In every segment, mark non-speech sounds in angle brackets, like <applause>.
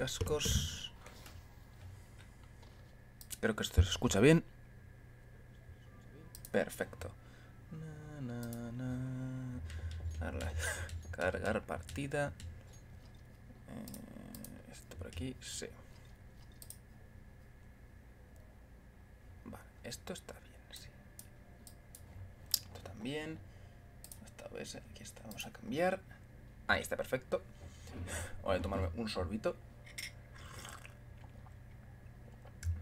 cascos. Espero que esto se escucha bien. Perfecto. Cargar partida. Eh, esto por aquí, sí. Vale, esto está bien, sí. Esto también. Esta vez aquí está, vamos a cambiar. Ahí está, perfecto. Voy a tomarme un sorbito.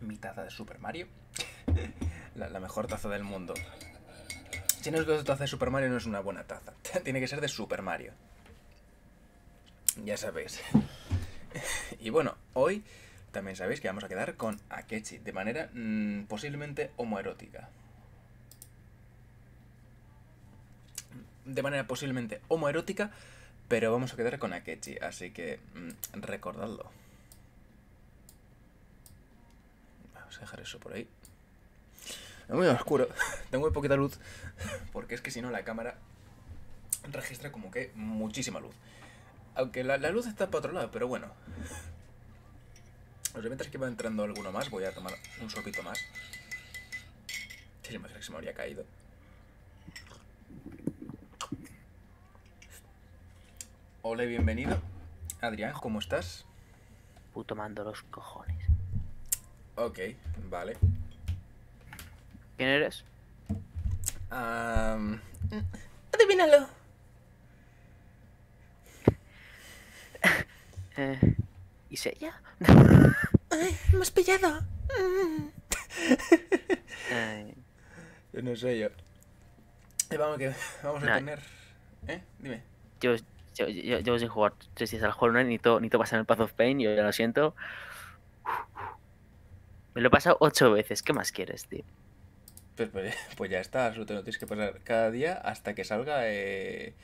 mi taza de Super Mario. <laughs> la, mejor taza del mundo. Si no es taza de Super Mario, no es una buena taza. <laughs> Tiene que ser de Super Mario. Ya sabéis. <laughs> y bueno, hoy también sabéis que vamos a quedar con Akechi de manera mm, posiblemente homoerótica. De manera posiblemente homoerótica, pero vamos a quedar con Akechi, así que mm, recordadlo. Vamos a dejar eso por ahí. Es muy oscuro, <laughs> tengo muy poquita luz, <laughs> porque es que si no la cámara registra como que muchísima luz. Aunque la, luz está para otro lado, pero bueno. Los mientras que va entrando alguno más, voy a tomar un sopito más. Si que se me habría caído. Hola y bienvenido. Adrián, ¿cómo estás? Puto mando los cojones. Ok, vale. ¿Quién eres? Um, adivínalo. <laughs> Eh, ¿Y Sella? Ay, me has pillado. <laughs> Yo no sé yo. Eh, vamos, que vamos a tener. ¿Eh? Dime. Yo, yo, yo, yo sin jugar. Si es al to, ni todo pasa en el Path of Pain. Yo ya lo siento. Me lo he pasado ocho veces. ¿Qué más quieres, tío? Pues, pues, <laughs> pues ya está, solo te tienes que pasar cada día hasta que salga. Eh...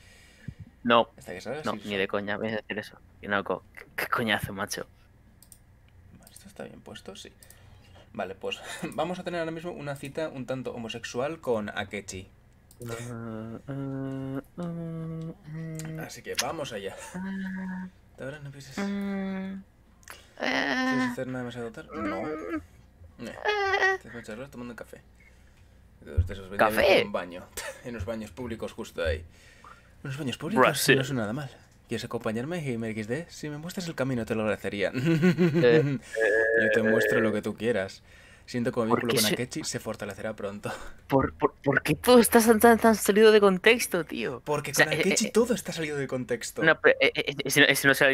No, hasta que salga, no, ni de coña, voy a decir eso. no, qué coñazo, macho. Esto está bien puesto, sí. Vale, pues <laughs> vamos a tener ahora mismo una cita un tanto homosexual con Akechi. Así que vamos allá. De verdad, no pienses... ¿Quieres eh. hacer nada más a No. Eh. Eh. Te a tomando café. ¿Café? En un baño. <laughs> En los baños públicos justo ahí. En los baños públicos no es nada mal. ¿Quieres acompañarme Si me muestras el camino te lo agradecería. Eh, <laughs> Yo te muestro lo que tú quieras. Siento como vínculo con Akechi se... fortalecerá pronto. <laughs> ¿Por, qué todo pues está tan, tan, salido de contexto, tío? Porque con eh, Akechi eh, todo está salido de contexto. No, pero ese, no será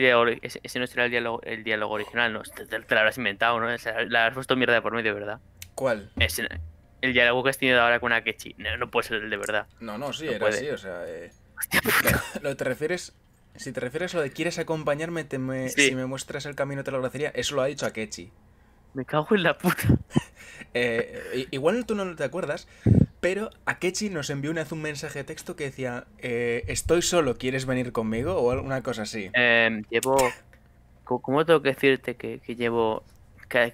el diálogo, el diálogo, original, ¿no? Te, lo habrás inventado, ¿no? La habrás puesto mierda por medio, ¿verdad? ¿Cuál? el diálogo que has tenido ahora con Akechi. No, puede ser el de verdad. No, no, sí, era así, o sea... Eh... <laughs> lo que te refieres si te refieres a lo de quieres acompañarme, te me, si me muestras el camino te lo agradecería, eso lo ha dicho Akechi. Me cago en la puta. Eh, igual tú no te acuerdas, pero Akechi nos envió una vez un mensaje de texto que decía: eh, Estoy solo, ¿quieres venir conmigo? o alguna cosa así. Em, llevo. ¿Cómo tengo que decirte que, que llevo.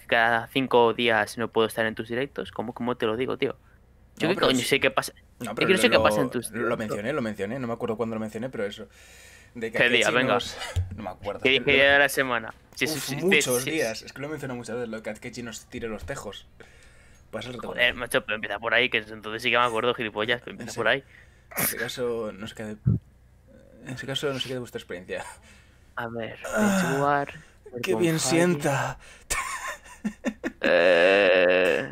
Cada, cinco días no puedo estar en tus directos? ¿Cómo, cómo te lo digo, tío? Yo qué coño sé qué pasa. No, sé qué pasa en tus. Lo mencioné, lo mencioné, no me acuerdo cuándo lo mencioné, pero eso. De ¿Qué día? No me acuerdo. ¿Qué, día de la semana? muchos días. Es que lo he mencionado muchas veces, lo que hace que nos tire los tejos. pues el Joder, macho, pero empieza por ahí, que entonces sí que me acuerdo, gilipollas, pero empieza por ahí. En ese caso, no sé qué En ese caso, no sé qué de vuestra experiencia. A ver, jugar... Ah, ¡Qué bien sienta! Eh,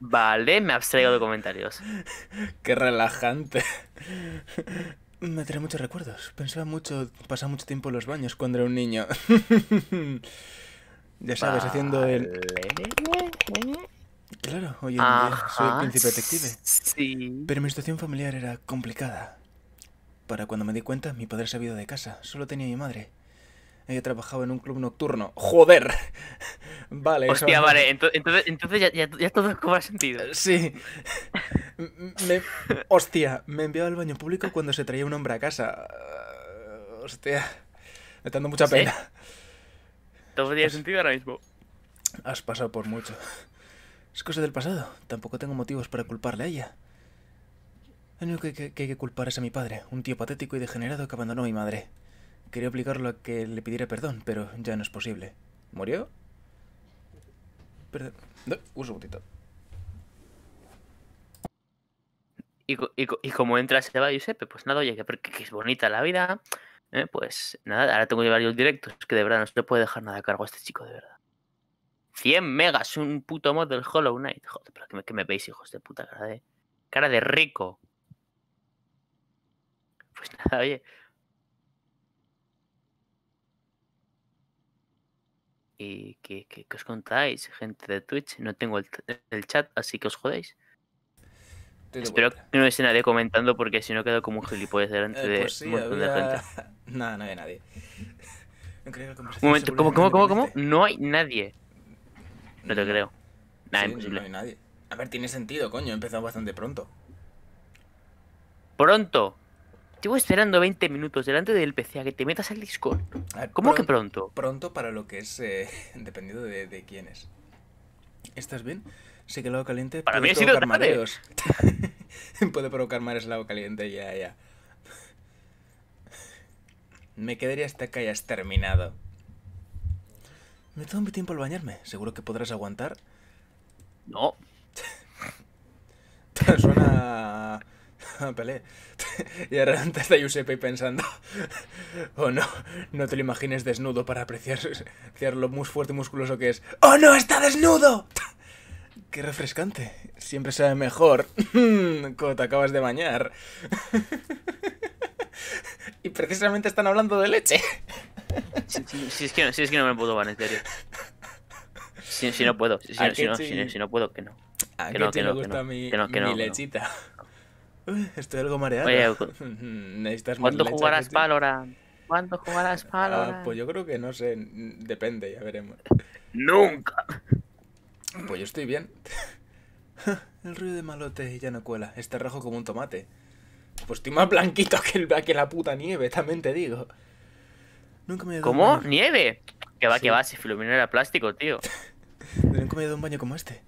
vale, me abstraigo de comentarios. Qué relajante. Me trae muchos recuerdos. Pensaba mucho, pasaba mucho tiempo en los baños cuando era un niño. <laughs> ya sabes, haciendo el... Claro, hoy en día soy príncipe detective. Sí. Pero mi situación familiar era complicada. Para cuando me di cuenta, mi padre se había ido de casa. Solo tenía mi madre. He trabajado en un club nocturno. ¡Joder! <laughs> Vale. Hostia, vale. Entonces, ya, ya, todo cobra sentido. <laughs> Sí. <laughs> Me... Hostia, me enviaba al baño público cuando se traía un hombre a casa. Ah, hostia. Me está dando mucha pena. Todo tiene sentido ahora mismo. Has pasado por mucho. Es cosa del pasado. Tampoco tengo motivos para culparle a ella. Lo único que, que hay que culpar es a mi padre, un tío patético y degenerado que abandonó a mi madre. Quería obligarlo a que le pidiera perdón, pero ya no es posible. ¿Murió? Perdón. un segundito. Y, como entra ese y Giuseppe, pues nada, oye, que, es bonita la vida. Eh, pues nada, ahora tengo que llevar yo el directo. Es que de verdad no se le puede dejar nada a cargo a este chico, de verdad. 100 megas, un puto mod del Hollow Knight. Joder, pero que me, que me veis, hijos de puta, cara de, cara de rico. Pues nada, oye, ¿Y qué, os contáis, gente de Twitch? No tengo el, chat, así que os jodéis. Espero que no esté nadie comentando porque si no quedo como un gilipollas delante eh, de pues un montón de gente. <laughs> No, no hay nadie. <laughs> No creo que momento, ¿cómo, cómo, cómo, cómo? No hay nadie. No te mm, creo. No hay nadie. A ver, tiene sentido, coño. He empezado bastante pronto. ¿Pronto? Llevo esperando 20 minutos delante del PC a que te metas al Discord. ¿Cómo que pronto? Pronto para lo que es, eh, <laughs> dependiendo de, quién es. ¿Estás bien? Sí que el agua caliente para puede mí provocar mareos. <laughs> puede provocar mareos el agua caliente, ya, ya. Me quedaría hasta que hayas terminado. Me tomo mi tiempo al bañarme. ¿Seguro que podrás aguantar? No. <laughs> Suena <laughs> Pele <laughs> y ahora está Giuseppe pensando, <laughs> oh no, no te lo imagines desnudo para apreciar, lo muy fuerte y musculoso que es. ¡Oh no, está desnudo! ¡Qué refrescante! Siempre sabe mejor cuando te acabas de bañar. y precisamente están hablando de leche. si, es que no, me puedo bañar, en serio. Si, no puedo, si, no, puedo, que no. Que no, que no, mi lechita. <laughs> Estoy algo mareado. <laughs> Necesitas ¿Cuándo más jugarás Valorant? ¿Cuándo jugarás ah, Valorant? pues yo creo que no sé. Depende, ya veremos. ¡Nunca! Pues yo estoy bien. <laughs> el ruido de malote ya no cuela. Está rojo como un tomate. Pues estoy más blanquito que, la puta nieve, también te digo. Nunca me ¿Cómo? ¿Nieve? Que va, que va, si Filomeno era plástico, tío. Nunca me he dado un baño como este.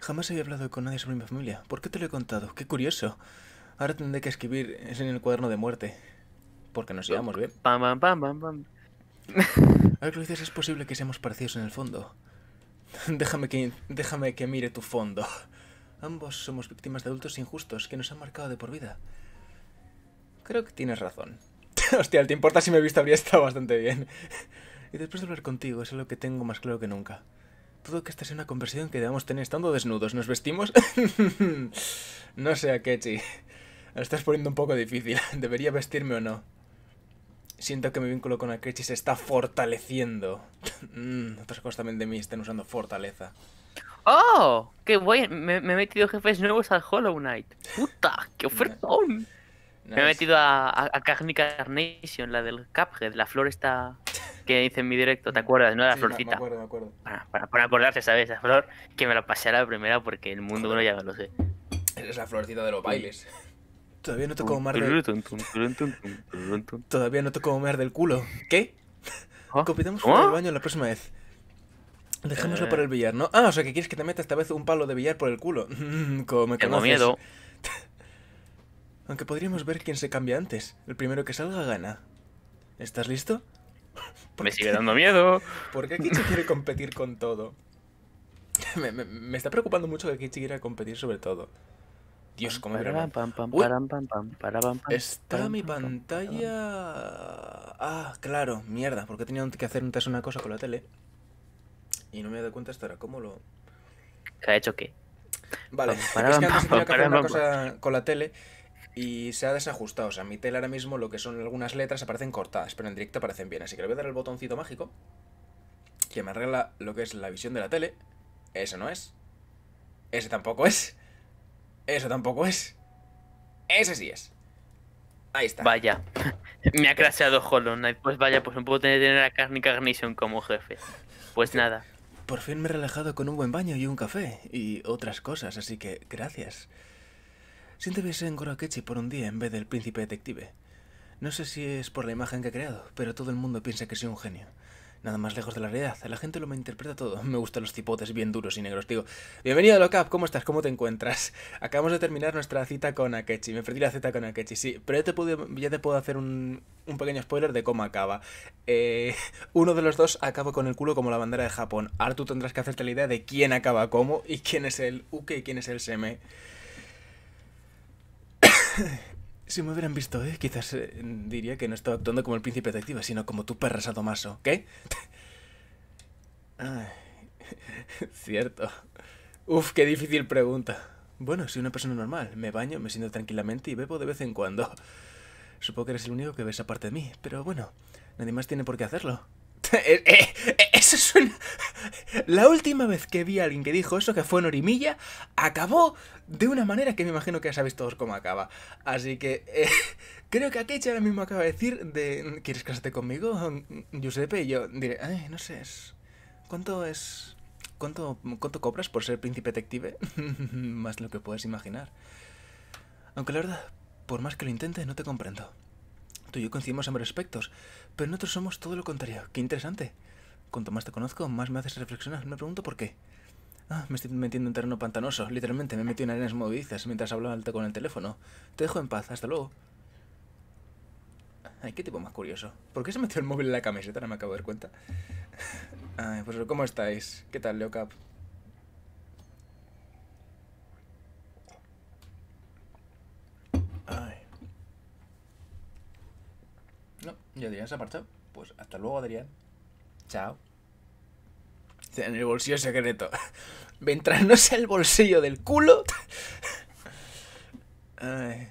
Jamás había hablado con nadie sobre mi familia. ¿Por qué te lo he contado? ¡Qué curioso! Ahora tendré que escribir eso en el cuaderno de muerte. Porque nos llevamos bien. Pam, pam, pam, pam, pam. <laughs> A es posible que seamos parecidos en el fondo. <laughs> déjame, que, déjame que mire tu fondo. Ambos somos víctimas de adultos injustos que nos han marcado de por vida. Creo que tienes razón. <laughs> Hostia, ¿te importa si me he visto? Habría estado bastante bien. y después de hablar contigo, es lo que tengo más claro que nunca dudo que esta sea una conversación que debamos tener estando desnudos. ¿Nos vestimos? <laughs> no sé, Akechi. Lo estás poniendo un poco difícil. <laughs> ¿Debería vestirme o no? Siento que mi vínculo con Akechi se está fortaleciendo. <laughs> Mm, otras cosas también de mí están usando fortaleza. ¡Oh! ¡Qué guay! Me, he metido jefes nuevos al Hollow Knight. ¡Puta! ¡Qué ofertón! Me he metido a, a, la del Cuphead, la flor está que hice en mi directo, ¿te acuerdas? ¿No? La sí, florcita. Me acuerdo, me acuerdo. Para, para, acordarse, ¿sabes? Esa flor, que me la pasé a la primera porque el mundo no ya me lo sé. Es la florcita de los bailes. Todavía no toco mar del... Todavía no del culo. ¿Qué? ¿Oh? baño la próxima vez. Dejémoslo por el eh. billar, ¿no? Ah, o sea que quieres que te meta esta vez un palo de billar por el culo. <laughs> Mm, Como me Tengo miedo. <laughs> Aunque podríamos ver quién se cambia antes. El primero que salga gana. ¿Estás listo? me sigue dando miedo. <laughs> ¿Por qué Kichi quiere competir con todo? <laughs> Me, me, está preocupando mucho que Kichi quiera competir sobre todo. Dios, cómo pam, pam, pam, pam, Está mi pantalla... Ah, claro, mierda, porque tenía que hacer una cosa con la tele. Y no me he dado cuenta hasta ahora cómo lo... ha hecho qué? Vale, es que antes tenía que hacer una cosa con la tele y se ha desajustado. O sea, mi tela ahora mismo lo que son algunas letras aparecen cortadas, pero en directo aparecen bien. Así que le voy a dar el botoncito mágico que me arregla lo que es la visión de la tele. Eso no es. Ese tampoco es. Eso tampoco es. Ese sí es. Ahí está. Vaya. <laughs> Me ha crasheado Hollow Knight. Pues vaya, pues no puedo tener a Carne Carnation como jefe. Pues nada. Por fin me he relajado con un buen baño y un café y otras cosas, así que gracias. Siento verse en Goro por un día en vez del príncipe detective. No sé si es por la imagen que he creado, pero todo el mundo piensa que soy un genio. Nada más lejos de la realidad, la gente lo me interpreta todo. <laughs> Me gustan los cipotes bien duros y negros, digo. Bienvenido, a Locap, ¿cómo estás? ¿Cómo te encuentras? <laughs> Acabamos de terminar nuestra cita con Akechi. Me perdí la cita con Akechi, sí, pero ya te puedo, hacer un, pequeño spoiler de cómo acaba. Eh, <laughs> uno de los dos acaba con el culo como la bandera de Japón. Ahora tú tendrás que hacerte la idea de quién acaba cómo y quién es el Uke y quién es el Seme. <coughs> Si me hubieran visto, ¿eh? quizás eh, diría que no estaba actuando como el príncipe detective, sino como tu perra sadomaso, ¿qué? <coughs> Ay, <coughs> cierto. Uf, qué difícil pregunta. Bueno, soy una persona normal. Me baño, me siento tranquilamente y bebo de vez en cuando. Supongo que eres el único que ves aparte de mí, pero bueno, nadie más tiene por qué hacerlo. <laughs> Eh, eh, eh, eso es <laughs> La última vez que vi a alguien que dijo eso, que fue en Orimilla, acabó de una manera que me imagino que ya sabéis todos cómo acaba. Así que <laughs> creo que Akechi ahora mismo acaba de decir de... ¿Quieres casarte conmigo, Giuseppe? Y yo diré, no sé, ¿cuánto es...? ¿Cuánto, ¿Cuánto cobras por ser príncipe detective? más lo que puedes imaginar. Aunque la verdad, por más que lo intente, no te comprendo. Tú y yo coincidimos en varios aspectos, pero nosotros somos todo lo contrario. Qué interesante. Cuanto más te conozco, más me haces reflexionar. Me pregunto por qué. Ah, me estoy metiendo en terreno pantanoso. Literalmente, me metí en arenas movedizas mientras hablaba alto con el teléfono. Te dejo en paz. Hasta luego. Ay, qué tipo más curioso. ¿Por qué se metió el móvil en la camiseta? No me acabo de dar cuenta. Ay, pues ¿cómo estáis? ¿Qué tal, Leocap? No, Adrián se ha marchado. Pues hasta luego, Adrián. Chao. En el bolsillo secreto. <laughs> Mientras no el bolsillo del culo. <laughs> Ay.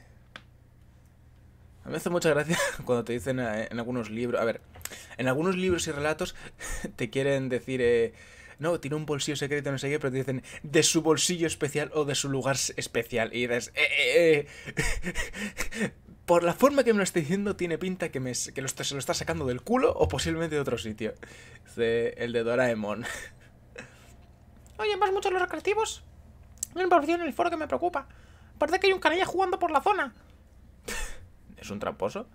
A mí me hace mucha gracia <laughs> cuando te dicen eh, en algunos libros. A ver, en algunos libros y relatos te quieren decir. Eh, no, tiene un bolsillo secreto, no sé qué, pero te dicen de su bolsillo especial o de su lugar especial. Y dices, eh, por la forma que me lo está diciendo, tiene pinta que, me, que se lo está sacando del culo o posiblemente de otro sitio. el de Doraemon. <laughs> Oye, ¿vas mucho los recreativos? Una información en el foro que me preocupa. Parece que hay un canalla jugando por la zona. <laughs> ¿Es un tramposo?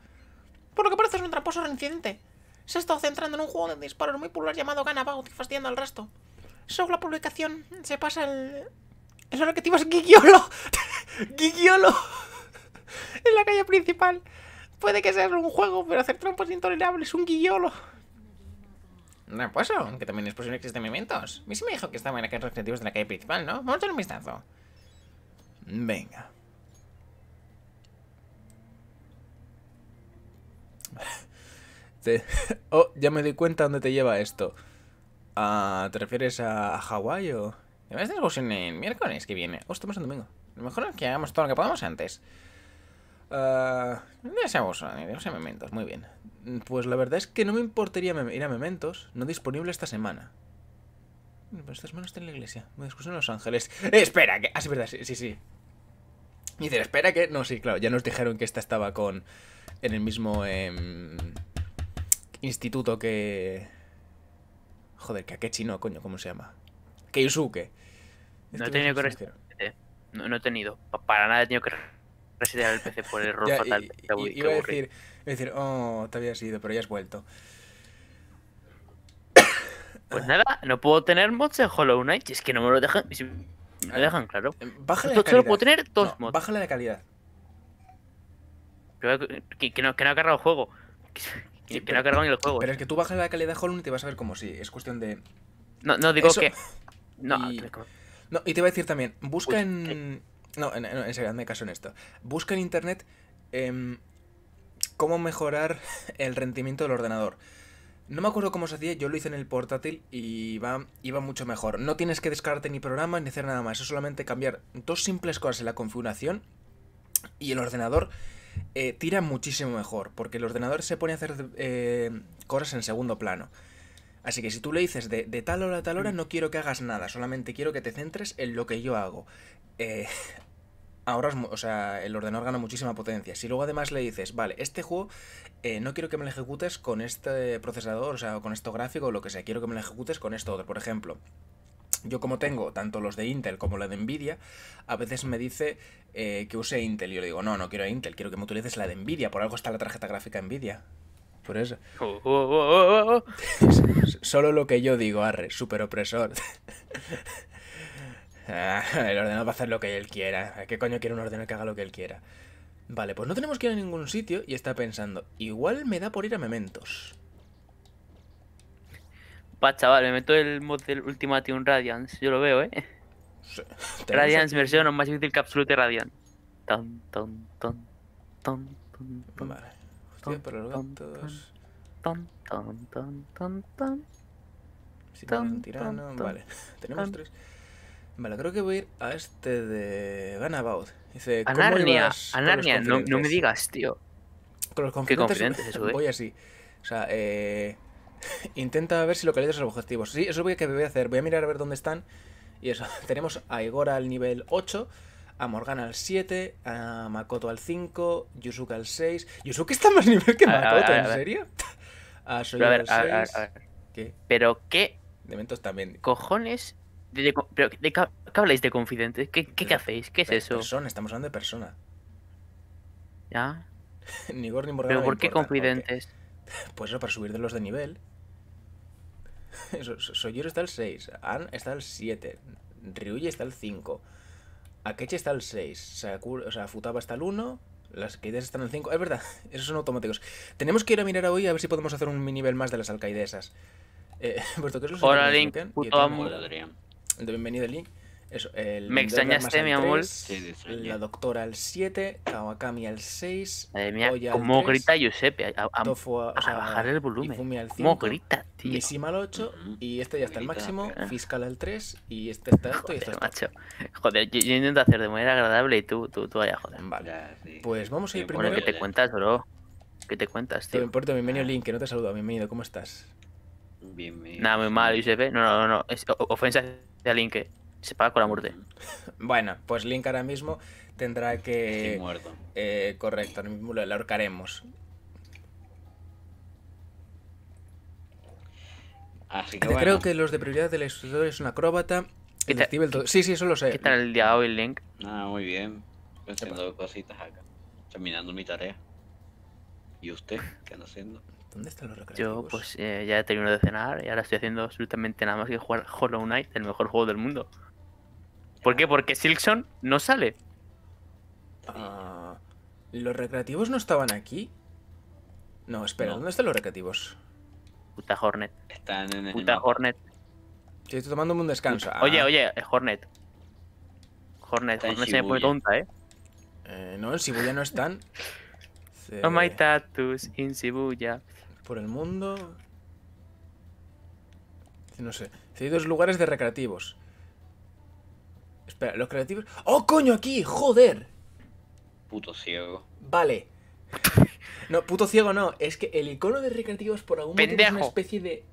Por lo que parece es un tramposo reincidente. Se ha estado centrando en un juego de disparos muy popular llamado Ganabout y fastidiando al resto. Según la publicación se pasa el... El recreativo es Gigiolo. ¡Gigiolo! <laughs> <laughs> en la calle principal. Puede que sea un juego, pero hacer trampas intolerables es un guillolo. No, pues aunque también es posible que existan elementos. Mi sí me dijo que estaba en aquellos recreativos de la calle principal, ¿no? Vamos a dar un vistazo. Venga. <laughs> <laughs> Oh, ya me doy cuenta dónde te lleva esto. Ah, ¿Te refieres a, Hawái o...? ¿Me vas de excursión el miércoles que viene? Oh, estamos en domingo. Lo mejor es que hagamos todo lo que podamos antes. Uh, seamos sabemos, Mementos, muy bien. Pues la verdad es que no me importaría ir a Mementos, no disponible esta semana. Pero esta semana está en la iglesia, me discusión en Los Ángeles. Eh, espera, que... Ah, sí, verdad, sí, sí, sí. espera que... No, sí, claro, ya nos dijeron que esta estaba con... En el mismo... Em, instituto que... Joder, ¿Qué chino, coño, ¿cómo se llama? Keisuke. No he tenido que... Eh, no, no he tenido. Para nada he tenido que resetear el PC por error <laughs> ya, fatal. Y, iba, a decir, decir, oh, te habías ido, pero ya has vuelto. Pues nada, no puedo tener mods en Hollow Knight. Es que no me lo dejan. Me lo dejan, claro. Eh, Bájale calidad. Solo puedo tener dos mods. Bájale la calidad. Que, no, que no ha cargado el juego. <laughs> Que, no ha cargado ni el juego. Pero es que tú bajas la calidad de Hollow Knight y te vas a ver como si. Es cuestión de. No, no digo que. <laughs> No, y... te voy a decir también, busca en. Eh. No, en serio, hazme caso en esto. Busca en internet em, cómo mejorar <laughs> el rendimiento del ordenador. No me acuerdo cómo se hacía, yo lo hice en el portátil y va iba mucho mejor. No tienes que descargarte ni programas, ni hacer nada más, es solamente cambiar dos simples cosas en la configuración y el ordenador eh, tira muchísimo mejor, porque el ordenador se pone a hacer eh, cosas en segundo plano. Así que si tú le dices de, de, tal hora a tal hora mm. no quiero que hagas nada, solamente quiero que te centres en lo que yo hago. Eh, ahora o sea, el ordenador gana muchísima potencia. Si luego además le dices, vale, este juego eh, no quiero que me lo ejecutes con este procesador, o sea, con esto gráfico o lo que sea, quiero que me lo ejecutes con esto otro, por ejemplo. Yo como tengo tanto los de Intel como los de Nvidia, a veces me dice eh, que use Intel. Y yo le digo, no, no quiero Intel, quiero que me utilices la de Nvidia. Por algo está la tarjeta gráfica Nvidia. Por eso. Oh, oh, oh, <laughs> Solo lo que yo digo, arre, super opresor. <laughs> Ah, <laughs> el ordenador va a hacer lo que él quiera. ¿Qué coño quiere un ordenador que haga lo que él quiera? Vale, pues no tenemos que ir a ningún sitio y está pensando, igual me da por ir a Mementos. pa chaval, me meto el mod del Ultimatium Radiance, yo lo veo, ¿eh? <laughs> Radiance versión más difícil que Absolute Radiance. Vale. Hostia, pero los gatos... Ton, ton, ton, ton, ton. tirano, vale. Tenemos tres... Vale, creo que voy a ir a este de Ganabout. Dice, ¿cómo no, me digas, tío. Con los confidentes, voy eh? así. O sea, eh, <laughs> intenta ver si localizas los objetivos. Sí, eso es lo que voy a hacer. Voy a mirar a ver dónde están. Y eso, <laughs> tenemos a Igor al nivel 8, a Morgana al 7, a Makoto al 5, Yusuke al 6. ¿Yusuke está más nivel que Makoto? ¿En serio? A ver, al 6. ¿Qué? ¿Pero qué? Dementos también. ¿Cojones pero ¿qué, habláis de confidentes? ¿Qué, hacéis? ¿Qué es eso? Persona, estamos hablando de persona. ¿Ya? <laughs> ni Gord ni Morgana. ¿Pero por qué confidentes? <laughs> Pues eso, para subir de los de nivel. yo está el 6, An está al 7, Ryuji está al 5, Akechi está al 6, o sea, Futaba está el 1, las alcaidesas están al 5. Es verdad, <laughs> esos son automáticos. Tenemos que ir a mirar hoy a ver si podemos hacer un nivel más de las alcaidesas. Eh, puesto que es lo que de Bienvenido Link. Eso, el Me extrañaste, mi amor. la doctora al 7, Kawakami al 6. Madre mía, cómo grita Giuseppe. A, o sea, bajar el volumen. Al ¿Cómo grita, tío? al 8, y este ya está al máximo. Fiscal al 3, y este está esto joder, y este está. Macho. Joder, yo, intento hacer de manera agradable y tú, tú, tú allá, joder. Vale. Pues vamos a ir primero. Bueno, ¿qué te cuentas, bro? ¿Qué te cuentas, tío? Te importa, bienvenido, ah. Link, que no te saluda. Bienvenido, ¿cómo estás? Bienvenido. Nada, muy mal, Giuseppe. No, no, no. Es ofensa de Link se paga con la muerte. Bueno, pues Link ahora mismo tendrá que. muerto. Eh, correcto, ahora mismo lo, ahorcaremos. Así Creo que los de prioridad del estudiador es un acróbata. sí, sí, eso lo sé. ¿Qué tal el día hoy, Link? Ah, muy bien. Estoy haciendo cositas acá. Terminando mi tarea. ¿Y usted? ¿Qué anda haciendo? ¿Dónde están los recreativos? Yo, pues eh, ya he terminado de cenar y ahora estoy haciendo absolutamente nada más que jugar Hollow Knight, el mejor juego del mundo. ¿Por qué? Porque Silkson no sale. Ah, ¿Los recreativos no estaban aquí? No, espera, ¿dónde están los recreativos? Puta Hornet. Están en el Puta Hornet. Estoy tomándome un descanso. Oye, ah. oye, Hornet. Hornet, Hornet se me pone tonta, ¿eh? ¿eh? No, en Shibuya no están. No <laughs> Oh my tattoos in Shibuya por el mundo. No sé. Hay dos lugares de recreativos. Espera, los creativos... ¡Oh, coño, aquí! ¡Joder! Puto ciego. Vale. <laughs> No, puto ciego no. Es que el icono de recreativos por algún motivo es una especie de...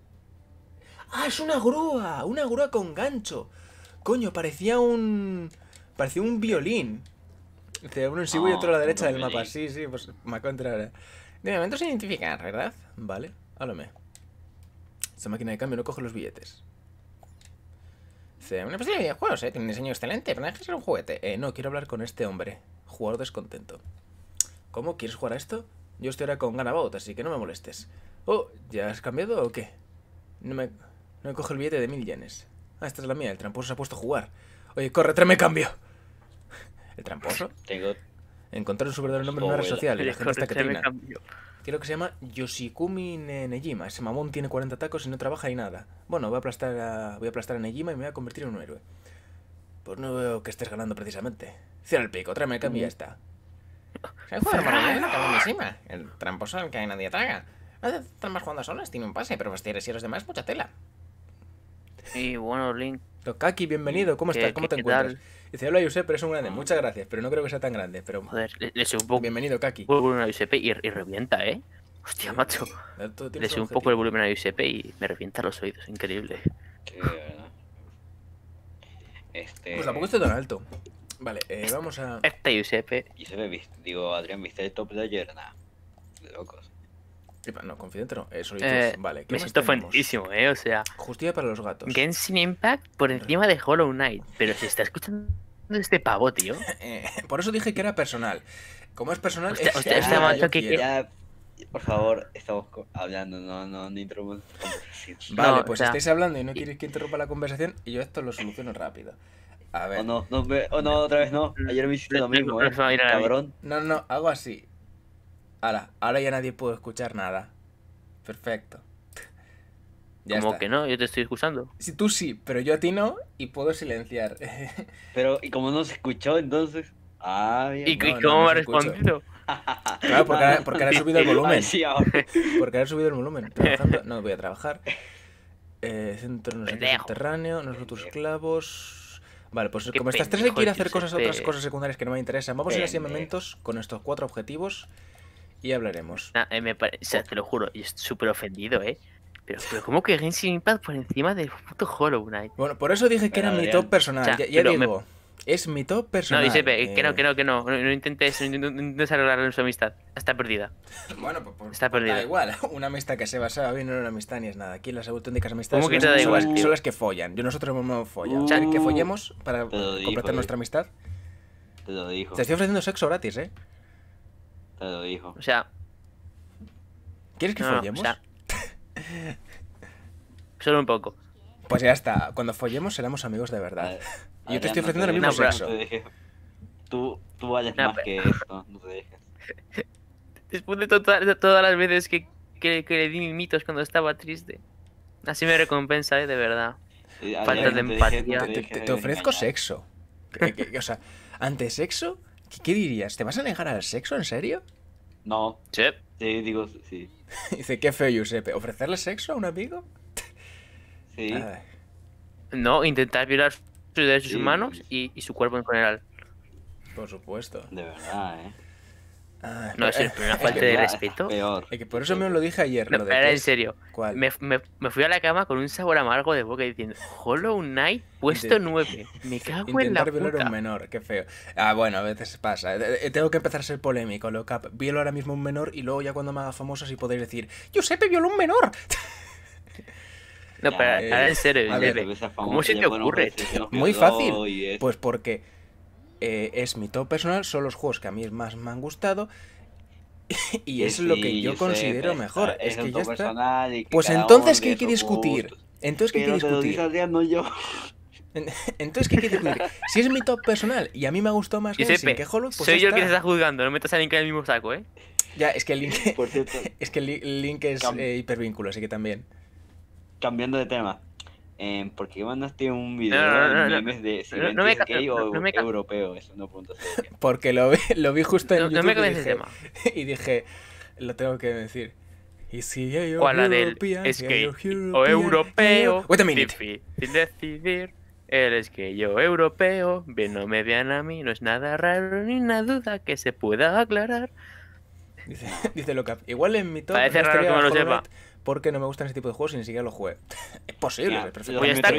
¡Ah, es una grúa! Una grúa con gancho. Coño, parecía un... Parecía un violín. uno en sí y ah, otro a la derecha del mapa. Sí, sí, pues me acuerdo de momento se identifica, ¿verdad? Vale, háblame. Esta máquina de cambio no coge los billetes. una pastilla de videojuegos, ¿eh? Tiene un diseño excelente, pero no que ser un juguete. Eh, no, quiero hablar con este hombre. Jugador descontento. ¿Cómo? ¿Quieres jugar a esto? Yo estoy ahora con Ganabout, así que no me molestes. Oh, ¿ya has cambiado o qué? No me... No me coge el billete de mil yenes. Ah, esta es la mía. El tramposo se ha puesto a jugar. Oye, corre, tráeme cambio. <laughs> ¿El tramposo? Tengo Encontrar su verdadero nombre en una red social. Y la <laughs> gente está que trina. Creo que se llama Yoshikumi Nejima. Ese mamón tiene 40 tacos y no trabaja ni nada. Bueno, voy a aplastar a, voy a, aplastar a Nejima y me voy a convertir en un héroe. Pues no veo que estés ganando precisamente. Cierra el pico, tráeme el cambio y ya mm. está. Se <laughs> encima, El tramposo al que nadie traga. Están más jugando a solas, tiene un pase, pero bastieres y los demás, mucha tela. Sí, bueno, Link. Tokaki, bienvenido. ¿Cómo estás? ¿Cómo te encuentras? Dice, hola pero es un grande. Muchas gracias, pero no creo que sea tan grande. Pero... Joder, le, le un poco. Bienvenido, Kaki. Volumen a Giuseppe y, y, revienta, ¿eh? Hostia, macho. Le subo un poco el volumen a Giuseppe y me revienta los oídos. Increíble. de <laughs> verdad. Este... Pues tampoco estoy tan alto. Vale, eh, vamos a. Este Giuseppe. Giuseppe, digo, Adrián, ¿viste el top de ayer? nada locos. No, confidente no, Eso eh, eh, vale. que me siento ¿eh? O sea. Justicia para los gatos. Genshin Impact por encima de Hollow Knight. Pero se está escuchando este pavo, tío. <laughs> Eh, por eso dije que era personal. Como es personal, que este por favor, estamos hablando, no, no, no interrumpas. Vale, pues estáis hablando y no quieres que interrumpa la conversación y yo esto lo soluciono rápido. A ver. O no, no, no otra vez no. Ayer me hiciste lo mismo, ¿eh? Cabrón. No, no, hago así. Ahora, ahora ya nadie puede escuchar nada. Perfecto. <laughs> Ya que no? Yo te estoy escuchando. Sí, tú sí, pero yo a ti no y puedo silenciar. <laughs> pero, ¿y cómo no se escuchó entonces? Ah, bien. ¿Y, cómo me ha respondido? Claro, porque, ahora porque subido el volumen. <laughs> Porque he subido el volumen. Trabajando. No voy a trabajar. Eh, centro subterráneo, nosotros clavos. Vale, pues como estas tres a hacer cosas, otras cosas secundarias que no me interesan, vamos a ir así momentos con estos cuatro objetivos y hablaremos. Ah, eh, o sea, te lo juro, yo estoy súper ofendido, ¿eh? Pero, ¿cómo que Genshin Impact por encima del puto Hollow Knight? Bueno, por eso dije que era mi top personal, ya, digo. Es mi top personal. No, dice, que no, eh. que no, que no. No, intentes, desarrollar nuestra amistad. Está perdida. Bueno, pues, pues está pues, perdida. Da igual. <laughs> Una amistad que se basaba bien no era una amistad ni es nada. Aquí las auténticas amistades son, las, las, que follan. Yo nosotros hemos follado. o uh, que follemos para completar nuestra eh. amistad. Te lo dijo. Te estoy ofreciendo sexo gratis, ¿eh? O sea. ¿Quieres que follemos? O sea, solo un poco. Pues ya está. Cuando follemos seremos amigos de verdad. <laughs> Yo te estoy ofreciendo el mismo sexo. tú, tú vales más que <laughs> esto. No te Después de, todas las veces que, que, le di mitos cuando estaba triste. Así me recompensa, ¿eh? de verdad. Falta de empatía. te, te, ofrezco sexo. o sea, ante sexo, ¿Qué, dirías? ¿Te vas a negar al sexo? ¿En serio? No. Sí. Sí, digo, sí. <laughs> Dice, qué feo, Giuseppe. ¿Ofrecerle sexo a un amigo? <laughs> Sí. No, intentar violar sus derechos humanos y su cuerpo en general. Por supuesto. De verdad, ¿eh? Ah, no, es una falta de respeto. Peor. Es que por eso me lo dije ayer. No, en serio. Me, fui a la cama con un sabor amargo de boca diciendo Hollow Knight puesto 9. Me <laughs> cago en la violar un menor, qué feo. Ah, bueno, a veces pasa. Eh, eh, tengo que empezar a ser polémico, lo cap. Violo ahora mismo un menor y luego ya cuando me haga famoso Si podéis decir yo sé que violó un menor. no, pero <laughs> ahora en serio, ¿cómo se te ocurre? Muy fácil. Pues porque eh, es mi top personal, son los juegos que a mí más me han gustado. <laughs> y es lo que yo, considero eh, mejor. Es, que ya está. pues entonces, ¿qué hay que discutir? Entonces, ¿qué hay que discutir? yo. Entonces, ¿qué hay que discutir? si es mi top personal y a mí me gustó más que, pues Soy yo el que se está juzgando, no metas a Link en el mismo saco, ¿eh? Ya, es que Link, <laughs> es, que Link es eh, hipervínculo, así que también. Cambiando de tema eh, porque mandaste un video no, no, de no, me europeo, eso no <laughs> Porque lo vi, lo vi justo en YouTube me y, dije, <laughs> y dije, lo tengo que decir. Y si yo o, es que o europeo, Wait a minute. sin decidir. El es que yo europeo, bien no me vean a mí, no es nada raro ni una duda que se pueda aclarar. Dice, <laughs> dice Igual en mi top. que lo Porque no me gustan ese tipo de juegos y ni siquiera lo jugué. <laughs> es posible, Pues ya está,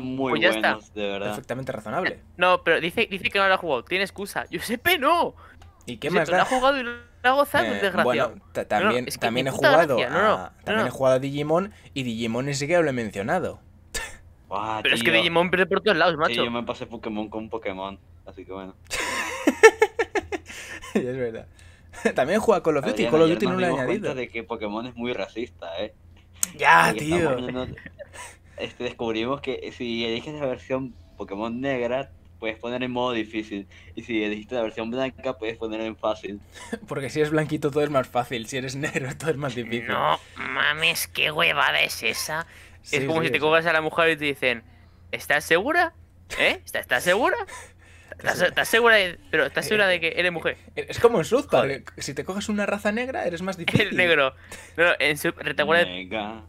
muy pues está. De verdad. Perfectamente razonable. Eh, no, pero dice, dice que no lo ha jugado. Tiene excusa. yo Giuseppe no. ¿Y qué más ha jugado y lo ha gozado, eh, Bueno, también, también he jugado. A, también he jugado a Digimon y Digimon ni siquiera lo he mencionado. pero es que Digimon pierde por todos lados, macho. yo me pasé Pokémon con Pokémon, así que bueno. <laughs> es verdad. <laughs> También juega Call of Duty. Call of Duty no le ha añadido. de que Pokémon es muy racista, ¿eh? Ya, tío. Este, descubrimos que si eliges la versión Pokémon negra, puedes poner en modo difícil. Y si eliges la versión blanca, puedes poner en fácil. <laughs> Porque si eres blanquito todo es más fácil, si eres negro <laughs> todo es más difícil. No mames, qué huevada es esa. es como si te cogas a la mujer y te dicen, ¿estás segura? ¿Eh? ¿Estás segura? ¿Estás segura, de, pero ¿estás eh, segura de eh, que eres mujer? Eh, es como en South Si te coges una raza negra, eres más <laughs> difícil. El negro. No, en su retaguardia.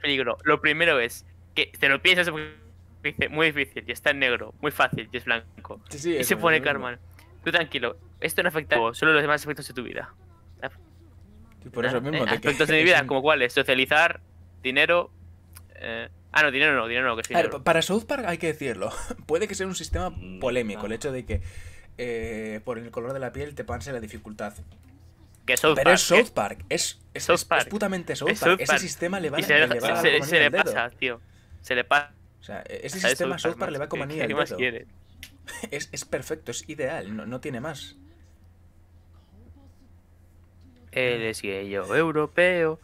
Peligro. Lo primero es que te lo piensas muy difícil y está en negro, muy fácil y es blanco. y se pone Carmen. Tú tranquilo, esto no afecta a solo los demás efectos de tu vida. Efectos de <laughs> mi vida, como cuáles: socializar, dinero, eh, Ah, no, dinero no, dinero no, que sí. para South Park hay que decirlo. <laughs> Puede que sea un sistema mm, polémico el hecho de que eh, por el color de la piel te pase la dificultad. Que Pero es South Park, es, es, South Park. es putamente South Park. Ese sistema le va, a se, a se, le pasa, tío. Se le pasa. O sea, e-, ese sistema South Park, le va a anillo <laughs> al dedo. <laughs> Es, perfecto, es ideal, no, tiene más. Eres es europeo,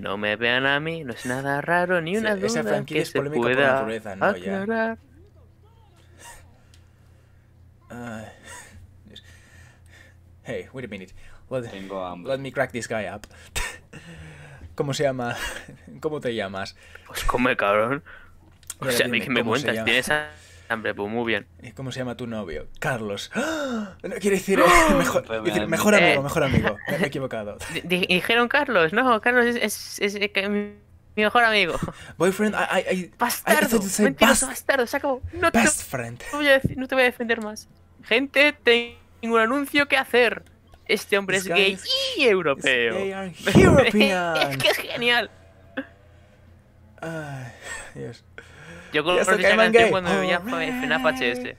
no me vean a mí, no es nada raro ni una duda que se pueda aclarar. hey, wait a minute. Let, me crack this guy up. <laughs> ¿Cómo se llama? <laughs> ¿Cómo te llamas? Pues come, cabrón. O sea, a que me cuentas, ¿tienes Hombre, pues muy bien. cómo se llama tu novio? Carlos. ¡Ah! No, quiere decir, ¡Ah! <laughs> mejor, mejor, eh. amigo, mejor amigo. Me he equivocado. <laughs> Dijeron Carlos, no, Carlos es, mi mejor amigo. Boyfriend, I, I, bastardo, mentiroso, bastardo, se acabó. No te, voy a defender más. Gente, tengo un anuncio que hacer. Este hombre es gay y europeo. Gay <laughs> es que es genial. Ay, Dios. Yo conocí cuando me veía en una PHS.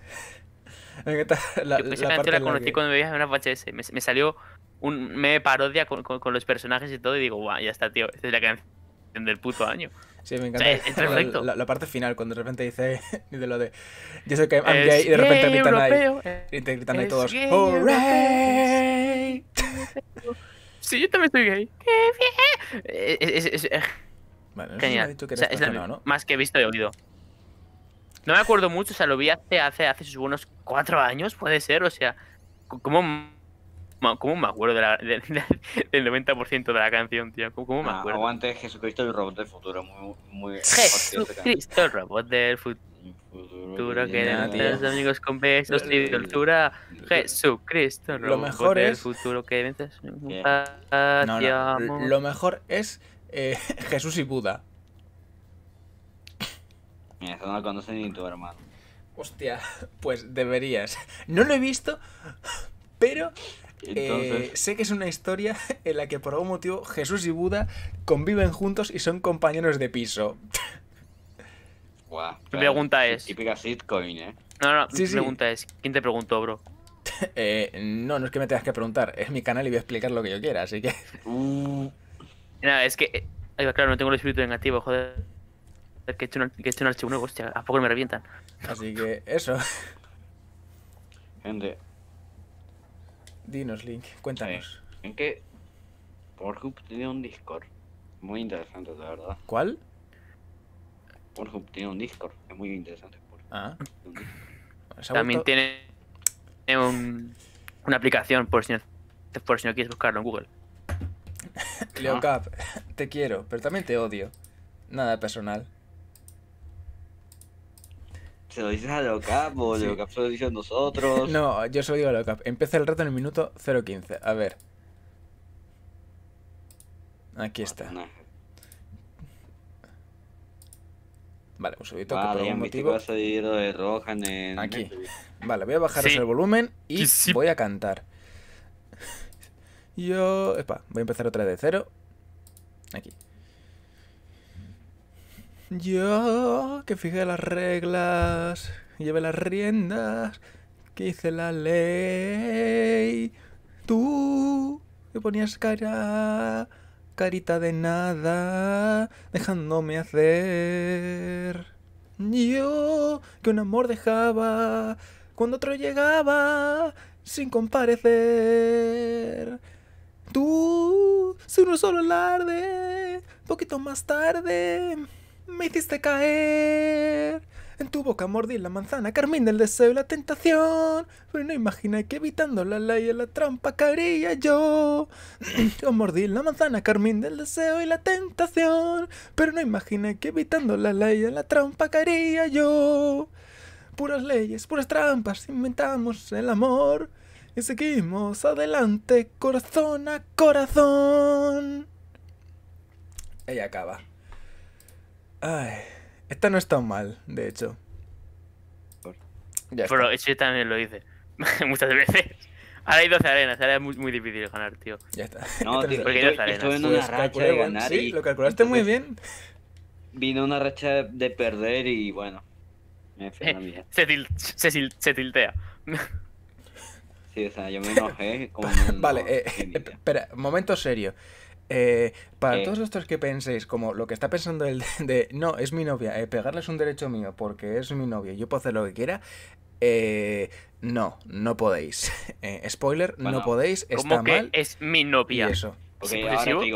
La, yo la canción la conocí cuando me veías en una PHS. Me, me, salió un me parodia con, los personajes y todo y digo, guau, ya está, tío. Esta es la canción del puto año. Sí, me encanta. perfecto. La, parte final, cuando de repente dice <laughs> de lo de Yo soy que I'm gay y de repente gritan ahí. Y te eh, gritan ahí todos. Si, Sí, yo también soy gay. ¡Qué bien! Es, es, es, es, Genial. que o sea, es ¿no? Más que visto y oído. No me acuerdo mucho, o sea, lo vi hace, hace, hace unos cuatro años, puede ser, o sea, ¿cómo, me acuerdo la, del 90% de la canción, tío? ¿Cómo, me me ah, acuerdo? aguante Jesucristo el robot del futuro, muy, muy... Jesucristo el robot del futuro. que de los amigos con besos y Jesús Jesucristo, lo mejor es. futuro que vences. Lo mejor es Jesús y Buda no lo ni tu hermano. Hostia, pues deberías. No lo he visto, pero eh, sé que es una historia en la que por algún motivo Jesús y Buda conviven juntos y son compañeros de piso. Guau. pregunta es. Típica ¿eh? No, no, la pregunta es. ¿Quién te preguntó, bro? Eh, no, no es que me tengas que preguntar. Es mi canal y voy a explicar lo que yo quiera, así que. Nada, uh. es que. Eh, claro, no tengo el espíritu negativo, joder. Que he hecho un, archivo nuevo, hostia, a poco me revientan. Así que eso. Gente. Dinos, Link, cuéntanos. ¿En qué? Pornhub tiene un Discord. Muy interesante, la verdad. ¿Cuál? Pornhub tiene un Discord. Es muy interesante. Ah. También tiene un, una aplicación por si, no, por si no quieres buscarlo en Google. <laughs> Leocap, ah. te quiero, pero también te odio. Nada personal. Se lo dices a Locap o sí. Locap se lo dicen nosotros. No, yo se lo digo a Locap. Empieza el reto en el minuto 0.15. A ver. Aquí está. Vale, un subito vale, por motivo. a de en Aquí. Este vale, voy a bajaros el volumen y voy a cantar. <laughs> Yo. Epa, voy a empezar otra de cero. Aquí. Yo, que fijé las reglas, llevé las riendas, que hice la ley. Tú, que ponías cara, carita de nada, dejándome hacer. Yo, que un amor dejaba, cuando otro llegaba, sin comparecer. Tú, si uno solo alarde, poquito más tarde. Me hiciste caer. En tu boca mordí la manzana, carmín del deseo y la tentación. Pero no imaginé que evitando la ley y la trampa caería yo. <clears throat> yo mordí la manzana, carmín del deseo y la tentación. Pero no imaginé que evitando la ley y la trampa caería yo. Puras leyes, puras trampas, inventamos el amor. Y seguimos adelante, corazón a corazón. Ella acaba. Ay, esta no es tan mal, de hecho. Pero eso también lo hice. <laughs> Muchas veces. Ahora hay 12 arenas, ahora es muy, muy difícil ganar, tío. Ya está. No, <laughs> tío, porque hay arenas. en pues una racha de ganar. Sí, y... lo calculaste muy bien. Vino una racha de perder y bueno. Eh, se, se, se tiltea. sí, o sea, yo me <laughs> enojé. Como vale, eh, eh, espera, momento serio. Eh, para todos los que penséis, como lo que está pensando el <laughs> de, no, es mi novia, eh, pegarle es un derecho mío porque es mi novia, yo puedo hacer lo que quiera, eh, no, no podéis. <laughs> Eh, spoiler, no podéis, está que mal. es mi novia? eso. Porque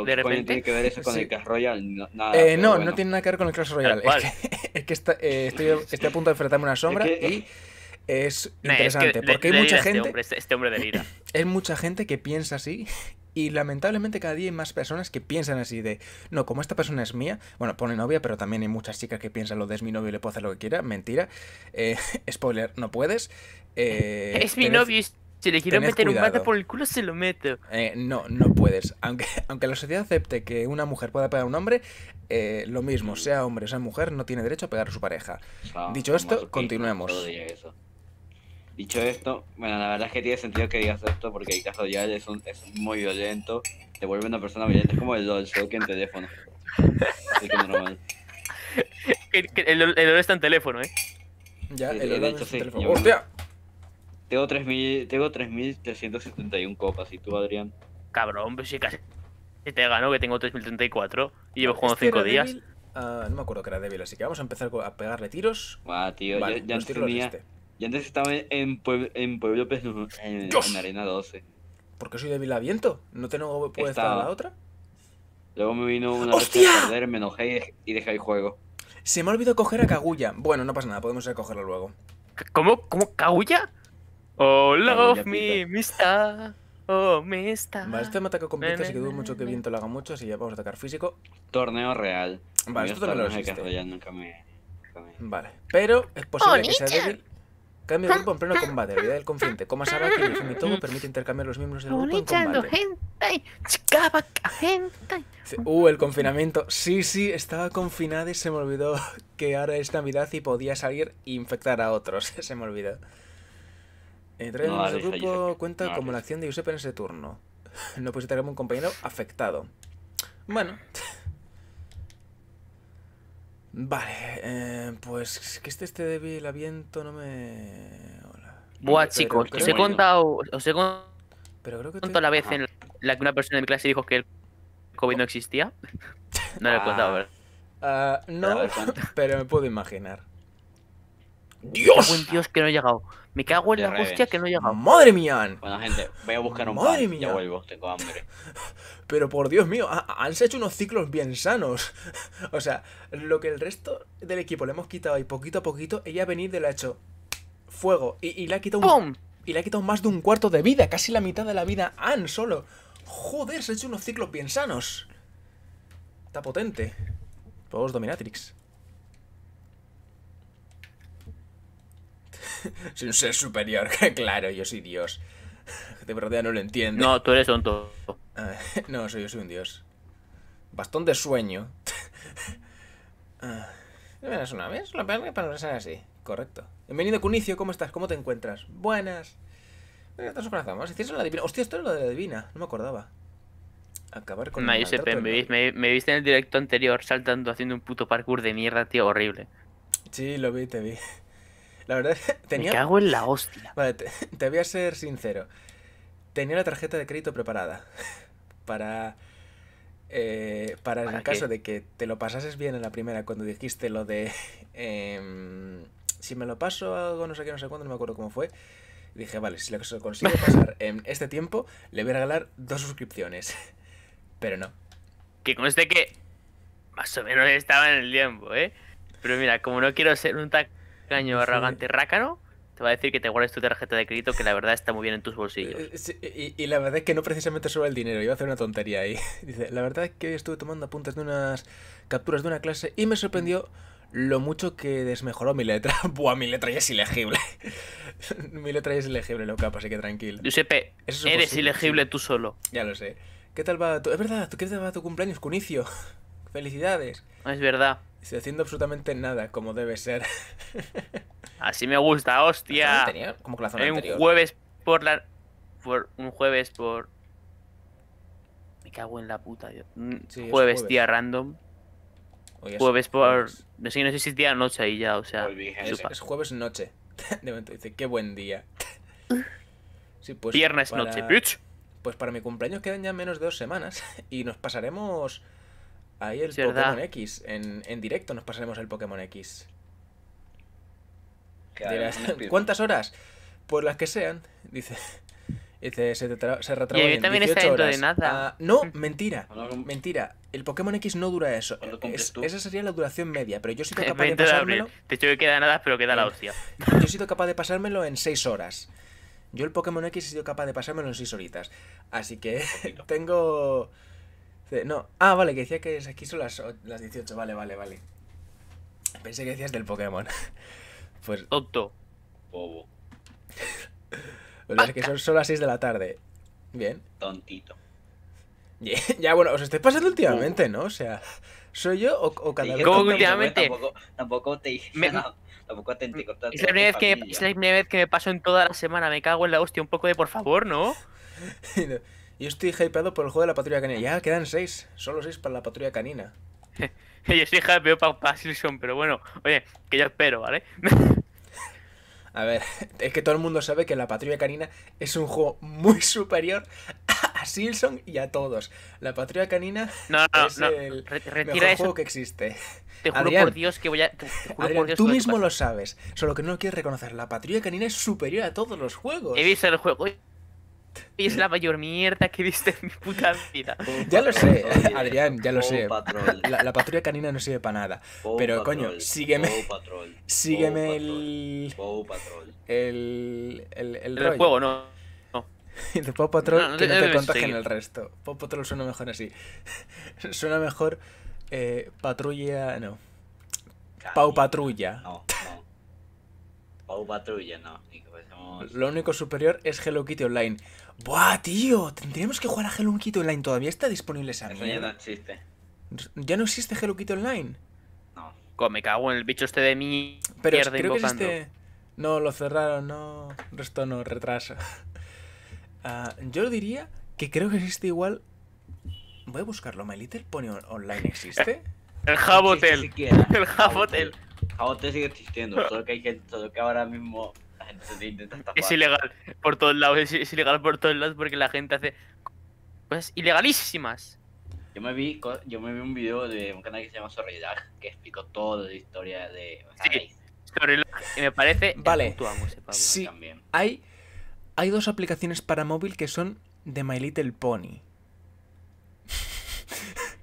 de repente tiene que ver eso con el Clash Royale. No, nada, no, no, tiene nada que ver con el Clash Royale. <laughs> Es que, estoy, estoy, a punto de enfrentarme a una sombra y es interesante. porque hay mucha este gente. Este hombre, de lira. Es mucha gente que piensa así y lamentablemente cada día hay más personas que piensan así de, no, como esta persona es mía, bueno, pone novia, pero también hay muchas chicas que piensan lo de es mi novio y le puedo hacer lo que quiera, mentira. Eh, <laughs> spoiler, no puedes. Eh, <laughs> es mi novio, si le quiero meter un bate por el culo, se lo meto. Eh, no, no puedes. Aunque, <laughs> aunque la sociedad acepte que una mujer pueda pegar a un hombre, lo mismo, sea hombre o sea mujer, no tiene derecho a pegar a su pareja. Dicho esto, continuemos. Dicho esto, bueno, la verdad es que tiene sentido que digas esto porque el caso es, muy violento, te vuelve una persona violenta, es como el LOL, solo que en teléfono. Así que normal. <laughs> El, el, está en teléfono, ¿eh? Ya, el, el LOL en teléfono. ¡Hostia! Tengo 3.371 copas, ¿y tú, Adrián? Cabrón, pues sí casi te ganó que tengo 3.034 y llevo jugando 5 este días. Ah, no me acuerdo que era débil, así que vamos a empezar a pegarle tiros. Va, tío, ya, ya no tenía y antes estaba en, Pueblo, en Pueblo pues, en, Arena 12. ¿Por qué soy débil a viento? ¿No tengo puede estar la otra? Luego me vino una ¡Hostia! a perder, me enojé y dejé el juego. Se me ha olvidado coger a Kaguya. Bueno, no pasa nada, podemos ir a cogerlo luego. ¿Cómo? ¿Cómo? ¿Kaguya? Oh, love me, mista. Oh, mista. Vale, este me ataca con viento así que dudo mucho que viento lo haga mucho, así ya vamos a atacar físico. Torneo real. Vale, esto también lo Vale, pero es posible que sea oh, débil Cambio de grupo en pleno combate. La idea del confidente. Coma que y todo, permite intercambiar los miembros del grupo en combate. Uh, el confinamiento. Sí, sí, estaba confinada y se me olvidó <laughs> que ahora es Navidad y podía salir e infectar a otros. <laughs> se me olvidó. Entrar en nuestro grupo cuenta como la acción de Giuseppe en ese turno. <laughs> No puede estar como un compañero afectado. Bueno. Vale, eh, pues que este, este débil aviento no me... Hola. Buah, chicos, os, he contado, la vez en la que una persona de mi clase dijo que el COVID no existía. <laughs> no lo he contado, ah. Ah, no, <laughs> pero me puedo imaginar. ¡Dios! Buen Dios que no he llegado. Me cago en la angustia que no llega. ¡Madre mía! Bueno, gente, voy a buscar un ¡Madre Mía. Ya vuelvo, tengo hambre. <laughs> Pero por Dios mío, han hecho unos ciclos bien sanos. <laughs> O sea, lo que el resto del equipo le hemos quitado y poquito a poquito, ella ha venido y le ha hecho fuego. Y, le ha quitado Y ha quitado más de un cuarto de vida, casi la mitad de la vida a solo. Joder, se ha hecho unos ciclos bien sanos. Está potente. Todos Dominatrix. <laughs> soy un ser superior, <laughs> claro, yo soy Dios. <laughs> De verdad no lo entiendo. No, tú eres un tonto. Ah, no, soy, yo soy un Dios. Bastón de sueño. Ah, me venas una vez, la para ser así. Correcto. Bienvenido, Cunicio, ¿cómo estás? ¿Cómo te encuentras? Buenas. Estás la divina. Hostia, esto es lo de la divina. No me acordaba. Acabar con el me, viste en el directo anterior saltando haciendo un puto parkour de mierda, tío, horrible. Sí, lo vi, te vi. La verdad, <laughs> tenía... Me cago en la hostia. Vale, <laughs> te, voy a ser sincero. Tenía la tarjeta de crédito preparada <laughs> para... Eh, para, el caso de que te lo pasases bien en la primera cuando dijiste lo de... Em, si me lo paso algo, no sé qué, no sé cuándo, no me acuerdo cómo fue. Dije, vale, si lo consigo pasar en este tiempo, le voy a regalar dos suscripciones. Pero no. Que con este que más o menos estaba en el tiempo, ¿eh? Pero mira, como no quiero ser un taco arrogante, rácano, te va a decir que te guardes tu tarjeta de crédito que la verdad está muy bien en tus bolsillos. Eh, eh, y, la verdad es que no precisamente sobre el dinero, iba a hacer una tontería ahí. <laughs> Dice, la verdad es que hoy estuve tomando apuntes de unas capturas de una clase y me sorprendió lo mucho que desmejoró mi letra. <laughs> Buah, mi letra ya es ilegible. <laughs> mi letra ya es ilegible, lo pues así que tranquilo. Giuseppe, eres ilegible tú solo. Ya lo sé. ¿Qué tal va tu... Es verdad, ¿qué tal va tu cumpleaños, Cunicio? Felicidades. Es verdad. Estoy haciendo absolutamente nada como debe ser. <laughs> Así me gusta, hostia. Como la zona un jueves por la. Por un jueves por. Me cago en la puta, tío. jueves, día random. Jueves por. No sé, si es día noche ahí ya, o sea. Es, jueves noche. <laughs> De momento dice, qué buen día. <laughs> Sí, pues Viernes noche, Pues para mi cumpleaños quedan ya menos de dos semanas. Y nos pasaremos Ahí el Pokémon X. En, directo nos pasaremos el Pokémon X. ¿Cuántas horas? Por pues las que sean, dice. Dice, se, se retrabó en 18 horas. De nada. Ah, no, <laughs> mentira. mentira. El Pokémon X no dura eso. esa sería la duración media, pero yo he sido capaz de pasármelo... hecho, que queda nada, pero queda la eh, hostia. Yo he sido capaz de pasármelo en 6 horas. Yo el Pokémon X he sido capaz de pasármelo en 6 horitas. Así que pues <laughs> tengo... No, ah, vale, que decía que aquí son las, las 18, vale, vale, vale. Pensé que decías del Pokémon. <laughs> Pues. Tonto. Bobo. pues es que son, son, las 6 de la tarde. Bien. Tontito. <laughs> ya, bueno, os estoy pasando últimamente, ¿no? O sea, ¿soy yo o, cada vez? ¿Cómo últimamente? Tampoco, te me... Tampoco te es, la primera vez que, es que me paso en toda la semana. Me cago en la hostia un poco de por favor, ¿no? <laughs> no yo estoy hypeado por el juego de la patrulla canina. Ya quedan seis, solo seis para la patrulla canina. <laughs> Yo estoy hypeado para Simpson, pero bueno, oye, que yo espero, ¿vale? <laughs> a ver, es que todo el mundo sabe que la patrulla canina es un juego muy superior a Silson y a todos. La patrulla canina es el mejor juego que existe. Te juro por Dios que voy a. tú mismo lo sabes, solo que no lo quieres reconocer. La patrulla canina es superior a todos los juegos. He visto el juego. Y es la mayor mierda que viste en mi puta vida. <laughs> Ya lo sé, <laughs> Adrián, ya lo oh, sé. La, patrulla canina no sirve para nada. Oh, Pero coño, sígueme. Oh, <laughs> sígueme el. El. El, el, juego, no. El de Pau Patrol que no, te contagien el resto. Pau Patrol suena mejor así. suena mejor eh, patrulla... No. Pau Patrulla. Patrulla, no. Lo único superior es Hello Kitty Online. ¡Buah, tío! Tendríamos que jugar a Hello Kitty Online. Todavía está disponible esa ya no existe. ¿Ya Hello Kitty Online? No. me cago en el bicho este de mí. Pero creo que existe... No, lo cerraron, no. Resto no, retrasa. <laughs> Ah, yo diría que creo que existe igual. Voy a buscarlo. ¿My Little Pony Online existe? el Jabotel. El Jabotel jabote sigue existiendo, <laughs> solo que, hay gente, solo que ahora mismo la gente intenta estafar. Es ilegal por todos lados, es, ilegal por todos lados porque la gente hace cosas ilegalísimas. Yo me vi, yo me vi un video de un canal que se llama Sorridag, que explicó toda la historia de... Sí, y me parece... Vale, sí, también. hay, hay dos aplicaciones para móvil que son de My Little Pony.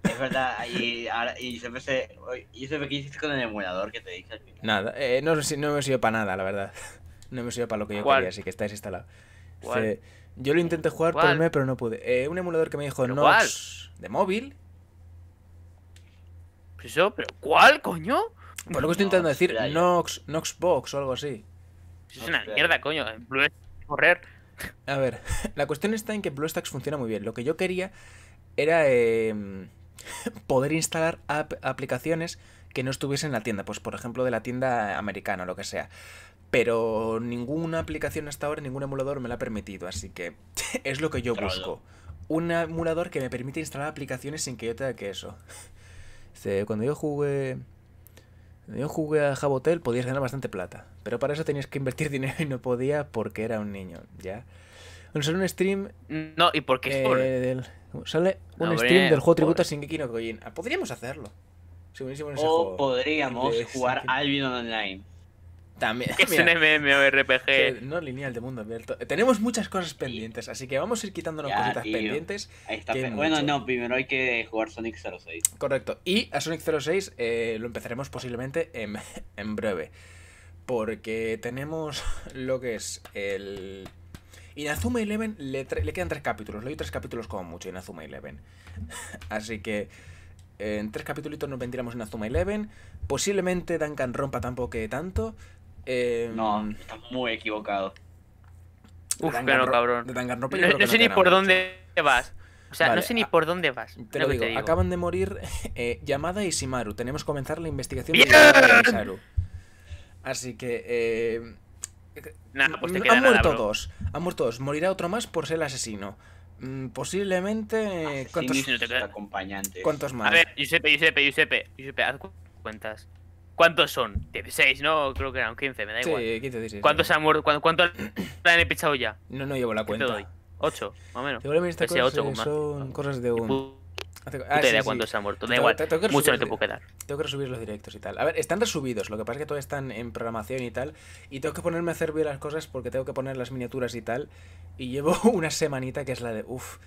Es verdad, y, y siempre se, y siempre, ¿qué hiciste con el emulador que te dije al Nada, eh, no, no me sirvió para nada, la verdad. <laughs> No me sirvió para lo que yo quería, así que está desinstalado. yo lo intenté jugar por mí, pero no pude. Eh, un emulador que me dijo Nox de móvil. ¿Pero, pues eso? ¿Pero cuál, coño? Por pues lo que estoy intentando decir, Nox, Noxbox o algo así. Es una mierda, coño. Correr. A ver, <laughs> la cuestión está en que BlueStacks funciona muy bien. Lo que yo quería era em, <laughs> poder instalar aplicaciones que no estuviesen en la tienda, pues por ejemplo de la tienda americana o lo que sea. Pero ninguna aplicación hasta ahora, ningún emulador me la ha permitido, así que <laughs> es lo que yo busco. Un emulador que me permite instalar aplicaciones sin que yo tenga que eso. Cuando yo jugué yo jugué a Jabotel podías ganar bastante plata, pero para eso tenías que invertir <laughs> dinero y no podía porque era un niño, ¿ya? un stream. No, ¿y por qué eh, Sale un stream del juego tributo tributa sin no ah, Podríamos hacerlo. o podríamos jugar Albion Online. También. Es un MMORPG. No lineal de mundo abierto. Tenemos muchas cosas pendientes, así que vamos a ir quitando las cositas pendientes. Ahí está bueno, no, primero hay que jugar Sonic 06. Correcto. Y a Sonic 06 eh, lo empezaremos posiblemente <laughs> en breve. Porque tenemos lo que es el Inazuma Eleven le, le quedan tres capítulos. Le doy tres capítulos como mucho, en Azuma Eleven. <laughs> Así que eh, en tres capítulos nos vendríamos Azuma Eleven. Posiblemente rompa tampoco tanto. Em, no, está muy equivocado. Uf, pero cabrón. no, sé ni por dónde vas. O sea, no sé ni por dónde vas. Te lo, digo, acaban de morir <laughs> eh, Yamada y Shimaru. Tenemos que comenzar la investigación de Yamada y Shimaru. Así que eh, Nada, pues te mm, queda Han nada, muerto bro. dos. Han muerto dos. Morirá otro más por ser el asesino. Mm, posiblemente. Asesino ¿Cuántos, acompañantes. más? A ver, Giuseppe, Giuseppe, Giuseppe, Giuseppe, haz cuentas. ¿Cuántos son? 16, ¿no? Creo que eran 15, me da igual. sí, 15, 16. ¿Cuántos sí. han muerto? ¿Cuántos cuánto <coughs> han pichado ya? No, no llevo la cuenta. Te doy? 8, más o menos. Seguramente pues son más. cosas de 1. Ah, cuándo se ha muerto. Da igual, mucho no te puedo quedar. Tengo que resubir los directos y tal. A ver, están resubidos, lo que pasa es que todavía están en programación y tal. Y tengo que ponerme a hacer bien las cosas porque tengo que poner las miniaturas y tal. Y llevo <laughs> una semanita que es la de uff.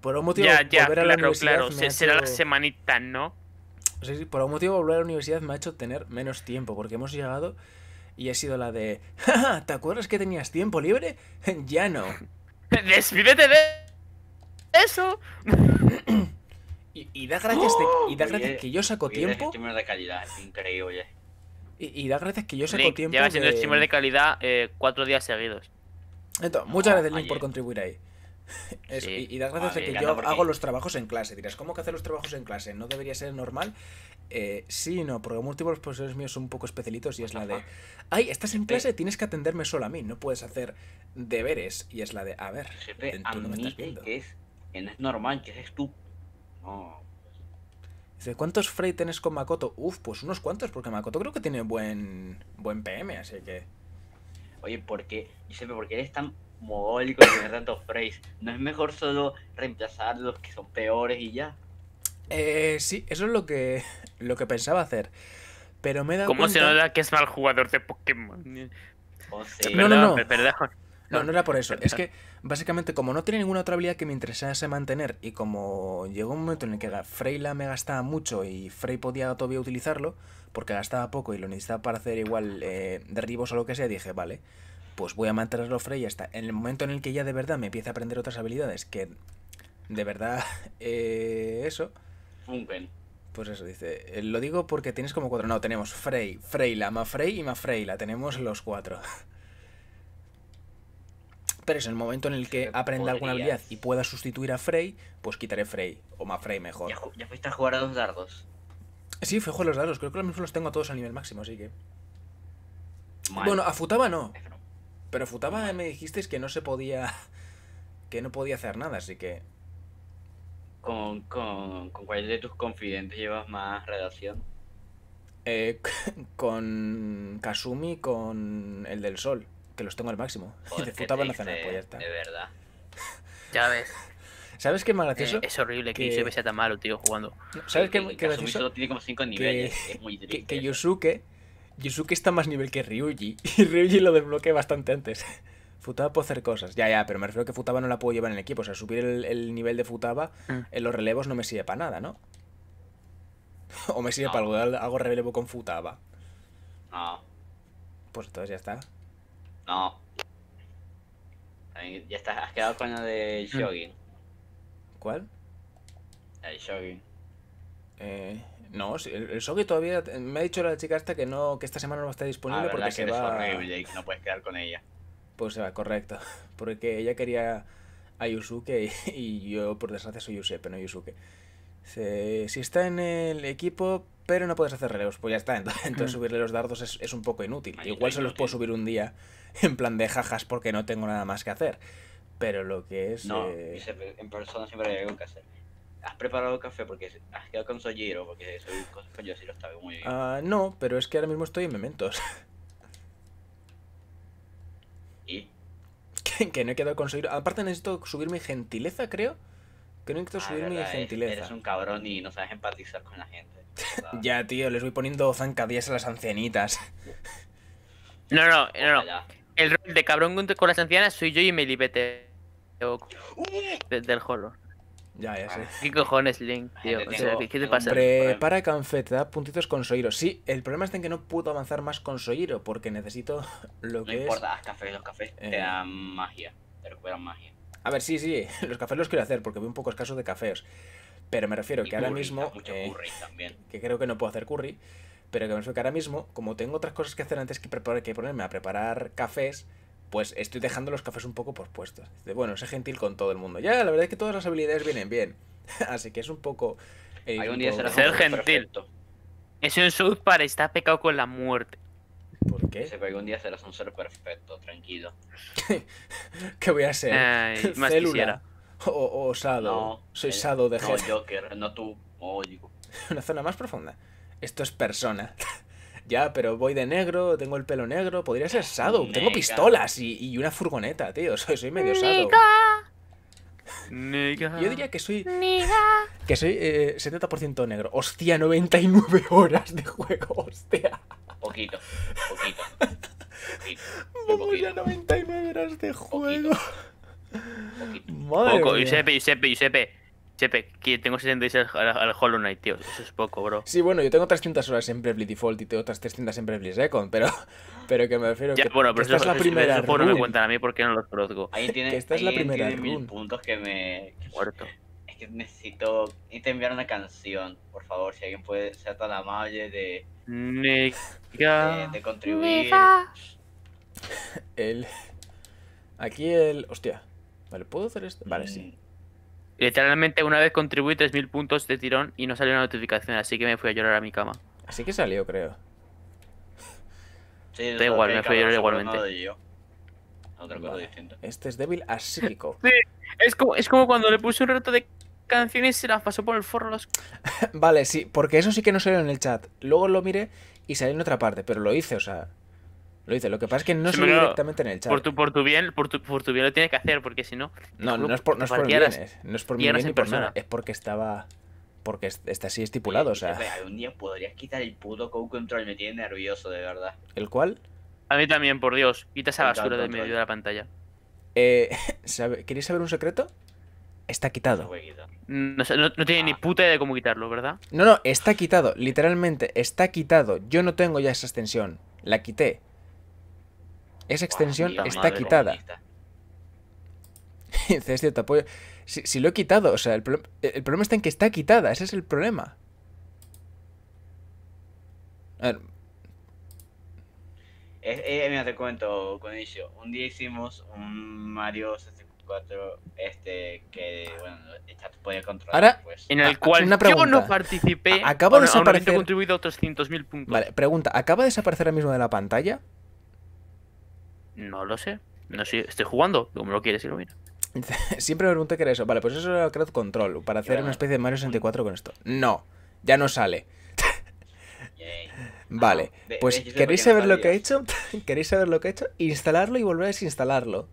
Por un motivo, volver a la universidad. será la semanita, ¿no? Sí, sí, por un motivo, volver a la universidad me ha hecho tener menos tiempo porque hemos llegado y ha sido la de. <laughs> ¿Te acuerdas que tenías tiempo libre? <laughs> ya no. ¡Despídete de eso! <clears throat> Y, da gracias, y da gracias que yo saco tiempo. de calidad, increíble. Y, da gracias que yo saco tiempo. Lleva siendo de... de calidad eh, cuatro días seguidos. muchas oh, gracias, Link, por contribuir ahí. <laughs> y, da gracias de que yo hago los trabajos en clase. Dirás, ¿cómo que hacer los trabajos en clase? ¿No debería ser normal? Eh, sí, no, porque múltiples profesores míos son un poco especialitos y es la de, ay, estás en clase, tienes que atenderme solo a mí, no puedes hacer deberes. Y es la de, a ver, eh, tú no me estás viendo. Que es, no es normal, que es tú ¿cuántos Frey tienes con Makoto? Uf, pues unos cuantos, porque Makoto creo que tiene buen, buen PM, así que... Oye, ¿por qué? Y siempre, porque eres tan mogólico de tener tantos Freys? ¿No es mejor solo reemplazar los que son peores y ya? Eh, sí, eso es lo que, lo que pensaba hacer. Pero me da ¿Cómo cuenta... se nota que es mal jugador de Pokémon? no, no, no. Perdón. No, no era por eso. Es que, <laughs> básicamente, como no tenía ninguna otra habilidad que me interesase mantener y como llegó un momento en el que Freyla me gastaba mucho y Frey podía todavía utilizarlo, porque gastaba poco y lo necesitaba para hacer igual eh, derribos o lo que sea, dije, vale, pues voy a mantenerlo Frey hasta en el momento en el que ya de verdad me empiece a aprender otras habilidades que de verdad <laughs> eh, eso... Funken. Pues eso, dice. Eh, lo digo porque tienes como cuatro. No, tenemos Frey, Freyla, Frey y Freyla, Tenemos los cuatro. <laughs> Pero es el momento en el que aprenda alguna habilidad y pueda sustituir a Frey, pues quitaré Frey, o más Frey mejor. Ya, fuiste a jugar a los dardos. Sí, fui a jugar a los dardos, creo que los los tengo todos al nivel máximo, así que... Bueno, a Futaba no. Pero Futaba me dijisteis que no se podía... <laughs> que no podía hacer nada, así que... ¿Con, con, con cuál de tus confidentes llevas más relación? Eh, <laughs> con Kasumi, con el del sol que los tengo al máximo. <laughs> Joder, de puta pues De verdad. Ya ves. ¿Sabes qué es más eh, gracioso? es horrible que, que Yusuke sea tan malo, tío, jugando. ¿Sabes qué, es gracioso? tiene como 5 niveles. Que, es muy triste. Que, Yusuke, está más nivel que Ryuji. <laughs> Y Ryuji lo desbloqueé bastante antes. <laughs> Futaba puede hacer cosas. Ya, ya, pero me refiero a que Futaba no la puedo llevar en el equipo. O sea, subir el, nivel de Futaba mm. en los relevos no me sirve para nada, ¿no? o me sirve para algo. Hago relevo con Futaba. Ah. Pues entonces ya está. No. Ya estás, has quedado con la de shogi. Mm. ¿Cuál? El jogging. Eh, no, el Shogi todavía eh, me ha dicho la chica esta que no que esta semana no está disponible porque se va no puedes quedar con ella. Pues va, correcto, <laughs> porque ella quería a Yusuke y, <laughs> yo por desgracia soy Yusuke, no Yusuke. si está en el equipo pero no puedes hacer relevos, pues ya está. <laughs> Entonces, subirle los dardos es, un poco inútil. Igual se los puedo subir un día <laughs> en plan de jajas porque no tengo nada más que hacer. Pero lo que es. No, eh, en persona siempre hay algo que hacer. ¿Has preparado café porque has quedado con Sojiro? Porque soy yo estaba muy bien. Ah, no, pero es que ahora mismo estoy en Mementos. ¿Y? <laughs> que, no he quedado con Sojiro. Aparte necesito subir mi gentileza, creo. Que no intento ah, subir ni de eh, gentileza. Eres un cabrón y no sabes empatizar con la gente. <laughs> ya, tío, les voy poniendo zancadillas a las ancianitas. no, no, no, no. El rol de cabrón con las ancianas soy yo y me libete del horror. Ya, ya sé. ¿Qué cojones, Link, ¿qué, te pasa? Prepara canfeta, puntitos con Soiro. Sí, el problema es que no puedo avanzar más con Soiro porque necesito lo que es... No importa, haz café, los cafés te eh, dan magia, te recuperan magia. A ver, sí, sí, <laughs> los cafés los quiero hacer porque veo un poco escaso de cafés. Pero me refiero que ahora mismo. Eh, <laughs> que creo que no puedo hacer curry. Pero que me refiero que ahora mismo, como tengo otras cosas que hacer antes que, preparar, que ponerme a preparar cafés, pues estoy dejando los cafés un poco pospuestos. Bueno, sé gentil con todo el mundo. Ya, la verdad es que todas las habilidades vienen bien. <laughs> Así que es un poco. Eh, un día ser gentil. un para estar pecado con la muerte. ¿Por qué? Se que un día serás un ser perfecto, tranquilo. <laughs> ¿Qué voy a ser? <laughs> Célula. O, Sado. Soy eh, Sado de no, Joker, no tú. Oh, <laughs> Una zona más profunda. Esto es persona. ya, pero voy de negro, tengo el pelo negro, podría ser sado. Tengo pistolas y, una furgoneta, tío. Soy, soy medio Sado. Nega. Yo diría que soy. Niga. Que soy eh, 70% negro. Hostia, 99 <laughs> horas de juego, hostia. Poquito, poquito. <laughs> Vamos poquito. a 99 horas de juego. <laughs> Poco. y Giuseppe, Giuseppe, Giuseppe. Giuseppe, que tengo 66 al, al, Hollow Knight, tío. Eso es poco, bro. Sí, bueno, yo tengo 300 horas en Bravely Default y tengo otras 300 en Bravely Second, pero pero que me refiero a que, bueno, esta es la primera no me cuentan a mí porque no los conozco. Ahí tiene, que esta es la primera mil puntos que me... Muerto. Es que necesito... Necesito enviar una canción, por favor, si alguien puede ser tan amable de... De, contribuir. <laughs> El... Aquí el... Hostia. Vale, ¿puedo hacer esto? Vale, sí. Mm. Literalmente una vez contribuí 3.000 puntos de tirón y no salió una notificación, así que me fui a llorar a mi cama. Así que salió, creo. Sí, da igual, me fui igualmente. Este es débil a psíquico. <laughs> es como, cuando le puse un reto de canciones y se las pasó por el forro. Los... <laughs> vale, sí, porque eso sí que no salió en el chat. Luego lo miré y salió en otra parte, pero lo hice, o sea. Lo hice, lo que pasa es que no salió directamente en el chat. Por tu, por tu bien, por por tu bien lo tienes que hacer, porque si no. No, no es por, no es por mi bien, no es por mi bien ni por nada, es porque estaba. Porque está así estipulado, o sea. Un día podría quitar el puto Code Control, me tiene nervioso, de verdad. ¿El cuál? A mí también, por Dios. Quita esa basura del medio de la pantalla. Eh, <laughs> ¿Queréis saber un secreto? Está quitado. No, tiene ni ah. puta idea de cómo quitarlo, ¿verdad? No, no, está quitado. Literalmente, está quitado. Yo no tengo ya esa extensión. La quité. Esa extensión está quitada. es <laughs> cierto apoyo. Si, lo he quitado, o sea, el, problema está en que está quitada, ese es el problema. A ver. Eh, mira, te cuento, con ello. Un día hicimos un Mario 64, este, que, bueno, ya podía controlar. Ahora, pues. en el cual yo no participé, acaba de desaparecer... contribuido 300.000 puntos. Vale, pregunta, ¿acaba de desaparecer ahora mismo de la pantalla? No lo sé. No sé, estoy jugando, como lo quieres, ilumina. <laughs> Siempre me pregunté qué era eso. Vale, pues eso era Crowd Control, para hacer una especie de Mario 64 con esto. No, ya no sale. Vale, ah, pues ¿queréis saber lo que he hecho? <laughs> ¿Queréis saber lo que he hecho? Instalarlo y volver a desinstalarlo.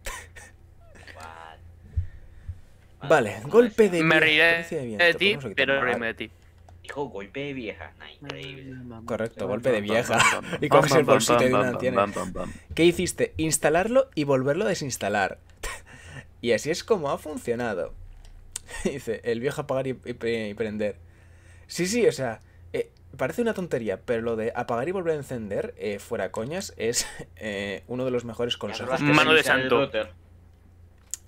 Vale, golpe de Me ríe de ti, pero de ti. Hijo, golpe de vieja. Correcto, golpe de vieja. <laughs> Y coges el ¿Qué hiciste? Instalarlo y volverlo a desinstalar. Y así es como ha funcionado. <laughs> Dice, el viejo apagar y, prender. Sí, sí, o sea, eh, parece una tontería, pero lo de apagar y volver a encender, eh, fuera coñas, es <laughs> eh, uno de los mejores consejos. Que Mano de santo.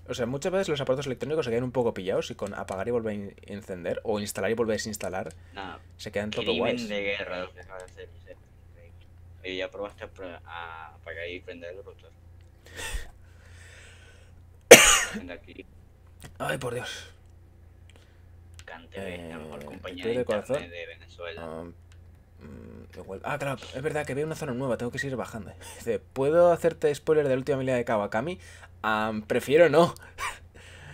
O sea, muchas veces los aparatos electrónicos se quedan un poco pillados y con apagar y volver a encender o instalar y volver a desinstalar se quedan todo guays. de ¿ya probaste a apagar y prender el rotor? Ay, por Dios. Cante, de, eh, corazón? Ah, mm, ah, claro, es verdad que veo una zona nueva, tengo que seguir bajando. Dice, ¿puedo hacerte spoiler de la última milia de Kawakami? Ah, prefiero no.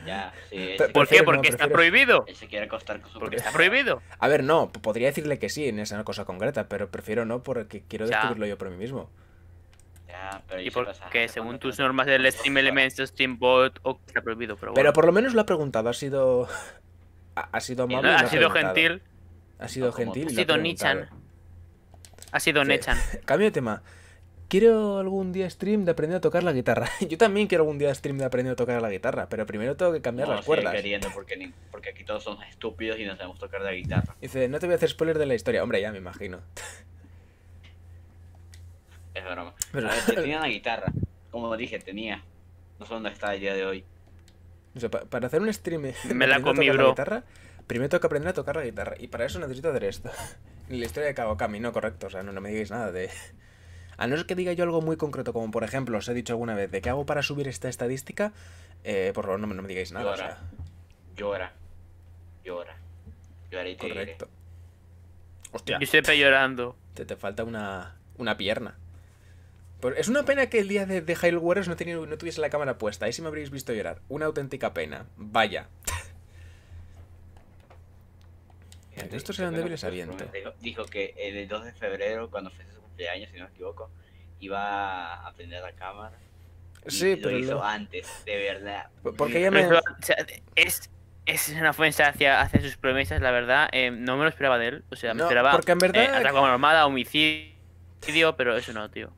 Ya, sí, ¿Por qué? ¿Porque está prohibido? Porque está prohibido. A ver, no, podría decirle que sí en esa cosa concreta, pero prefiero no porque quiero descubrirlo yo por mí mismo. Ya, pero y porque según tus normas del Stream Elements, Bot, o está prohibido, pero Pero por lo menos lo ha preguntado, ha sido. Ha, sido amable. ha, sido gentil. Ha sido gentil. Ha sido Nichan. Ha sido Nechan. <laughs> Cambio de tema. Quiero algún día stream de aprender a tocar la guitarra. <laughs> Yo también quiero algún día stream de aprender a tocar la guitarra, pero primero tengo que cambiar las cuerdas. queriendo, porque, porque aquí todos son estúpidos y no sabemos tocar la guitarra. Dice, no te voy a hacer spoiler de la historia. Hombre, ya me imagino. <laughs> Es A ver, este, tenía una guitarra. Como dije, tenía. No sé dónde está el día de hoy. para hacer un stream. Me la <laughs> comí, bro. guitarra, primero tengo que aprender a tocar la guitarra. Y para eso necesito hacer esto. <laughs> la historia de Kawakami, no correcto. O sea, no, me digáis nada de. <laughs> A no ser que diga yo algo muy concreto, como por ejemplo, os he dicho alguna vez, de qué hago para subir esta estadística, eh, por favor, no, me digáis nada. Llora. Llora. Llora. y te Correcto. Hostia. Y se llorando. Te, te falta una, una pierna es una pena que el día de, de Hyrule Warriors no, tuviese la cámara puesta. Ahí sí me habríais visto llorar. Una auténtica pena. Vaya. estos eran débiles a viento. Dijo que el 2 de febrero, cuando fue su cumpleaños, si no me equivoco, iba a prender la cámara. Sí, pero hizo antes, de verdad. Porque ella me... <laughs> es, es una ofensa hacia, sus promesas, la verdad. Eh, no me lo esperaba de él. O sea, me esperaba porque en eh, verdad... Eh, armada, homicidio, pero eso no, tío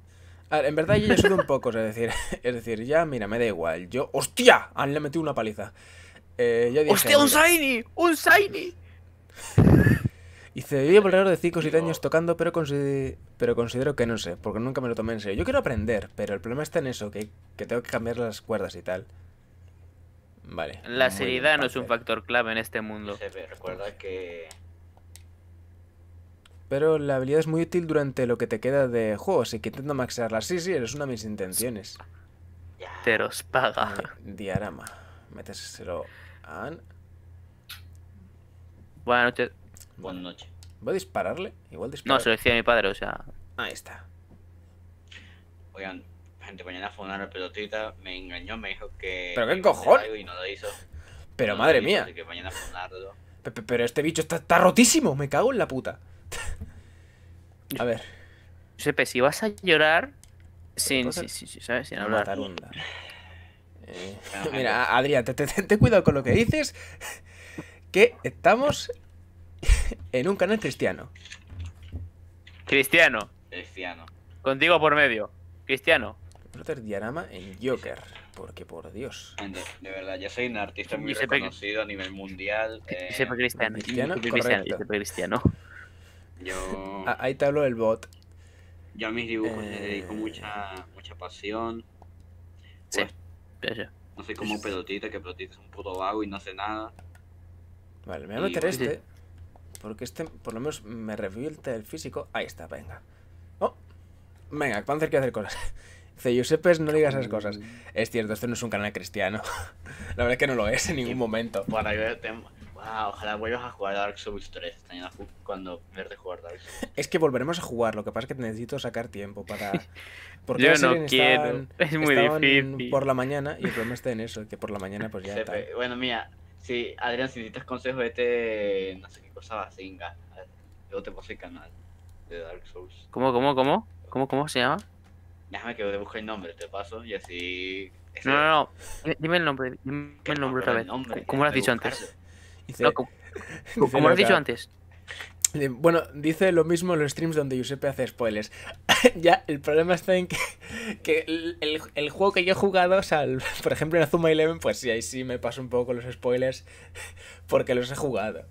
en verdad yo ya un poco, es decir, <laughs> es decir, ya, mira, me da igual. Yo, ¡hostia! Han ah, le metido una paliza. Eh, ¡Hostia, un Shiny! ¡Un Shiny! se yo por de 5 o 7 años tocando, pero, pero considero que no sé, porque nunca me lo tomé en serio. Yo quiero aprender, pero el problema está en eso, que, tengo que cambiar las cuerdas y tal. Vale. La seriedad no es un factor clave en este mundo. Se recuerda que pero la habilidad es muy útil durante lo que te queda de juego, así que intento maxearla. Sí, sí, eres una de mis intenciones. Pero los paga. Eh, diarama Méteselo a Buenas noches. Buenas noches. ¿Voy a dispararle? Igual dispararle. No, se lo decía a mi padre, o sea. Ahí está. Oigan, gente, mañana fue una pelotita, me engañó, me dijo que. ¿Pero qué cojones? Y no lo hizo. Pero madre mía. Pero este bicho está, está rotísimo, me cago en la puta a ver. Giuseppe, si vas a llorar sin, sí, sí, sí, ¿sabes? sin hablar. Eh, ah, mira, Adrián, te, te, cuidado con lo que dices, que estamos en un canal cristiano. Cristiano. Cristiano. Contigo por medio. Cristiano. Brother Diarama en Joker, porque por Dios. De, verdad, yo soy un artista muy reconocido a nivel mundial. Eh... Cristiano. Cristiano, Cristiano. Yo... Ah, ahí te hablo del bot. Yo a mis dibujos les dedico eh. mucha, mucha pasión. Sí. Pues, no soy como pelotita, que pelotita es un puto vago y no hace nada. Vale, me voy a meter este. Porque este, por lo menos, me revierte el físico. Ahí está, venga. Oh, venga, Panzer quiere hacer cosas. <laughs> Dice, no digas esas cosas. Mm. Es cierto, este no es un canal cristiano. <laughs> La verdad es que no lo es en ningún momento. Para yo Wow, ojalá vuelvas a jugar Dark Souls 3 cuando de jugar Dark Souls. Es que volveremos a jugar, lo que pasa es que necesito sacar tiempo para. <laughs> Porque Yo no quiero, <laughs> es muy difícil. Por la mañana, y el problema está en eso, que por la mañana pues ya. Bueno, mira, si Adrián, si necesitas consejos, este, No sé qué cosa, Bazinga. yo te paso el canal de Dark Souls. ¿Cómo, cómo, cómo? ¿Cómo, cómo se llama? Déjame que busque el nombre, te paso y así. No, no, no. Eh, dime el nombre, dime el nombre otra vez. ¿Cómo lo has dicho antes? como, <laughs> lo dicho antes. Eh, bueno, dice lo mismo en los streams donde Giuseppe hace spoilers. <laughs> ya, el problema está en que, el, juego que yo he jugado, o sea, <laughs> por ejemplo en Azuma Eleven, pues sí, ahí sí me paso un poco los spoilers porque los he jugado.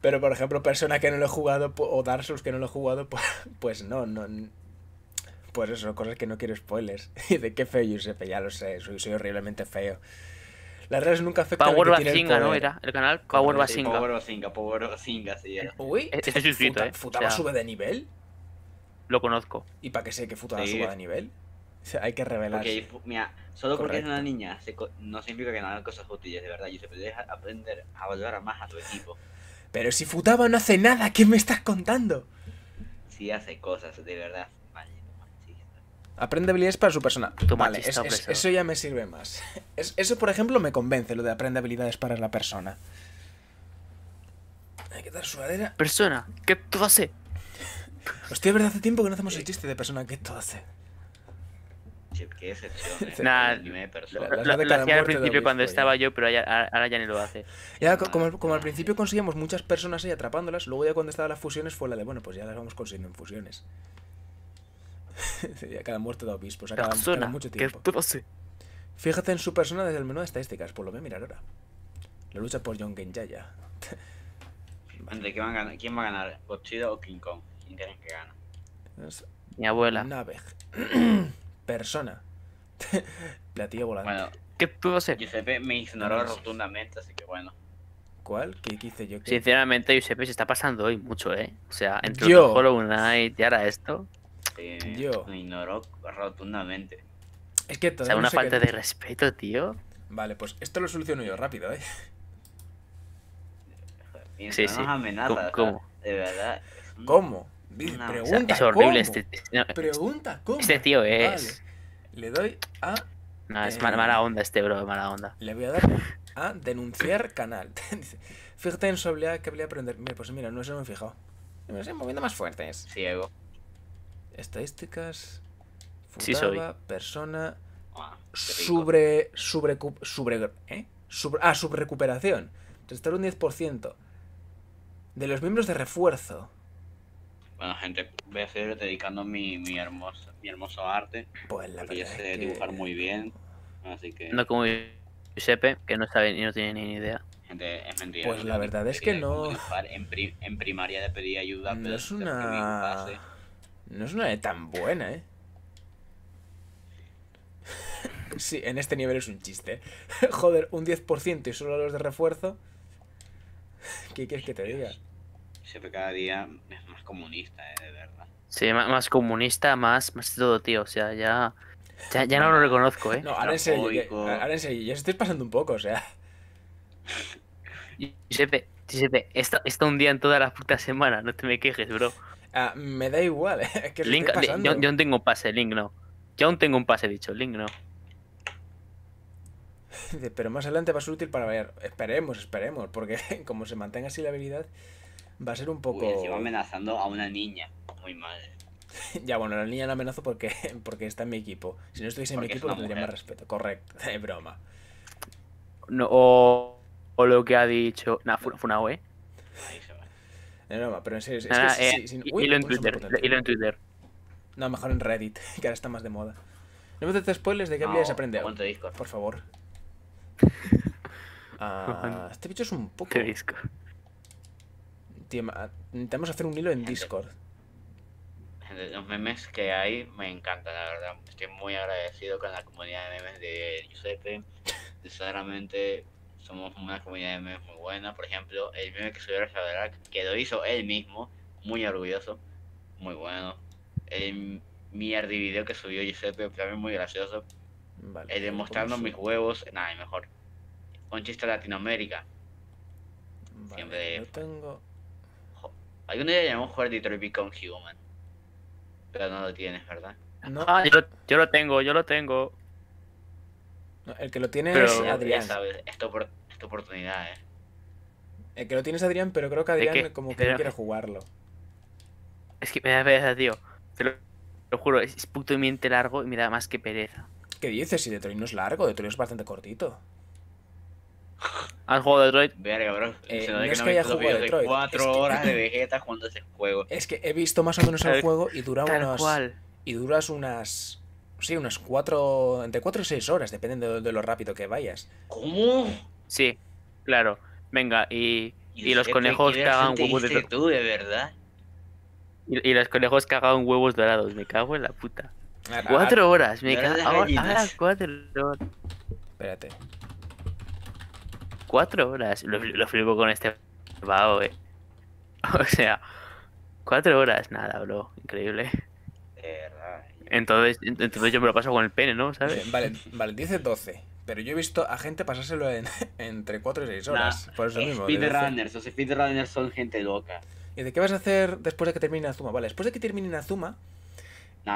Pero por ejemplo, persona que no lo he jugado o Dark Souls que no lo he jugado, pues, pues, no, no. Pues eso, cosas que no quiero spoilers. Y de qué feo Giuseppe, ya lo sé, soy, soy horriblemente feo. Las redes nunca afectan Power a que tiene el ¿no? Era el canal Power Basinga. Power Basinga, Power Basinga sí. Uy, este es suscrito, ¿Futaba ¿eh? sube de nivel? Lo conozco. ¿Y para qué sé que Futaba sube de nivel? hay que revelarse. mira, solo porque es una niña no significa que no hagan cosas útiles, de verdad. Y se puede aprender a valorar más a tu equipo. Pero si Futaba no hace nada, ¿qué me estás contando? Sí hace cosas, de verdad. Aprende habilidades para su persona. vale, eso ya me sirve más. <laughs> eso, por ejemplo, me convence, lo de aprende habilidades para la persona. Hay que dar sudadera. Persona, ¿qué todo hace? Hostia, verdad, hace tiempo que no hacemos el chiste de persona, ¿qué tú hace? Qué excepción, eh. Nada, Lo, hacía al principio cuando estaba yo, pero ahora ya ni lo hace. Ya, como, al principio conseguíamos muchas personas ahí atrapándolas, luego ya cuando estaban las fusiones fue la de, bueno, pues ya las vamos consiguiendo en fusiones. <laughs> cada muerte de obispos, cada, mucho tiempo. sé. Fíjate en su persona desde el menú de estadísticas, por pues lo menos mirar ahora. La lucha por John Genjaya. ¿quién va a ganar? ¿Quién o King Kong? ¿Quién creen que gana? Mi abuela. Naveg. <clears throat> persona. <laughs> tía volante. Bueno, ¿qué pudo ser? Giuseppe me ignoró rotundamente, así que bueno. ¿Cuál? ¿Qué hice yo? Sinceramente, Giuseppe se está pasando hoy mucho, ¿eh? O sea, entre solo Hollow Knight y ahora esto. Este, yo. ignoró rotundamente. Es que te O sea, una falta de respeto, tío. Vale, pues esto lo soluciono yo rápido, ¿eh? sí, sí. ¿Cómo? de verdad. ¿Cómo? Pregunta, es horrible este este ¿cómo? este. tío Pregunta, ¿cómo? Este tío es. Le doy a. No, es mala onda este, bro, mala onda. Le voy a dar a denunciar canal. <laughs> Fíjate en su habilidad que habilidad aprender. Pues mira, no se me han fijado. Me estoy moviendo más fuertes. Ciego estadísticas, fundaba, persona, ah, sobre, sobre, sobre, ¿eh? sobre, ah, subrecuperación, restar un 10% de los miembros de refuerzo. Bueno, gente, voy a seguir dedicando mi, mi, hermoso, mi hermoso arte. Pues la verdad. sé dibujar muy bien. Así que. No como Giuseppe, que no sabe ni no tiene ni idea. Gente, es mentira. Pues la verdad es que no. En, primaria le pedí ayuda, no es una. No es una tan buena, ¿eh? sí, en este nivel es un chiste. Joder, un 10% y solo los de refuerzo. ¿Qué quieres que te diga? Siempre cada día es más comunista, ¿eh? De verdad. Sí, más, comunista, más, más todo, tío. O sea, ya... Ya, no lo reconozco, ¿eh? No, ahora en serio, ahora en serio, ya estoy pasando un poco, o sea... Giuseppe, Giuseppe, está, está un día en toda la puta semana, no te me quejes, bro. Ah, me da igual. <laughs> Es yo, aún tengo un pase, Link no. Yo aún tengo un pase dicho, Link no. <laughs> Pero más adelante va a ser útil para ver Esperemos, esperemos, porque <laughs> como se mantenga así la habilidad, va a ser un poco. amenazando a una niña. Muy mal. ya, bueno, la niña la amenazo porque, porque está en mi equipo. Si no estuviese en mi equipo, no tendría más respeto. Correcto, de broma. o, lo que ha dicho. Nah, Funao, ¿eh? No, pero en serio. Es que ah, eh, en Twitter. Y en Twitter. No, mejor en Reddit, <laughs> que ahora está más de moda. No me trates spoilers de qué habilidades no, aprende. Discord. Por favor. <laughs> Ah, este bicho es un poco. ¿Qué Discord? Tío, intentamos hacer un hilo en Discord. Los memes que hay me encantan, la verdad. Estoy muy agradecido con la comunidad de memes de Giuseppe. Sinceramente, somos una comunidad de memes muy buena. Por ejemplo, el meme que subió Verac, que lo hizo él mismo, muy orgulloso, muy bueno. El mierdi video que subió Giuseppe, también muy gracioso. el de mostrarnos mis huevos, nada, mejor. con chiste Latinoamérica. Siempre. Yo tengo. de día llamamos jugar Detroit Become Human. Pero no lo tienes, ¿verdad? No. Ah, yo, lo tengo, yo lo tengo. el que lo tiene es Adrián. sabes, esto oportunidad, ¿eh? ¿eh? que lo tienes, Adrián, pero creo que Adrián como que no quiere jugarlo. Es que me da pereza, tío. Te lo, juro, es, puto miente largo y me da más que pereza. ¿Qué dices? Si Detroit no es largo, Detroit es bastante cortito. ¿Has jugado Detroit? vea bro. Eh, es que, haya jugado Detroit. cuatro horas de <clears throat> Vegeta jugando ese juego. Es que he visto más o menos el juego y dura unas. Cual. Y duras unas. Sí, unas cuatro. Entre cuatro y seis horas, dependiendo de, de lo rápido que vayas. ¿Cómo? Sí, claro. Venga, y, y, los conejos que cagan huevos de tú, de verdad. Y, y, los conejos cagan huevos dorados, me cago en la puta. cuatro horas, me cago. Ahora, ahora cuatro horas. Espérate. Cuatro horas. Lo, flipo con este vao eh. <laughs> O sea, cuatro horas, nada, bro. Increíble. Entonces, entonces yo me lo paso con el pene, ¿no? ¿Sabes? Vale, vale, dice 12. Pero yo he visto a gente pasárselo <laughs> entre 4 y 6 horas. por eh, mismo. los speedrunners son gente loca. ¿Y de qué vas a hacer después de que termine Azuma? Vale, después de que termine Azuma,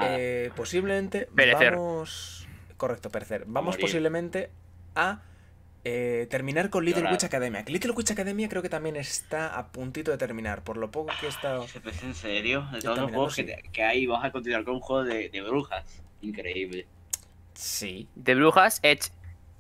eh, posiblemente vamos. Correcto, perecer. Vamos posiblemente a eh, terminar con Little Witch Academia. Little Witch Academia creo que también está a puntito de terminar, por lo poco que he estado. Pues, en serio? De todos los juegos que, ahí hay, vas a continuar con un juego de, de brujas. Increíble. Sí. De brujas, Edge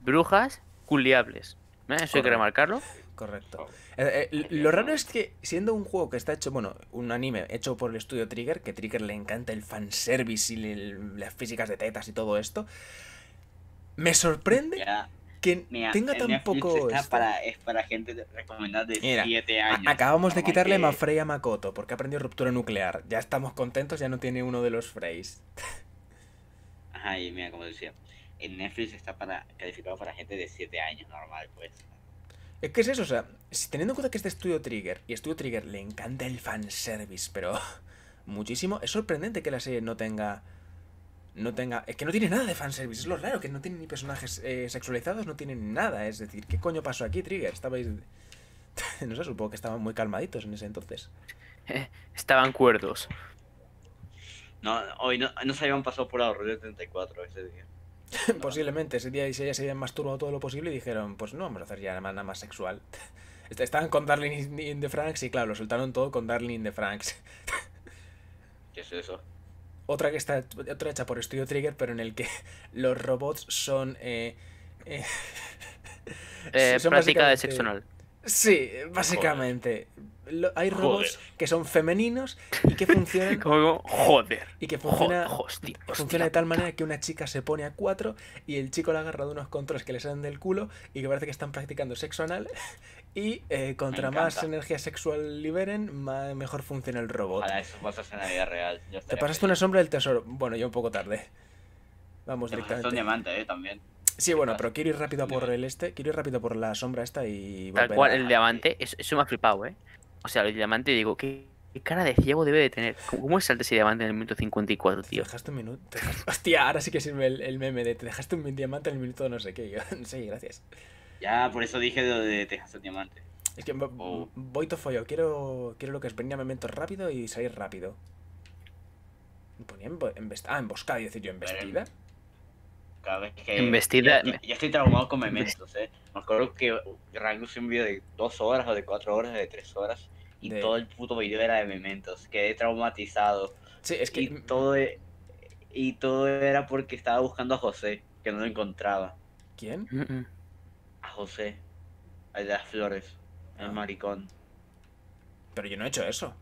brujas culiables. ¿eh? Eso hay que remarcarlo. Correcto. Eh, eh, lo raro es que, siendo un juego que está hecho, bueno, un anime hecho por el estudio Trigger, que Trigger le encanta el fanservice y las físicas de tetas y todo esto, me sorprende que tenga tan poco. para, es para gente recomendada de 7 años. Acabamos de quitarle que... Mafrey a Makoto porque ha aprendido ruptura nuclear. Ya estamos contentos, ya no tiene uno de los Freys. Ajá, mira, como decía en Netflix está para, calificado para gente de 7 años normal, pues. Es que es eso, o sea, teniendo en cuenta que este estudio Trigger, y estudio Trigger le encanta el fanservice, pero <laughs> muchísimo, es sorprendente que la serie no tenga. No tenga. Es que no tiene nada de fanservice, es lo raro, que no tienen ni personajes eh, sexualizados, no tienen nada. Es decir, ¿qué coño pasó aquí, Trigger? Estabais. <laughs> no sé, supongo que estaban muy calmaditos en ese entonces. <laughs> estaban cuerdos. No, hoy no, no se habían pasado por la 34 ese día. <laughs> Posiblemente, ese día se habían masturbado todo lo posible y dijeron, pues no, vamos a hacer ya nada más sexual. <laughs> Estaban con Darling in the Franks y claro, lo soltaron todo con Darling de the Franks. ¿Qué es eso? Otra que está otra hecha por Studio Trigger, pero en el que <laughs> los robots son... Eh, eh, eh práctica de sexo Sí, básicamente. Hay robots que son femeninos y que funcionan. <laughs> Como, joder. Y que funciona, funciona de tal manera que una chica se pone a cuatro y el chico la agarra de unos controles que le salen del culo y que parece que están practicando sexo anal. <laughs> Y eh, contra más energía sexual liberen, mejor funciona el robot. eso pasa en la vida real. Te pasaste una sombra del tesoro. Bueno, yo un poco tarde. Vamos Te directamente. un diamante, eh, también. Sí, bueno, pero quiero ir rápido por el este, quiero ir rápido por la sombra esta y... Tal cual, el diamante, eso, me ha flipado, ¿eh? O sea, el diamante, digo, ¿qué, cara de ciego debe de tener? ¿Cómo es saltes ese diamante en el minuto 54, tío? Te dejaste un minuto... Hostia, ahora sí que sirve el, meme de te dejaste un diamante en el minuto no sé qué. Yo, sí, <laughs> gracias. Ya, por eso dije de, de te dejaste un diamante. Es que voy tofollo, quiero, quiero lo que es venir a momentos rápido y salir rápido. Ponía en, ah, emboscada, decir yo, embestida. Cada que. Investida. Ya, estoy traumado con mementos, ¿eh? Me acuerdo que Rango hizo un video de dos horas o de cuatro horas o de tres horas y todo el puto video era de mementos. Quedé traumatizado. Sí, es que. Y todo, e, y todo era porque estaba buscando a José, que no lo encontraba. ¿Quién? A José, a de las flores, el ah. maricón. Pero yo no he hecho eso.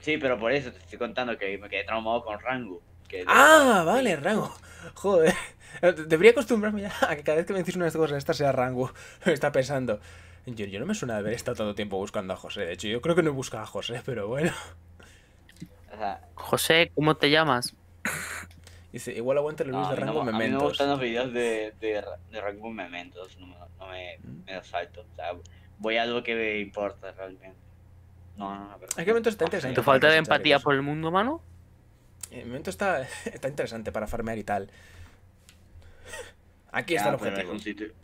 Sí, pero por eso te estoy contando que me quedé traumado con Rango ah, vale, rango. Joder. <laughs> Debería acostumbrarme ya a que cada vez que me decís una de estas cosas, esta sea rango. <laughs> Está pensando. Yo, yo no me suena de haber estado tanto tiempo buscando a José. De hecho, yo creo que no he buscado a José, pero bueno. José, ¿cómo te llamas? <coughs> Dice, igual aguanta el de Rango Mementos. A me gustan los videos de, Rango Mementos, no, no me, mm. salto. O sea, voy a algo que me importa realmente. No, no, no. que Mementos ¿Tu falta de empatía por el mundo mano? El momento está, <laughs> está interesante para farmear y tal. Aquí está el pues, objetivo.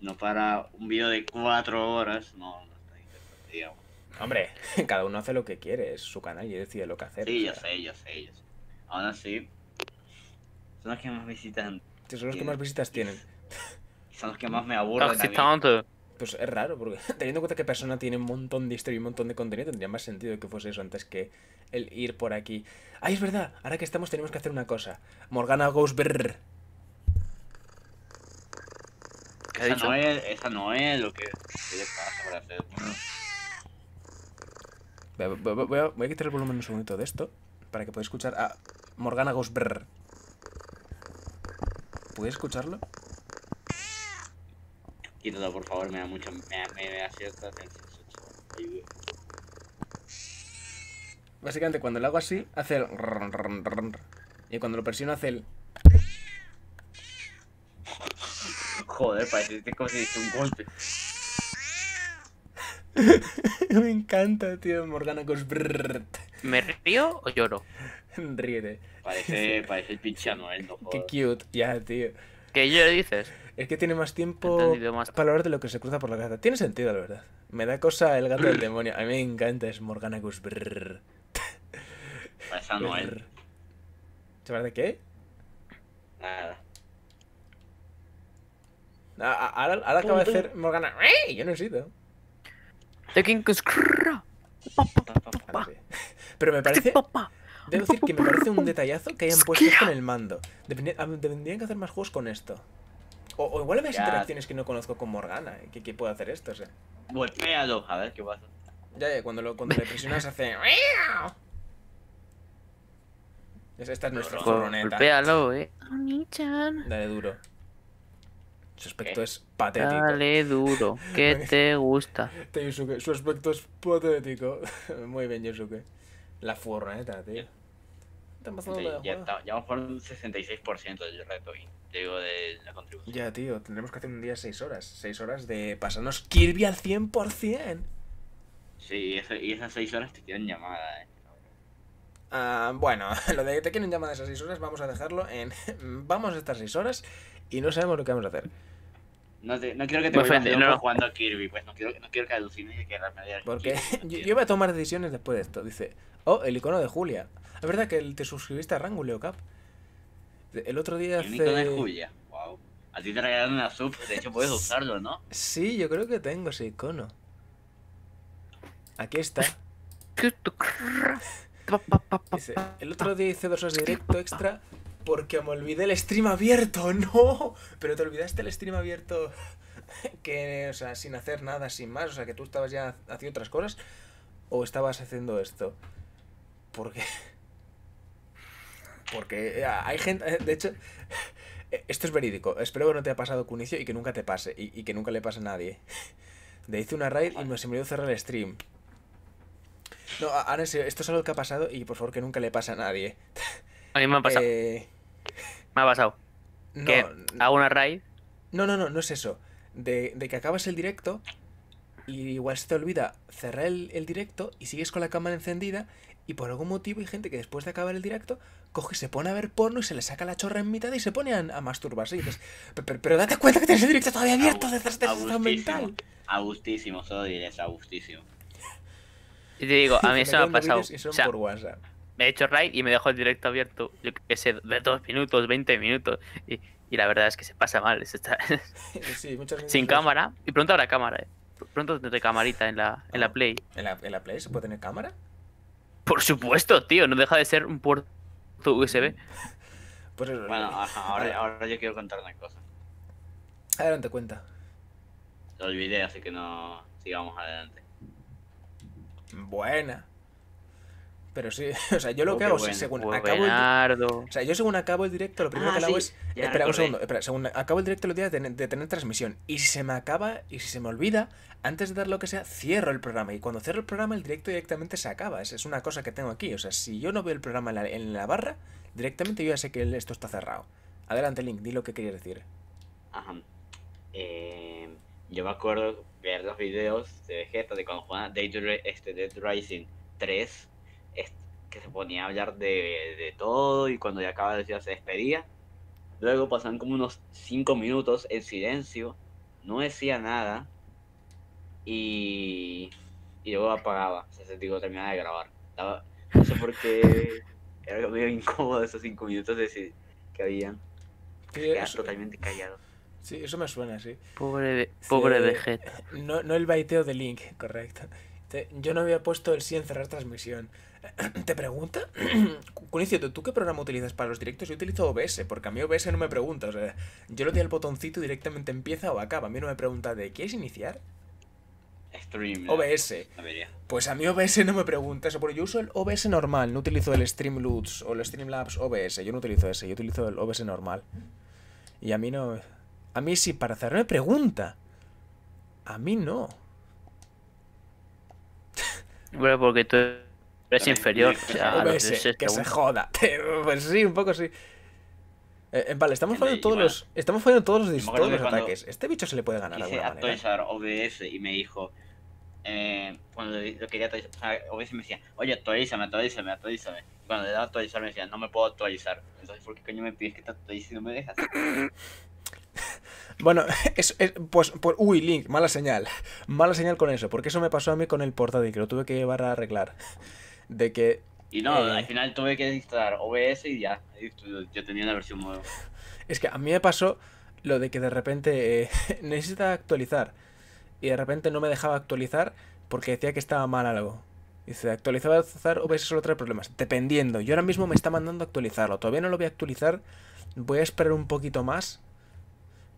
No para un vídeo de cuatro horas, no, está interesante, Hombre, <laughs> cada uno hace lo que quiere, es su canal y decide lo que hacer. Sí, yo sé, yo sé, yo sé. Ahora sí, son los que más visitan. son los que más visitas tienen. Son los que más me aburren. Ah, pues es raro, porque <laughs> teniendo en cuenta que Persona tiene un montón de historia y un montón de contenido, tendría más sentido que fuese eso antes que el ir por aquí. ¡Ay, es verdad! Ahora que estamos tenemos que hacer una cosa. Morgana goes brrr. ¿Qué esa No es, esa no es lo que... pasa para hacer? Voy, a, quitar el volumen un segundito de esto para que pueda escuchar a Morgana goes brrr. ¿Puedes escucharlo? Quítalo, por favor, me da mucho Me, da Básicamente, cuando lo hago así, hace el. Y cuando lo presiono, hace el. Joder, parece como si un golpe. me encanta, tío, Morgana ¿Me río o lloro? Parece, el pinche Qué cute, ya, tío. ¿Qué yo dices? Es que tiene más tiempo para hablar de lo que se cruza por la cabeza. Tiene sentido, la verdad. Me da cosa el gato del demonio. A mí me encanta, es Morganacus. Brrr. Noel. ¿Se parece qué? Nada. ahora, ahora acaba de hacer Morgana. ¡Ey! Yo no he sido. Pero me parece. Debo decir que me parece un detallazo que hayan puesto esto en el mando. Dependrían ah, que hacer más juegos con esto. O, igual hay interacciones que no conozco con Morgana, ¿Qué eh, que, puede hacer esto, o sea. a ver qué pasa. Ya, ya, cuando, lo, cuando le presionas hace... <laughs> Esta es nuestra furgoneta. péalo eh. Dale duro. Su aspecto es patético. Dale duro, que <laughs> te gusta. su aspecto es patético. <laughs> Muy bien, Yosuke. La furgoneta, tío ya, está, ya, vamos por un 66% del reto y digo de la contribución. Ya, tío, tendremos que hacer un día 6 horas. 6 horas de pasarnos Kirby al 100%. Sí, y esas 6 horas te quedan llamada, eh. ah, bueno, <laughs> lo de que te quieren llamar esas 6 horas, vamos a dejarlo en. <laughs> vamos a estas 6 horas y no sabemos lo que vamos a hacer. No, te, no quiero que te me no. jugando a Kirby, pues no quiero, no quiero que alucines y que la Porque <laughs> yo, voy a tomar decisiones después de esto. Dice, oh, el icono de Julia. Es verdad que te suscribiste a Rango, Cap El otro día el icono de Julia, wow. A ti te regalaron una sub, de hecho puedes <laughs> usarlo, ¿no? Sí, yo creo que tengo ese icono. Aquí está. <laughs> Dice, el otro día hice dos horas directo extra porque me olvidé el stream abierto, <laughs> no. Pero te olvidaste el stream abierto <laughs> que, o sea, sin hacer nada, sin más, o sea, que tú estabas ya haciendo otras cosas o estabas haciendo esto. Porque <laughs> porque eh, hay gente, eh, de hecho, esto es verídico. Espero que no te haya pasado Cunicio y que nunca te pase y, que nunca le pase a nadie. De hice una raid y me se me cerrar el stream. No, ahora sí. esto es algo que ha pasado y por favor que nunca le pase a nadie. A mí me ha pasado. Eh, me ha pasado. No, que hago una raid. No, no, no, no es eso. De, de, que acabas el directo y igual se te olvida cerrar el, directo y sigues con la cámara encendida y por algún motivo hay gente que después de acabar el directo coge y se pone a ver porno y se le saca la chorra en mitad y se pone a, masturbarse. Y dices, pero, date cuenta que tienes el directo todavía abierto de este A mental. Agustísimo, solo diré, es agustísimo. Y te digo, a mí <laughs> eso me ha pasado. O sea, por WhatsApp me he hecho raid y me dejo el directo abierto, yo qué sé, de dos minutos, 20 minutos. Y, la verdad es que se pasa mal. está... <laughs> Sin cámara. Y pronto habrá cámara, ¿eh? Pronto tendré camarita en la, en la ah, Play. ¿En la, Play se puede tener cámara? Por supuesto, tío. No deja de ser un puerto USB. <laughs> bueno, ahora, ahora, yo quiero contar una cosa. Adelante, cuenta. Lo olvidé, así que no sigamos adelante. Buena. Pero sí, <laughs> o sea, yo lo oh, que hago es según oh, acabo el, O sea, yo según acabo el directo, lo primero ah, que hago es. Espera un segundo, espera, según acabo el directo lo días de, tener transmisión. Y si se me acaba, y si se me olvida, antes de dar lo que sea, cierro el programa. Y cuando cierro el programa, el directo directamente se acaba. Esa es una cosa que tengo aquí. O sea, si yo no veo el programa en la, barra, directamente yo ya sé que esto está cerrado. Adelante, Link, di lo que querías decir. Ajá. Eh, yo me acuerdo ver los videos de Vegeta de cuando jugaba Dead este, Rising 3 que se ponía a hablar de, todo y cuando ya acaba decía se despedía. Luego pasan como unos cinco minutos en silencio, no decía nada y, y luego apagaba, se sea, digo, terminaba de grabar. Eso no sé por qué <laughs> era medio incómodo esos cinco minutos de, que habían. totalmente callado. Sí, eso me suena, sí. Pobre, pobre sí, eh, vegeta. No, no el baiteo de Link, <laughs> correcto. Yo no había puesto el sí en cerrar transmisión. <clears throat> Te pregunta, <clears throat> Cunicio, ¿tú qué programa utilizas para los directos? Yo utilizo OBS, porque a mí OBS no me pregunta. O sea, yo le doy al botoncito y directamente empieza o acaba. A mí no me pregunta de ¿quieres iniciar? OBS. Pues a mí OBS no me pregunta eso, porque yo uso el OBS normal, no utilizo el Streamlabs o el Streamlabs OBS. Yo no utilizo ese, yo utilizo el OBS normal. Y a mí no. A mí sí, para hacerme pregunta. A mí no. Bueno, porque tú es inferior. O sea, a OBS, que se joda. <laughs> pues sí, un poco sí. Eh, vale, estamos fallando todos los. Estamos fallando todos los, todos ataques. Este bicho se le puede ganar quise alguna actualizar OBS y me dijo. Eh, cuando lo quería actualizar, o OBS me decía, oye, actualízame, actualízame, actualízame. cuando le daba actualizar me decía, no me puedo actualizar. Entonces, ¿por qué coño me pides que te actualice y no me dejas? Bueno, <laughs> es, es, pues, pues, uy, Link, mala señal. Mala señal con eso, porque eso me pasó a mí con el portátil, que lo tuve que llevar a arreglar de que... Y no, eh, al final tuve que instalar OBS y ya, yo tenía una versión nueva. <laughs> Es que a mí me pasó lo de que de repente eh, <laughs> necesitaba actualizar y de repente no me dejaba actualizar porque decía que estaba mal algo. Dice, actualizar OBS solo trae problemas. Dependiendo. Yo ahora mismo me está mandando actualizarlo. Todavía no lo voy a actualizar. Voy a esperar un poquito más.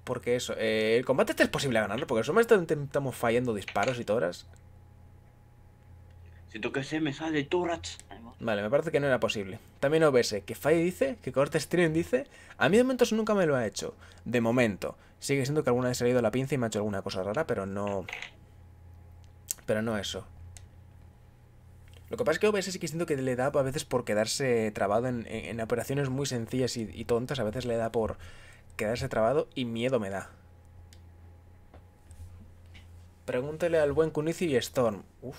Porque eso, eh, el combate este es posible ganarlo. Porque somos estamos fallando disparos y todas que se me sale Vale, me parece que no era posible. También OBS, que Faye dice, que Corte Stream dice, a mí de momento eso nunca me lo ha hecho. De momento. Sigue siendo que alguna vez he salido la pinza y me ha hecho alguna cosa rara, pero no... Pero no eso. Lo que pasa es que OBS sí que siento que le da a veces por quedarse trabado en, operaciones muy sencillas y, tontas. A veces le da por quedarse trabado y miedo me da. Pregúntele al buen Kunizi y Storm. Uf.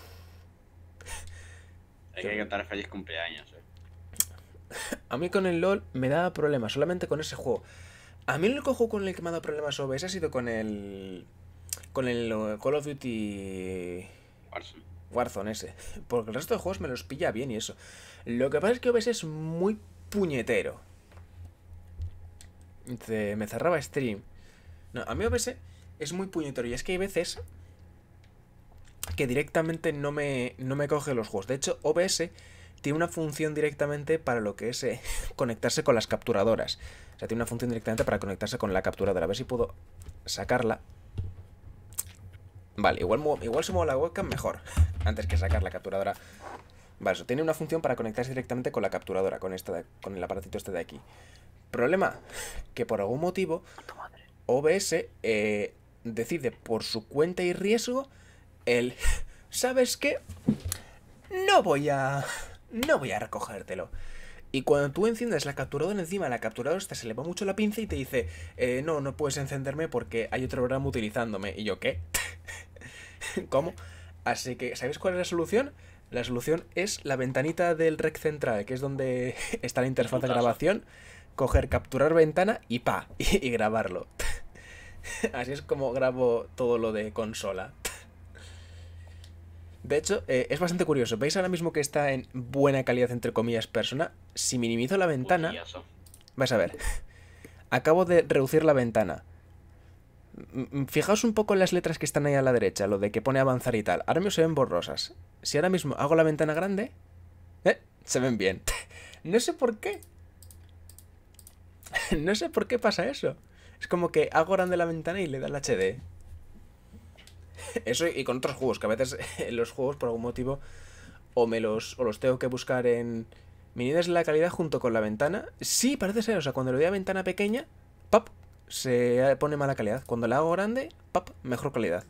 Hay que cantar feliz cumpleaños. Eh. A mí con el LOL me da problemas, solamente con ese juego. A mí el único juego con el que me ha dado problemas OBS ha sido con el. Con el eh, Call of Duty. Warzone. Warzone ese. Porque el resto de juegos me los pilla bien y eso. Lo que pasa es que OBS es muy puñetero. me cerraba stream. No, a mí OBS es muy puñetero. Y es que hay veces que directamente no me, no me coge los juegos. De hecho, OBS tiene una función directamente para lo que es eh, <laughs> conectarse con las capturadoras. O sea, tiene una función directamente para conectarse con la capturadora. A ver si puedo sacarla. Vale, igual, igual mueve la webcam mejor, <laughs> antes que sacar la capturadora. Vale, eso tiene una función para conectarse directamente con la capturadora, con, esta con el aparatito este de aquí. Problema, que por algún motivo OBS eh, decide por su cuenta y riesgo el, ¿sabes qué? No voy a... No voy a recogértelo. Y cuando tú enciendes la capturadora encima, la capturadora esta se le va mucho la pinza y te dice, eh, no, no puedes encenderme porque hay otro programa utilizándome. Y yo, ¿qué? <laughs> ¿Cómo? Así que, ¿sabéis cuál es la solución? La solución es la ventanita del rec central, que es donde <laughs> está la interfaz de grabación, coger, capturar ventana y pa, <laughs> y grabarlo. Así es como grabo todo lo de consola. De hecho, eh, es bastante curioso. ¿Veis ahora mismo que está en buena calidad, entre comillas, persona? Si minimizo la ventana... Vais a ver. Acabo de reducir la ventana. Mm, mm, fijaos un poco en las letras que están ahí a la derecha, lo de que pone avanzar y tal. Ahora mismo se ven borrosas. Si ahora mismo hago la ventana grande... Eh, se ven bien. <laughs> no sé por qué. <laughs> no sé por qué pasa eso. Es como que hago grande la ventana y le da el HD. Eso y con otros juegos, que a veces <laughs> los juegos por algún motivo o me los, o los tengo que buscar en es la calidad junto con la ventana. Sí, parece ser, o sea, cuando le doy a ventana pequeña, pap, se pone mala calidad. Cuando la hago grande, pap, mejor calidad.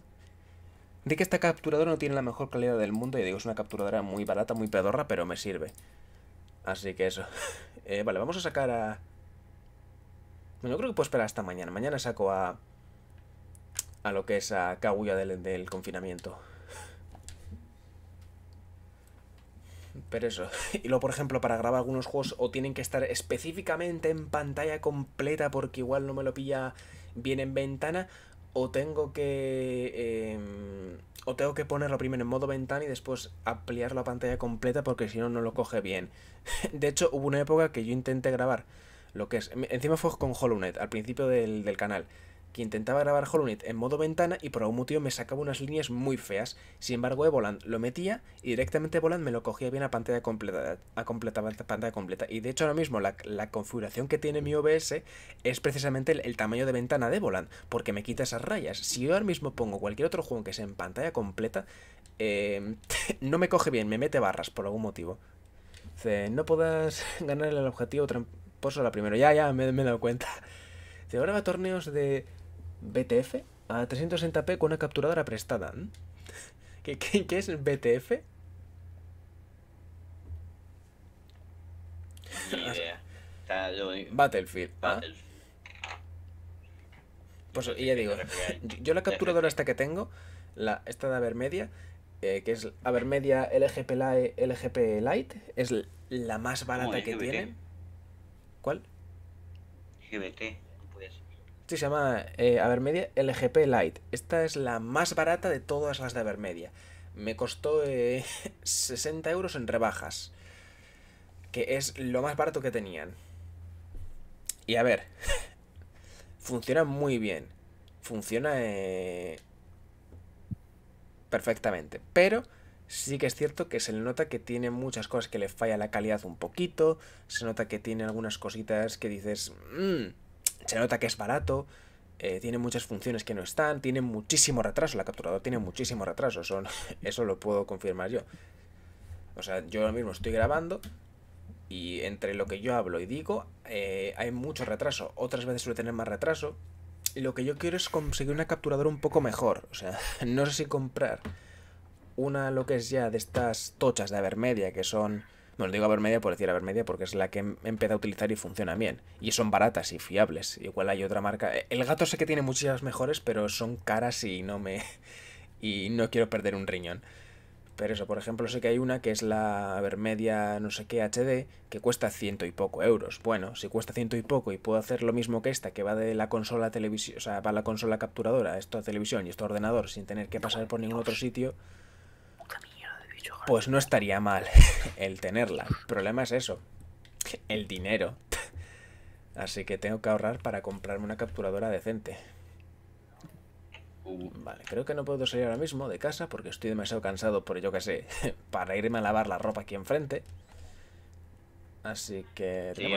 De que esta capturadora no tiene la mejor calidad del mundo, y digo, es una capturadora muy barata, muy pedorra, pero me sirve. Así que eso. <laughs> Eh, vale, vamos a sacar a... Bueno, yo creo que puedo esperar hasta mañana. Mañana saco a a lo que es a Kaguya del, confinamiento. Pero eso. <laughs> Y luego, por ejemplo, para grabar algunos juegos o tienen que estar específicamente en pantalla completa porque igual no me lo pilla bien en ventana o tengo que... Em, o tengo que ponerlo primero en modo ventana y después ampliarlo a pantalla completa porque si no, no lo coge bien. <laughs> De hecho, hubo una época que yo intenté grabar lo que es... Encima fue con Hollow al principio del canal que intentaba grabar Hollow en modo ventana y por algún motivo me sacaba unas líneas muy feas. Sin embargo, Evoland lo metía y directamente Evoland me lo cogía bien a pantalla completa, a pantalla completa. Y de hecho ahora mismo la, configuración que tiene mi OBS es precisamente el, tamaño de ventana de Evoland, porque me quita esas rayas. Si yo ahora mismo pongo cualquier otro juego que sea en pantalla completa, em, <laughs> no me coge bien, me mete barras por algún motivo. no puedas <laughs> ganar el objetivo Por la primera. Ya, ya, me, me he dado cuenta. Dice, ahora va torneos de BTF a 360p con una capturadora prestada. <laughs> ¿Qué, qué, es BTF? Ah, ¿ah? Battlefield. Pues ya digo, <laughs> yo, la capturadora esta que tengo, la, esta de Avermedia, eh, que es Avermedia LGP, Lite, LGP Lite, es la más barata que tiene. ¿Cuál? GBT se llama eh, Avermedia LGP Lite. Esta es la más barata de todas las de Avermedia. Me costó eh, 60 <laughs> euros en rebajas. Que es lo más barato que tenían. Y a ver, <laughs> funciona muy bien. Funciona eh, perfectamente. Pero sí que es cierto que se le nota que tiene muchas cosas que le falla la calidad un poquito. Se nota que tiene algunas cositas que dices... Mm, se nota que es barato, eh, tiene muchas funciones que no están, tiene muchísimo retraso, la capturadora tiene muchísimo retraso, eso, <laughs> eso lo puedo confirmar yo. O sea, yo ahora mismo estoy grabando y entre lo que yo hablo y digo eh, hay mucho retraso, otras veces suele tener más retraso. Y lo que yo quiero es conseguir una capturadora un poco mejor, o sea, <laughs> no sé si comprar una lo que es ya de estas tochas de Avermedia que son bueno, digo Avermedia por decir Avermedia porque es la que he em-, empezado a utilizar y funciona bien. Y son baratas y fiables. Igual hay otra marca. E-, el gato sé que tiene muchas mejores, pero son caras y no me. <laughs> y no quiero perder un riñón. Pero eso, por ejemplo, sé que hay una que es la Avermedia no sé qué HD, que cuesta ciento y poco euros. Bueno, si cuesta ciento y poco y puedo hacer lo mismo que esta, que va de la consola televisión, o sea, va la consola capturadora, esto a televisión y esto a ordenador, sin tener que pasar por ningún otro sitio, pues no estaría mal <laughs> el tenerla. El problema es eso, el dinero. <laughs> Así que tengo que ahorrar para comprarme una capturadora decente. Uh. Vale, creo que no puedo salir ahora mismo de casa porque estoy demasiado cansado por, yo que sé, <laughs> para irme a lavar la ropa aquí enfrente. Así que... que creo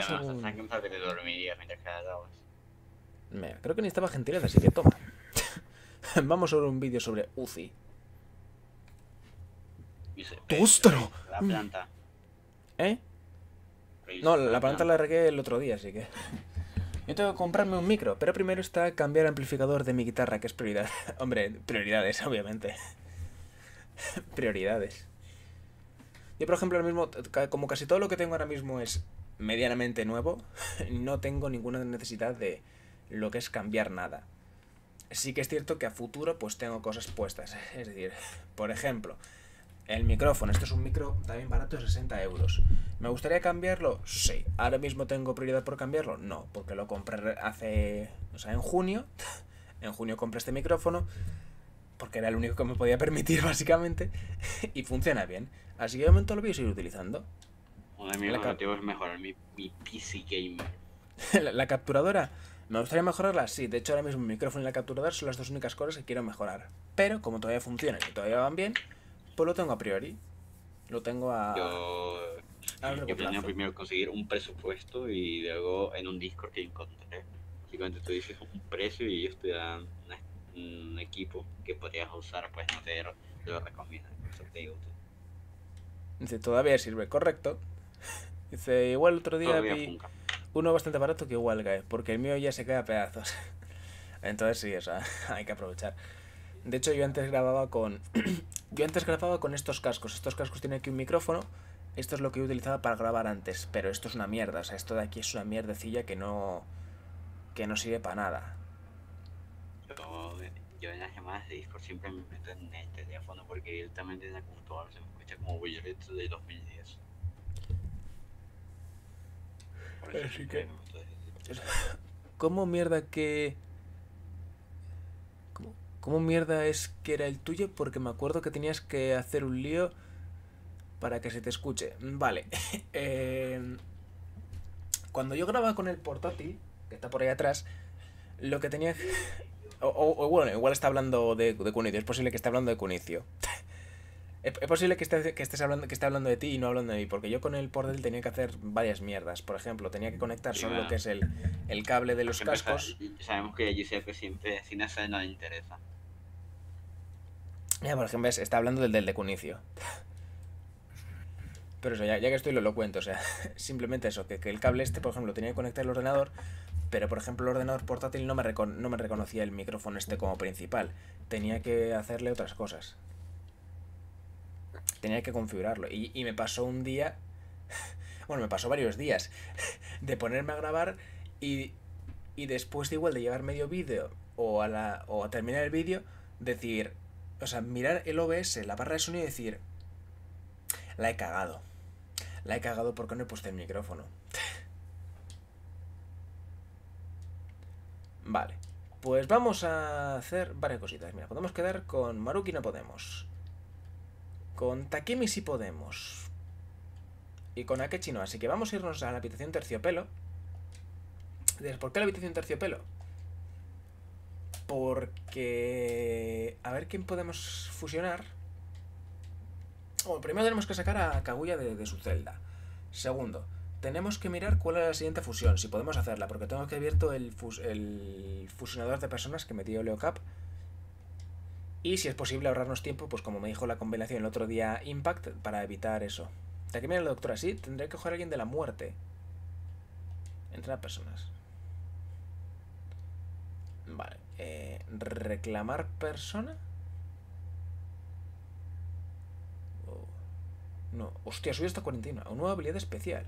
que necesitaba así que toma. Vamos a ver un vídeo sobre Uzi. ¡Tóstaro! La planta. ¿Eh? No, la planta la regué el otro día, así que... <laughs> Yo tengo que comprarme un micro, pero primero está cambiar el amplificador de mi guitarra, que es prioridad. <laughs> Hombre, prioridades, obviamente. <laughs> prioridades. Yo, por ejemplo, ahora mismo, como casi todo lo que tengo ahora mismo es medianamente nuevo, no tengo ninguna necesidad de lo que es cambiar nada. Sí que es cierto que a futuro pues tengo cosas puestas. Es decir, por ejemplo, el micrófono, esto es un micro también barato, 60 euros. ¿Me gustaría cambiarlo? Sí. ¿Ahora mismo tengo prioridad por cambiarlo? No, porque lo compré hace, o sea, en junio. <laughs> En junio compré este micrófono, porque era el único que me podía permitir, <laughs> básicamente, <laughs> y funciona bien. Así que de momento lo voy a seguir utilizando. Uno de mis objetivos es mejorar mi, PC gamer. la, capturadora, ¿Me gustaría mejorarla? Sí, de hecho ahora mismo el micrófono y la capturadora son las dos únicas cosas que quiero mejorar. Pero como todavía funcionan y todavía van bien, pues lo tengo a priori. Lo tengo a. Yo, yo planeo primero conseguir un presupuesto y luego en un disco que encontré. Básicamente tú dices un precio y ellos te dan un equipo que podrías usar, pues no te, lo recomiendo Dice, todavía sirve, correcto. <laughs> Dice, igual otro día vi uno bastante barato que igual cae, porque el mío ya se cae a pedazos. <laughs> Entonces sí, o <laughs> hay que aprovechar. De hecho, yo antes grababa con <clears throat> Yo antes grababa con estos cascos. Estos cascos tienen aquí un micrófono. Esto es lo que yo utilizaba para grabar antes. Pero esto es una mierda. O sea, esto de aquí es una mierdecilla que no... Que no sirve para nada. Yo, yo en las llamadas de Discord siempre me meto en el teléfono porque directamente en la computadora se me escucha como Violet de 2010. Por eso Así que... <laughs> ¿Cómo mierda que... ¿Cómo mierda es que era el tuyo? Porque me acuerdo que tenías que hacer un lío para que se te escuche. Mm, vale. <laughs> Em, cuando yo grababa con el portátil, que está por ahí atrás, lo que tenía... <laughs> o, bueno, igual está hablando de, de Cunicio. Es posible que esté hablando de Cunicio. <laughs> Es, posible que, estés, estés hablando, que esté hablando de ti y no hablando de mí, porque yo con el portal tenía que hacer varias mierdas. Por ejemplo, tenía que conectar solo lo que es el, cable de los cascos. sabemos que que siempre sin hacer no le interesa. Mira, por ejemplo, está hablando del, del de Cunicio. Pero eso, ya, que estoy lo, lo cuento, o sea, <laughs> simplemente eso, que, el cable este, por ejemplo, tenía que conectar el ordenador, pero por ejemplo el ordenador portátil no me, no me reconocía el micrófono este como principal, tenía que hacerle otras cosas tenía que configurarlo. Y, me pasó un día, <laughs> bueno, me pasó varios días, <laughs> de ponerme a grabar y, y después de igual de llevar medio vídeo o, a la, o a terminar el vídeo, decir, o sea, mirar el OBS, la barra de sonido y decir, la he cagado. La he cagado porque no he puesto el micrófono. <laughs> vale. Pues vamos a hacer varias cositas. Mira, podemos quedar con Maruki, no podemos con Takemi si podemos. Y con Akechino. Así que vamos a irnos a la habitación terciopelo. ¿Por qué la habitación terciopelo? Porque... A ver quién podemos fusionar. Bueno, primero tenemos que sacar a Kaguya de, su celda. Segundo, tenemos que mirar cuál es la siguiente fusión, si podemos hacerla, porque tengo que abierto el, fusionador de personas que metió Leocap. Cap y si es posible ahorrarnos tiempo, pues como me dijo la combinación el otro día Impact, para evitar eso. De aquí mira la doctora, sí, tendré que coger a alguien de la muerte. Entrar personas. Vale. Eh, ¿Reclamar persona? Oh, no. Hostia, soy hasta cuarentena. Una nueva habilidad especial.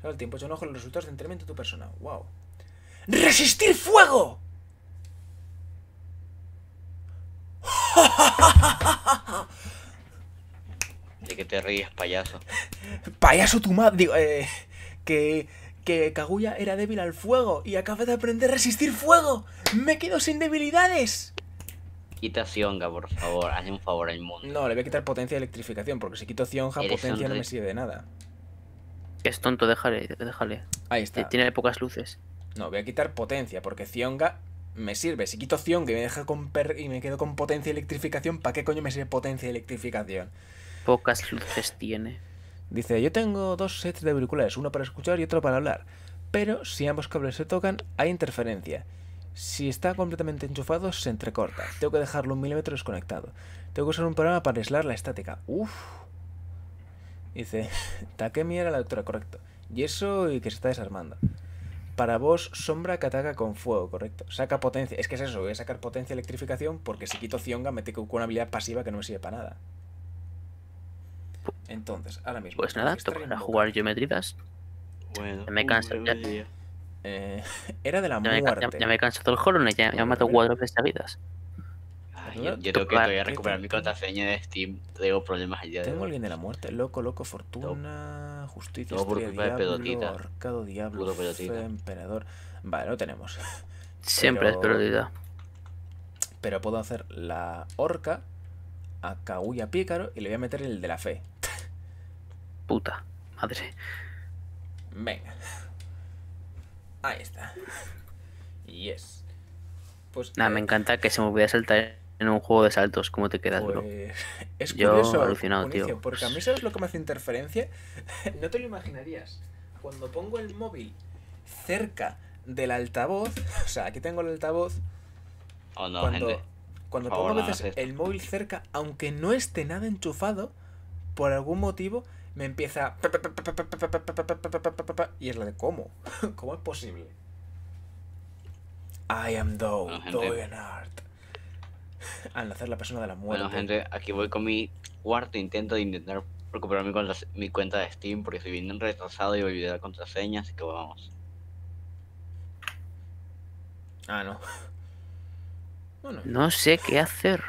Solo el tiempo Yo no ojo los resultados de entrenamiento de tu persona. ¡Wow! ¡Resistir fuego! <laughs> ¿De qué te ríes, payaso? Payaso tu madre. Eh, que, que Kaguya era débil al fuego y acaba de aprender a resistir fuego. Me quedo sin debilidades. Quita Sionga, por favor. Hazle un favor al mundo. No, le voy a quitar potencia de electrificación porque si quito Sionga, potencia no me sirve de nada. Es tonto, déjale, déjale. Ahí está. Tiene pocas luces. No, voy a quitar potencia porque Sionga me sirve. Si quito acción que me deja con per y me quedo con potencia electrificación, ¿para qué coño me sirve potencia electrificación? Pocas luces tiene. Dice, yo tengo dos sets de auriculares, uno para escuchar y otro para hablar. Pero si ambos cables se tocan, hay interferencia. Si está completamente enchufado, se entrecorta. Tengo que dejarlo un milímetro desconectado. Tengo que usar un programa para aislar la estática. Uff. Dice, <laughs> Takemi era la doctora, correcto. Y eso y que se está desarmando. Para vos, sombra que ataca con fuego, correcto. Saca potencia. Es que es eso, voy a sacar potencia electrificación porque si quito Zionga me tengo con una habilidad pasiva que no me sirve para nada. Entonces, ahora mismo. Pues nada, a jugar geometridas. Bueno, me cansa. Eh, <laughs> era de la muerte. ya, me canso todo el Hollow ya, me mato cuatro veces vidas. Yo, tengo que todavía recuperar mi contraseña de Steam. Tengo problemas allá. Tengo alguien de la muerte. Loco, loco, fortuna. Justicia, Justicia, no, este diablo, Emperador. Vale, lo tenemos. Siempre es pelotita. Pero puedo hacer la Orca a Kaguya Pícaro y le voy a meter el de la fe. Puta, madre. Venga. Ahí está. Yes. Pues. Nada, me eh, encanta que se me a saltar en un juego de saltos, ¿cómo te quedas, bro? Es Yo curioso, alucinado, tío. porque a mí, ¿sabes lo que me hace interferencia? no te lo imaginarías. Cuando pongo el móvil cerca del altavoz, o sea, aquí tengo el altavoz. cuando, cuando pongo a veces el móvil cerca, aunque no esté nada enchufado, por algún motivo me empieza. Y es la de cómo. ¿Cómo es posible? I am though <laughs> al nacer la persona de la muerte. Bueno, gente, aquí voy con mi cuarto intento de intentar recuperar mi, mi cuenta de Steam porque estoy bien retrasado y olvidé la contraseña, así que vamos. Ah, no. <laughs> Bueno. No sé qué hacer.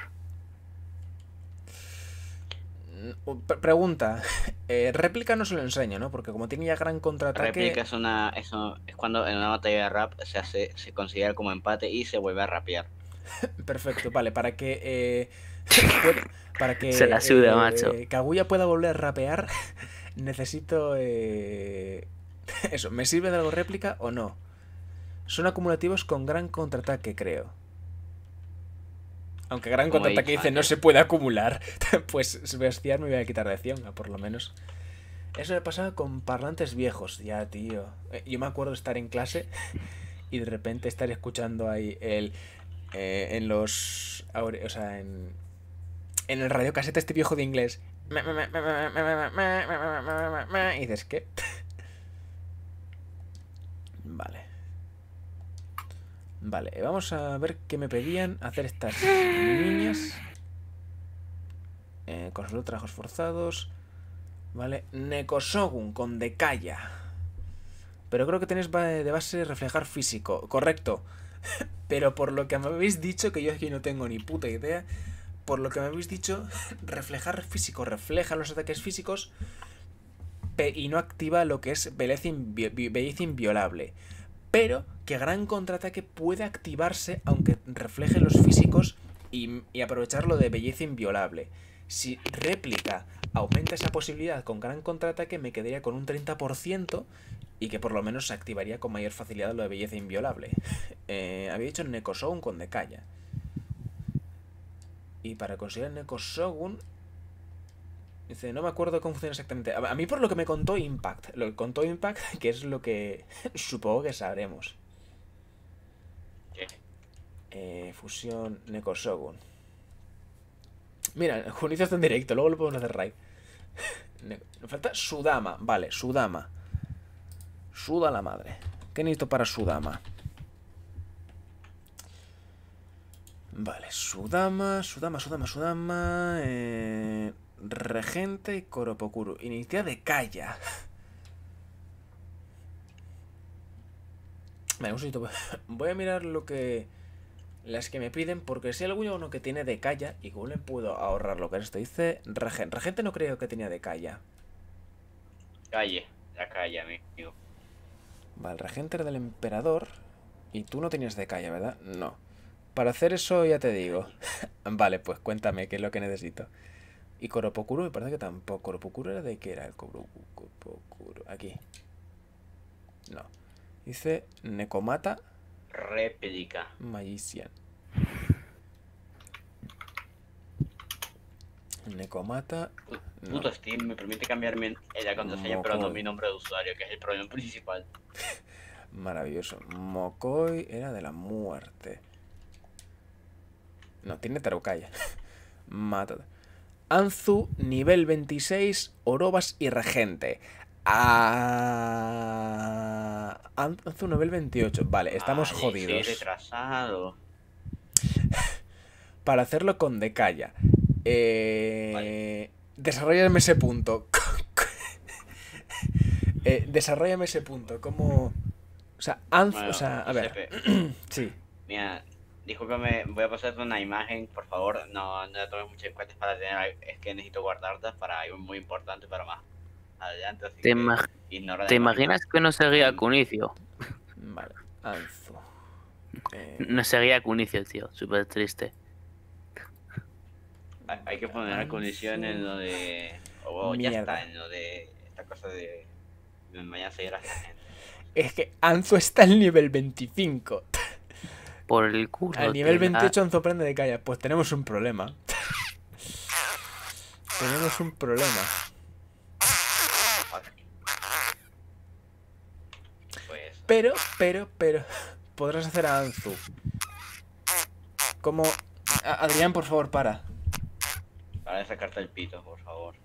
Mm, pregunta, <laughs> eh, réplica no se lo enseña, ¿no? Porque como tiene ya gran contraataque... Réplica es es, es cuando en una batalla de rap se hace, se considera como empate y se vuelve a rapear. <laughs> Perfecto, vale, para que... Eh, <laughs> para que... Se la suda, eh, que Kaguya pueda volver a rapear, <laughs> necesito... Eh, eso, ¿me sirve de algo réplica o no? Son acumulativos con gran contraataque, creo. Aunque gran contraataque dice no se puede acumular, pues voy a me voy a quitar de acción, por lo menos. Eso me pasaba con parlantes viejos, ya, tío. Eh, yo me acuerdo estar en clase y de repente estar escuchando ahí el en los. O sea, en. En el radiocasete este viejo de inglés. Y dices, ¿qué? Vale. Vale, vamos a ver qué me pedían hacer estas niñas. con los trabajos forzados. Vale, Nekosogun con Decaya. Pero creo que tenés de base reflejar físico. Correcto. Pero por lo que me habéis dicho, que yo aquí no tengo ni puta idea, por lo que me habéis dicho, reflejar físico, refleja los ataques físicos y no activa lo que es belleza, inviolable. Pero que gran contraataque puede activarse aunque refleje los físicos y, y aprovecharlo de belleza inviolable. Si réplica aumenta esa posibilidad con gran contraataque, me quedaría con un 30% y que por lo menos se activaría con mayor facilidad lo de belleza inviolable. <laughs> Eh, había dicho Nekosogun con Decaya. Y para conseguir Nekosogun... Dice, no me acuerdo cómo funciona exactamente. A mí por lo que me contó Impact. Lo que contó Impact, <laughs> que es lo que <laughs> supongo que sabremos. Eh, fusión Nekosogun. Mira, Junicio está en directo, luego lo podemos hacer raid. Nos falta Sudama, vale, Sudama. Suda la madre. ¿Qué necesito para Sudama? Vale, Sudama, Sudama, Sudama, Sudama... Eh, regente y koropokuro Inicia de Calla. Vale, un pues, Voy a mirar lo que... Las que me piden, porque si hay alguno que tiene de calla, igual le puedo ahorrar lo que esto dice. Regente. Regente no creo que tenía de calla. Calle, la calle, amigo. Vale, regente del emperador. Y tú no tenías de calle, ¿verdad? No. Para hacer eso ya te digo. <laughs> vale, pues cuéntame qué es lo que necesito. Y Coropokuro me parece que tampoco. Coropokuro era de qué era el Coropokuro. Aquí. No. Dice Nekomata. Réplica. Magician. Necomata. Puto Steam me permite cambiarme cuando contraseña, pero no mi nombre de usuario, que es el problema principal. <laughs> Maravilloso. Mokoi era de la muerte. No, tiene Tarukaya. <laughs> Mátate. Anzu, nivel 26, Orobas y Regente. Ah... Anzu, nivel 28. Vale, estamos jodidos. jodidos. retrasado. <laughs> Para hacerlo con Decaya. Eh desarrollame ese punto. <laughs> eh, ese punto. ¿Cómo...? O sea, anzo o sea, a ver. <clears throat> sí. Mira, dijo que me voy a pasarte una imagen, por favor, no, no la tomes mucho en para tener, es que necesito guardarlas para algo muy importante para más adelante. ¿Te, imaginas que no sería mm. Cunicio? Vale, Anzo. Eh... No sería Cunicio, tío, súper triste hay que poner la condición en lo de. O ya está, en lo de. Esta cosa de. Es que Anzo está al nivel 25. Por el culo. Al nivel 28 Anzo prende de calle. Pues tenemos un problema. <laughs> tenemos un problema. Pues. Pero, pero, pero. Podrás hacer a Anzu. Como. Adrián, por favor, para. Para de sacarte el pito, por favor.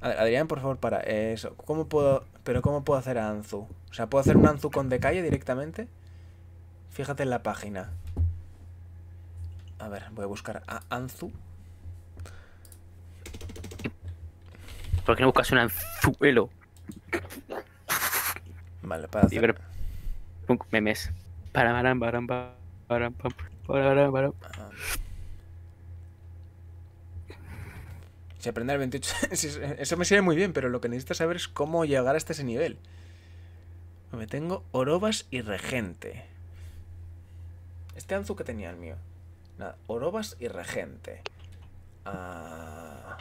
A ver, Adrián, por favor, para eso. ¿Cómo puedo, pero cómo puedo hacer a Anzu? O sea, ¿puedo hacer un Anzu con de calle directamente? Fíjate en la página. A ver, voy a buscar a Anzu. ¿Por qué no buscas un anzuelo? Vale, para hacer... Memes. Para, para, para, para, para, para, para, para, ah. para. Si aprender 28... eso me sirve muy bien, pero lo que necesito saber es cómo llegar hasta este ese nivel. Me tengo Orobas y Regente. Este Anzu que tenía el mío. Nada, Orobas y Regente. Ah...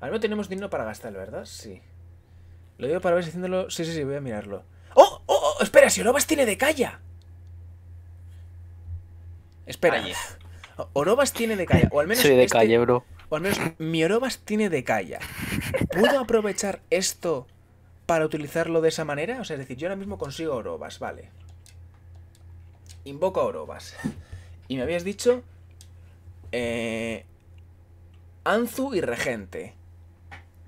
Ahora no tenemos dinero para gastar, ¿verdad? Sí. Lo digo para ver si haciéndolo... Sí, sí, sí, voy a mirarlo. ¡Oh! ¡Oh! oh! Espera, si Orobas tiene de calla. Espera. Orobas tiene de calla. O al menos. <laughs> Soy de este calle, bro o al menos tiene de calla. ¿Puedo aprovechar esto para utilizarlo de esa manera? O sea, es decir, yo ahora mismo consigo Orobas, vale. Invoco Orobas. Y me habías dicho... Eh, Anzu y Regente.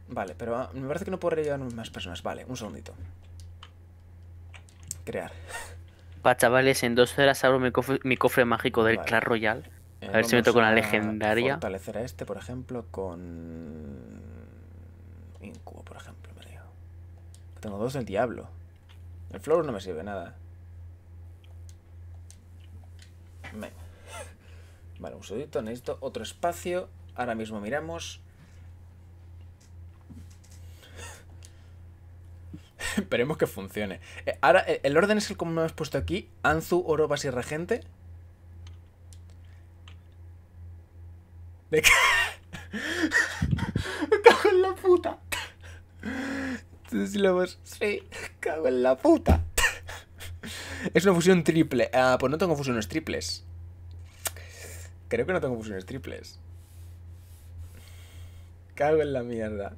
Vale, pero ah, me parece que no podré llevar más personas. Vale, un segundito. Crear. Pa, chavales, en dos horas abro mi cofre, mágico del clan Clash Royale. Eh, a ver si me toca una legendaria. Fortalecer a este, por ejemplo, con. Incubo, por ejemplo, me digo. Tengo dos del diablo. El Flor no me sirve nada. Vale, un segundito, necesito otro espacio. Ahora mismo miramos. <laughs> Esperemos que funcione. Eh, ahora, eh, el orden es el como hemos puesto aquí. Anzu, Orobas y Regente. De cago en la puta. Entonces lo Sí, cago en la puta. Es una fusión triple. Ah, pues no tengo fusiones triples. Creo que no tengo fusiones triples. Cago en la mierda.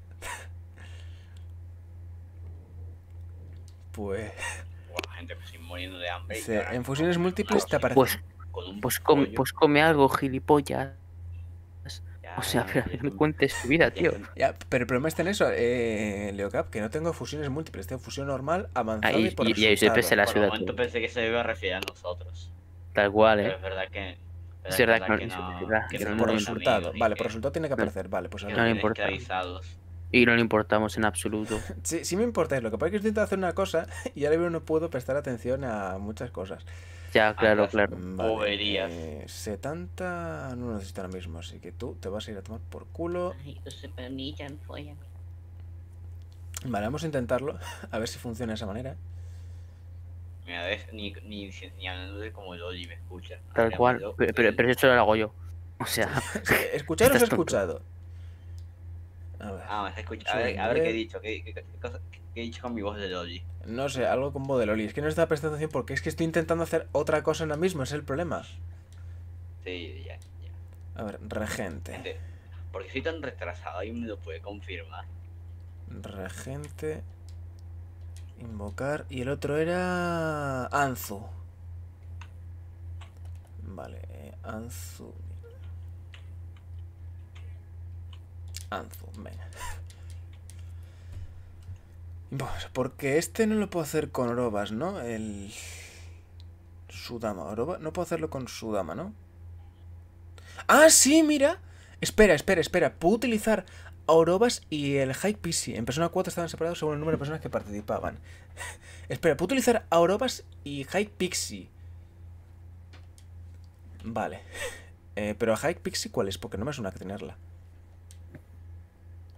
Pues. gente, de hambre. en fusiones múltiples está para Pues, pues, come, pues come algo, gilipollas. O sea, pero no me cuentes tu vida, tío. <laughs> Ya, pero el problema está en eso, eh, Leocap, que no tengo fusiones múltiples, tengo fusión normal, avanzada y por Y, y yo la por ciudad. Por momento pensé que se iba a referir a nosotros. Tal cual, eh. es verdad que... Es verdad, que, no, por resultado, vale, por resultado tiene que aparecer, vale, pues ahora. no le importa. Y no le importamos en absoluto. <laughs> sí, sí me importáis, lo que pasa es que estoy intentando hacer una cosa <laughs> y ahora mismo no puedo prestar atención a muchas cosas. Ya, claro, claro. 70 eh, no necesito ahora mismo, así que tú te vas a ir a tomar por culo. Vale, vamos a intentarlo, a ver si funciona de esa manera. Mira, ni, ni, como el Oli me escucha. Tal cual, pero, pero, pero, esto lo hago yo. O sea... Escucharos <laughs> escuchado. A ver. Ah, a qué he dicho. ¿Qué, he dicho con mi voz de Loli? No sé, algo con voz de Loli. Es que no está prestando atención porque es que estoy intentando hacer otra cosa ahora mismo. Es el problema. Sí, ya. ya. A ver, regente. porque soy tan retrasado? Ahí me lo puede confirmar. Regente. Invocar. Y el otro era. Anzu. Vale, eh, Anzu. Anthem, venga. porque este no lo puedo hacer con Orobas, ¿no? El... Sudama, Oroba... No puedo hacerlo con Sudama, ¿no? ¡Ah, sí, mira! Espera, espera, espera. Puedo utilizar Orobas y el High Pixie En Persona 4 estaban separados según el número de personas que participaban. <laughs> espera, puedo utilizar Orobas y Hype Pixie. Vale. <laughs> Eh, pero a High Pixie, ¿cuál es? Porque no me suena que tenerla.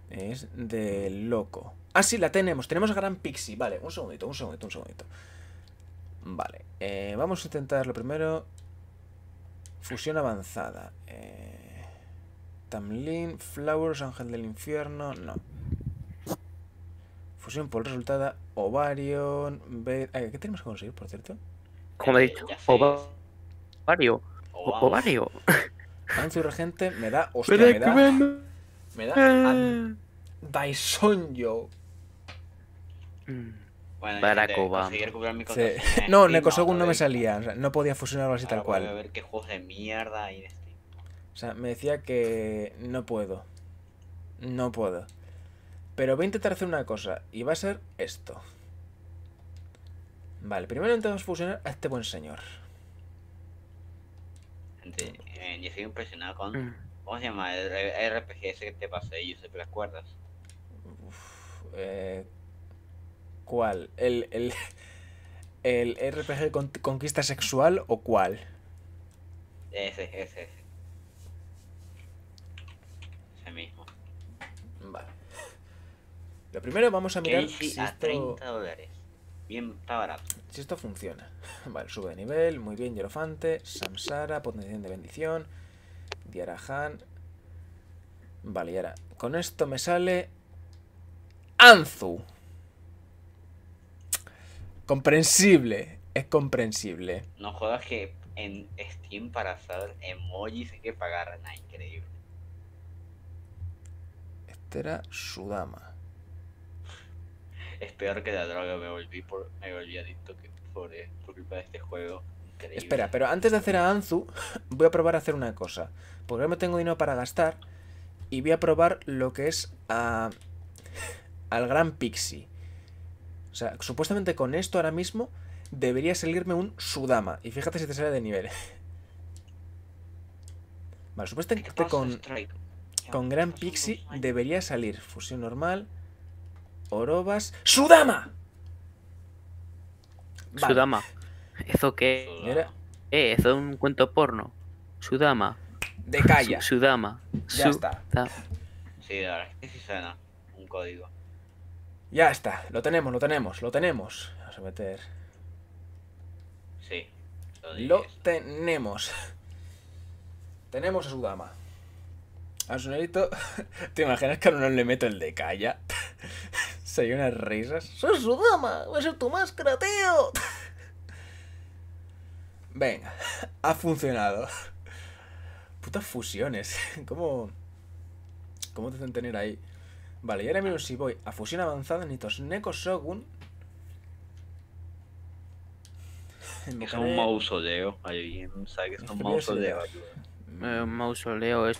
Es de loco. Ah, sí, la tenemos. Tenemos Gran Pixie. Vale, un segundito, un segundito, un segundito. Vale. Eh, vamos a intentar lo primero. Fusión avanzada. Eh, Tamlin, Flowers, Ángel del Infierno. No. Fusión por resultado Ovarion. Eh, ¿Qué tenemos que conseguir, por cierto? Como he dicho, ovario. Ovario. Anzo Regente, me da. Hostia, me da. Me da ah. Daisonjo. Mm. Bueno, Barack Obama. Sí. <laughs> No, no me salía. O sea, no podía fusionarlo así ah, tal cual. A ver qué juegos de mierda hay O sea, me decía que no puedo. No puedo. Pero voy a intentar hacer una cosa. Y va a ser esto. Vale, primero intentamos fusionar a este buen señor. Gente, eh, yo estoy impresionado con mm. ¿Cómo se llama? El RPG ese que te pasé, yo sé que las cuerdas. Eh, ¿Cuál? ¿El, el, el RPG con, Conquista Sexual o cuál? Ese, ese, ese. Ese mismo. Vale. Lo primero vamos a mirar si a esto... 30 dólares. Bien, está barato. Si esto funciona. Vale, sube de nivel. Muy bien, Hierofante. Samsara, potencia de bendición. Han Vale, y ahora con esto me sale Anzu. Comprensible, es comprensible. No jodas que en Steam para hacer emojis hay que pagar nada increíble. Este era Sudama. Es peor que la droga, me volví, por, me volví adicto que, por, eh, por culpa de este juego. Espera, pero antes de hacer a Anzu, <laughs> voy a probar a hacer una cosa. Porque no tengo dinero para gastar. Y voy a probar lo que es a... al gran Pixie. O sea, supuestamente con esto ahora mismo debería salirme un Sudama. Y fíjate si te sale de nivel. <laughs> Vale, supuestamente con, con Gran Pixie debería salir fusión normal, Orobas... ¡Sudama! Sudama. ¿Eso qué? era Eh, eso es un cuento porno. Sudama. De calla. Su Sudama. Ya está. Sí, ahora suena. Un código. Ya está. Lo tenemos, lo tenemos, lo tenemos. Vamos a meter. Sí. Lo, tenemos. Tenemos a Sudama. A su narito... <laughs> ¿te imaginas que a uno le meto el de calla? Se <laughs> unas risas. soy Sudama! Voy a ser tu máscara, tío! Venga, <laughs> ha funcionado. Putas fusiones. <laughs> ¿Cómo, cómo te hacen tener ahí? Vale, y ahora mismo si voy a fusión avanzada necesito Neko Shogun. Es un mausoleo. Hay alguien sabe que es un mausoleo. Eh, un mausoleo es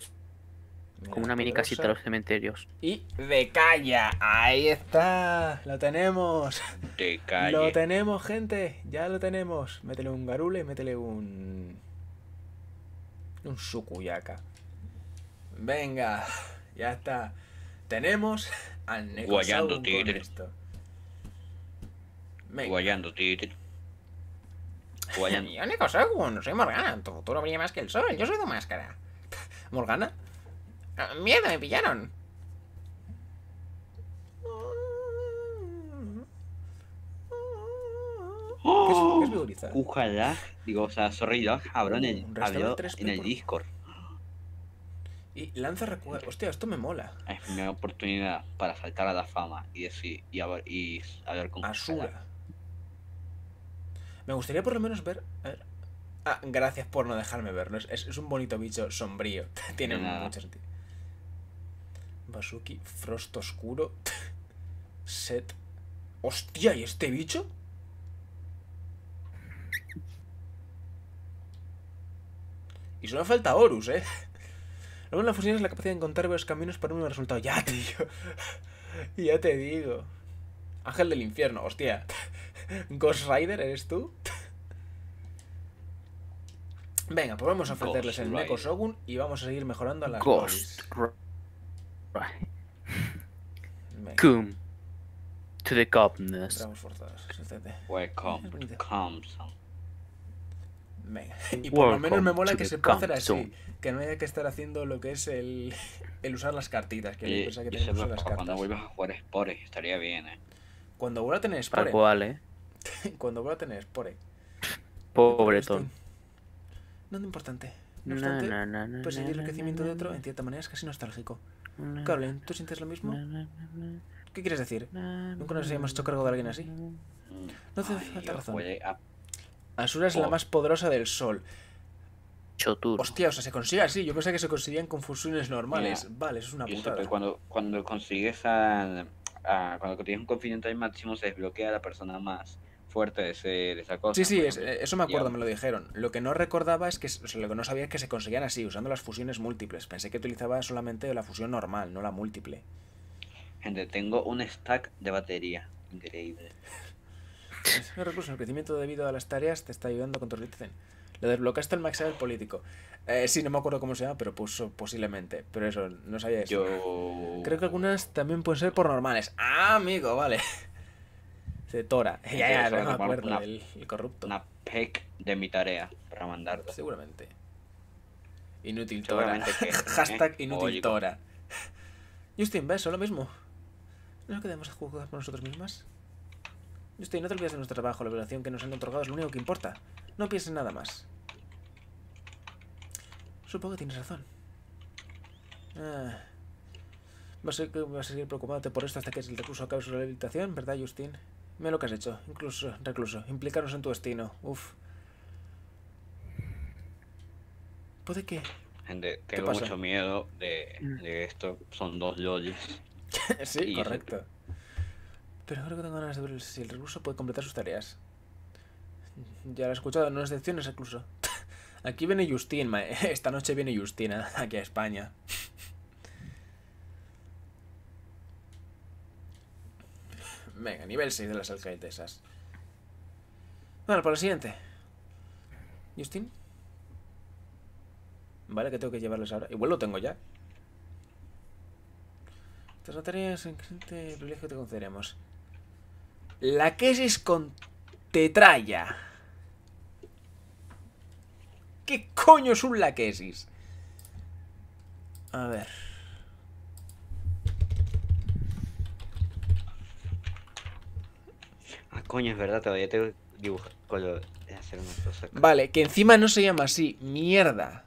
como una mini casita de los cementerios. Y de calla, ahí está, lo tenemos. De <laughs> Lo tenemos, gente, ya lo tenemos. Métele un garule, métele un. Un sukuyaka Venga, ya está. Tenemos al Guayando tigre. Guayando tigre. Guayando. <laughs> Yo, Nico no soy Morgana. Tú no brilla más que el sol. Yo soy tu máscara. <laughs> ¿Morgana? Ah, ¡Mierda, me pillaron! ¿Qué, es, ¡Oh! digo, o sea, Sorrido en el, Discord. Y lanza recuerdo Hostia, esto me mola. Es mi oportunidad para saltar a la fama y decir y ver y ver Asura. Me gustaría por lo menos ver. Ah, gracias por no dejarme ver Es, un bonito bicho sombrío. <laughs> Tiene mucho sentido. Basuki, Frost Oscuro, <laughs> Set. ¡Hostia! ¿Y este bicho? Y solo falta Horus, ¿eh? <laughs> Luego la fusión es la capacidad de encontrar varios caminos para un buen resultado. Ya, tío. <laughs> ya te digo. Ángel del infierno, hostia. Ghost Rider, ¿eres tú? Venga, pues vamos a ofrecerles el Neko Shogun y vamos a seguir mejorando a las Ghost <laughs> Come to the Welcome to the Y por lo menos me mola que se pueda hacer así. Que no haya que estar haciendo lo que es el, <laughs> el usar las cartitas. Que y, la que que usar las cartas. Cuando vuelvas a jugar Spore, estaría bien, ¿eh? Cuando vuelva a tener Spore. Tal cual, ¿eh? <laughs> Cuando vuelva a tener Spore. Pobre Tom. es importante. No obstante, no, no, pues el crecimiento de otro en cierta manera es casi nostálgico. ¿tú sientes lo mismo? ¿Qué quieres decir? Nunca nos habíamos hecho cargo de alguien así. No te falta razón. Eh, Asura es la oh. más poderosa del sol. Hostia, o sea, se consigue así. Yo pensaba que se conseguían con fusiones normales. vale, eso es una putada. cuando, cuando consigues a, Cuando tienes un confidente máximo, se desbloquea la persona más fuerte de, esa cosa. Sí, sí, pues, eh, eso me acuerdo, me lo dijeron. Lo que no recordaba es que, lo que no sabía es que se conseguían así, usando las fusiones múltiples. Pensé que utilizaba solamente la fusión normal, no la múltiple. Gente, tengo un stack de batería. Increíble. el recurso, el crecimiento debido a las tareas te está ayudando tu controlar. Lo desbloqueaste el del político. Eh, sí, no me acuerdo cómo se llama, pero puso posiblemente. Pero eso, no sabía eso. Yo... Creo que algunas también pueden ser por normales. Ah, amigo, vale. De este, Tora. <laughs> Ya, ya, no el, corrupto. Una de mi tarea para mandar Seguramente. Inútil Tora. <laughs> ¿eh? Hashtag inútil Tora. <laughs> Justin, ¿ves? lo mismo. ¿No lo queremos a jugar por nosotros mismas? Justin, no te olvides de nuestro trabajo. La violación que nos han otorgado es lo único que importa. No pienses nada más. Supongo que tienes razón. Ah. Vas a, vas a seguir preocupándote por esto hasta que el recurso a de la rehabilitación, ¿verdad, Justin? Me lo que has hecho, incluso recluso. implicarnos en tu destino. Uf. Puede que. Gente, tengo mucho miedo mm. de, esto. Son dos <laughs> sí, correcto. Pero creo que tengo ganas de ver si el recluso puede completar sus tareas. Ya lo he escuchado, no es excepción, es recluso. <laughs> Aquí viene Justin <laughs> Esta noche viene Justina, aquí a España. Venga, nivel 6 de las alcaldesas. Bueno, por lo siguiente. Justin. Vale, que tengo que llevarles ahora. Igual lo tengo ya. Estas tareas en qué privilegio te concederemos. La con tetraya. ¿Qué coño es un laquesis? A ver. coño, es verdad, todavía tengo que dibujar, Vale, que encima no se llama así, mierda.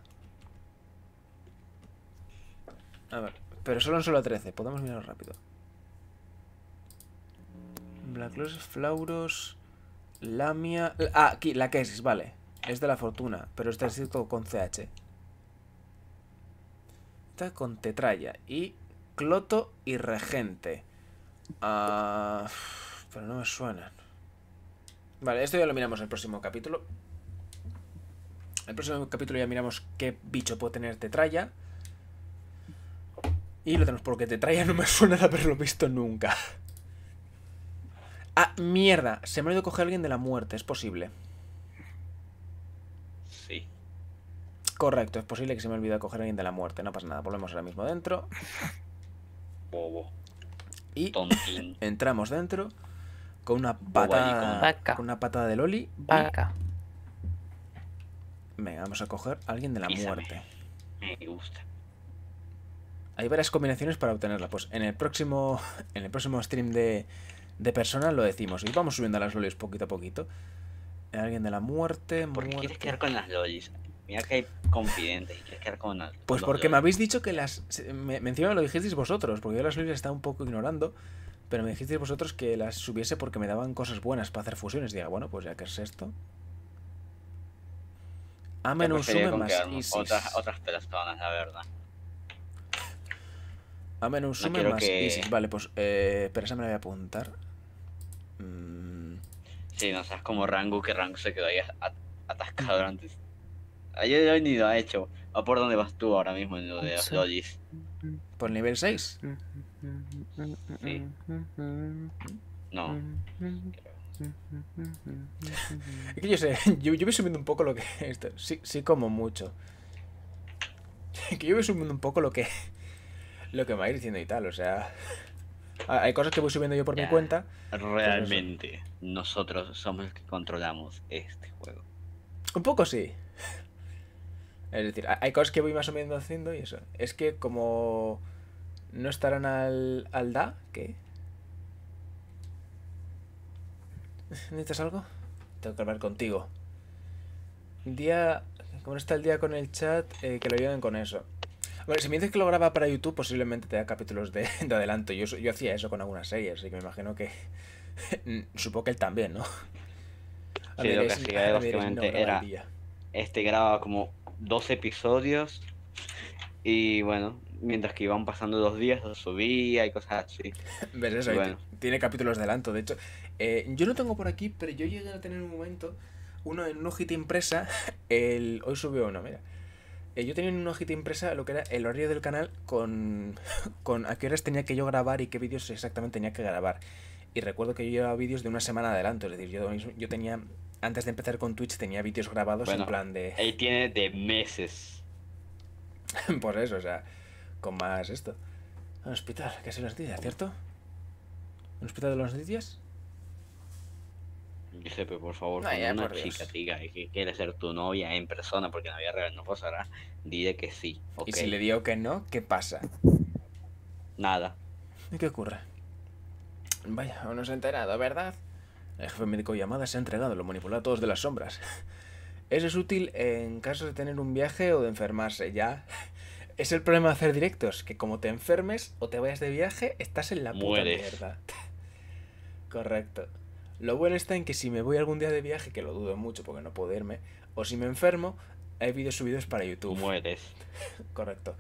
A ver, pero solo en solo 13, podemos mirarlo rápido. Blacklos, Flauros, Lamia... Ah, aquí, la es, vale. Es de la fortuna, pero está escrito con CH. Está con Tetraya y Cloto y Regente. Ah, pero no me suena. Vale, esto ya lo miramos el próximo capítulo. el próximo capítulo ya miramos qué bicho puede tener Tetraya. Y lo tenemos porque Tetraya no me suena lo haberlo visto nunca. Ah, mierda. Se me ha olvidado coger a alguien de la muerte. Es posible. Sí. Correcto. Es posible que se me ha olvidado coger a alguien de la muerte. No pasa nada. Volvemos ahora mismo dentro. Bobo. Y <laughs> entramos dentro. Con una patada Con, una de Loli. Vaca. Venga, vamos a coger alguien de la muerte. Me gusta. Hay varias combinaciones para obtenerla. Pues en el próximo. <laughs> En el próximo stream de, de personas lo decimos. Y vamos subiendo a las lolis poquito a poquito. Alguien de la muerte. ¿Por qué quieres quedar con las lolis? Mira que hay confidente y quieres quedar con Pues porque me habéis dicho que las. Me, encima lo dijisteis vosotros, porque yo las lolis estaba un poco ignorando. Pero me dijisteis vosotros que las subiese porque me daban cosas buenas para hacer fusiones. Diga, bueno, pues ya que es esto. a ah, menos sube más Isis. Otras, otras personas, la verdad. a ah, menos más Vale, pues, eh, esa me la voy a apuntar. Mm. Sí, no sabes como Rango, que Rango se quedó ahí atascado antes Ayer ah, ni lo ha hecho. ¿A por dónde vas tú ahora mismo en lo de los Por nivel 6. Sí. No. Yo sé, <laughs> yo, voy subiendo un poco lo que. <laughs> sí, sí, como mucho. <laughs> Que yo voy subiendo un poco lo que. Lo que me va ir diciendo y tal, o sea. Hay cosas que voy subiendo yo por mi cuenta. Realmente, nosotros somos los que controlamos este juego. Un poco sí. Es decir, hay cosas que voy más o menos haciendo y eso. Es que como no estarán al, al da. ¿Qué? ¿Necesitas algo? Tengo que hablar contigo. Día. Como no está el día con el chat, eh, que lo ayuden con eso. Bueno, si me dices que lo graba para YouTube, posiblemente te da capítulos de, adelanto. Yo, hacía eso con algunas series, así que me imagino que. <laughs> Supongo que él también, ¿no? sí, lo que hacía básicamente era. Este graba como 12 episodios. Y bueno, mientras que iban pasando dos días, subía y cosas así. Pero <laughs> eso, tiene capítulos de adelanto, de hecho. Eh, yo no tengo por aquí, pero yo llegué a tener un momento, uno en un impresa, <laughs> el... hoy subió uno, mira. Eh, yo tenía en un hojita impresa lo que era el horario del canal con, <laughs> con a qué horas tenía que yo grabar y qué vídeos exactamente tenía que grabar. Y recuerdo que yo llevaba vídeos de una semana adelanto, es decir, yo, tenía, antes de empezar con Twitch, tenía vídeos grabados en plan de... Ahí tiene de meses. por eso, o sea con más esto. Un hospital, se las días, ¿cierto? ¿Un hospital de los días? Jefe, por favor, no, una chica diga que quiere ser tu novia en persona porque la vida real no pasará, dile que sí. Y si le digo que no, ¿qué pasa? Nada. ¿Y qué ocurre? Vaya, aún no se ha enterado, ¿verdad? El jefe médico llamada se ha entregado a los de las sombras. <laughs> Eso es útil en caso de tener un viaje o de enfermarse ya. Es el problema de hacer directos, que como te enfermes o te vayas de viaje, estás en la puta mierda. <laughs> Correcto. Lo bueno está en que si me voy algún día de viaje, que lo dudo mucho porque no puedo irme, o si me enfermo, hay vídeos subidos para YouTube. Mueres. <laughs> Correcto.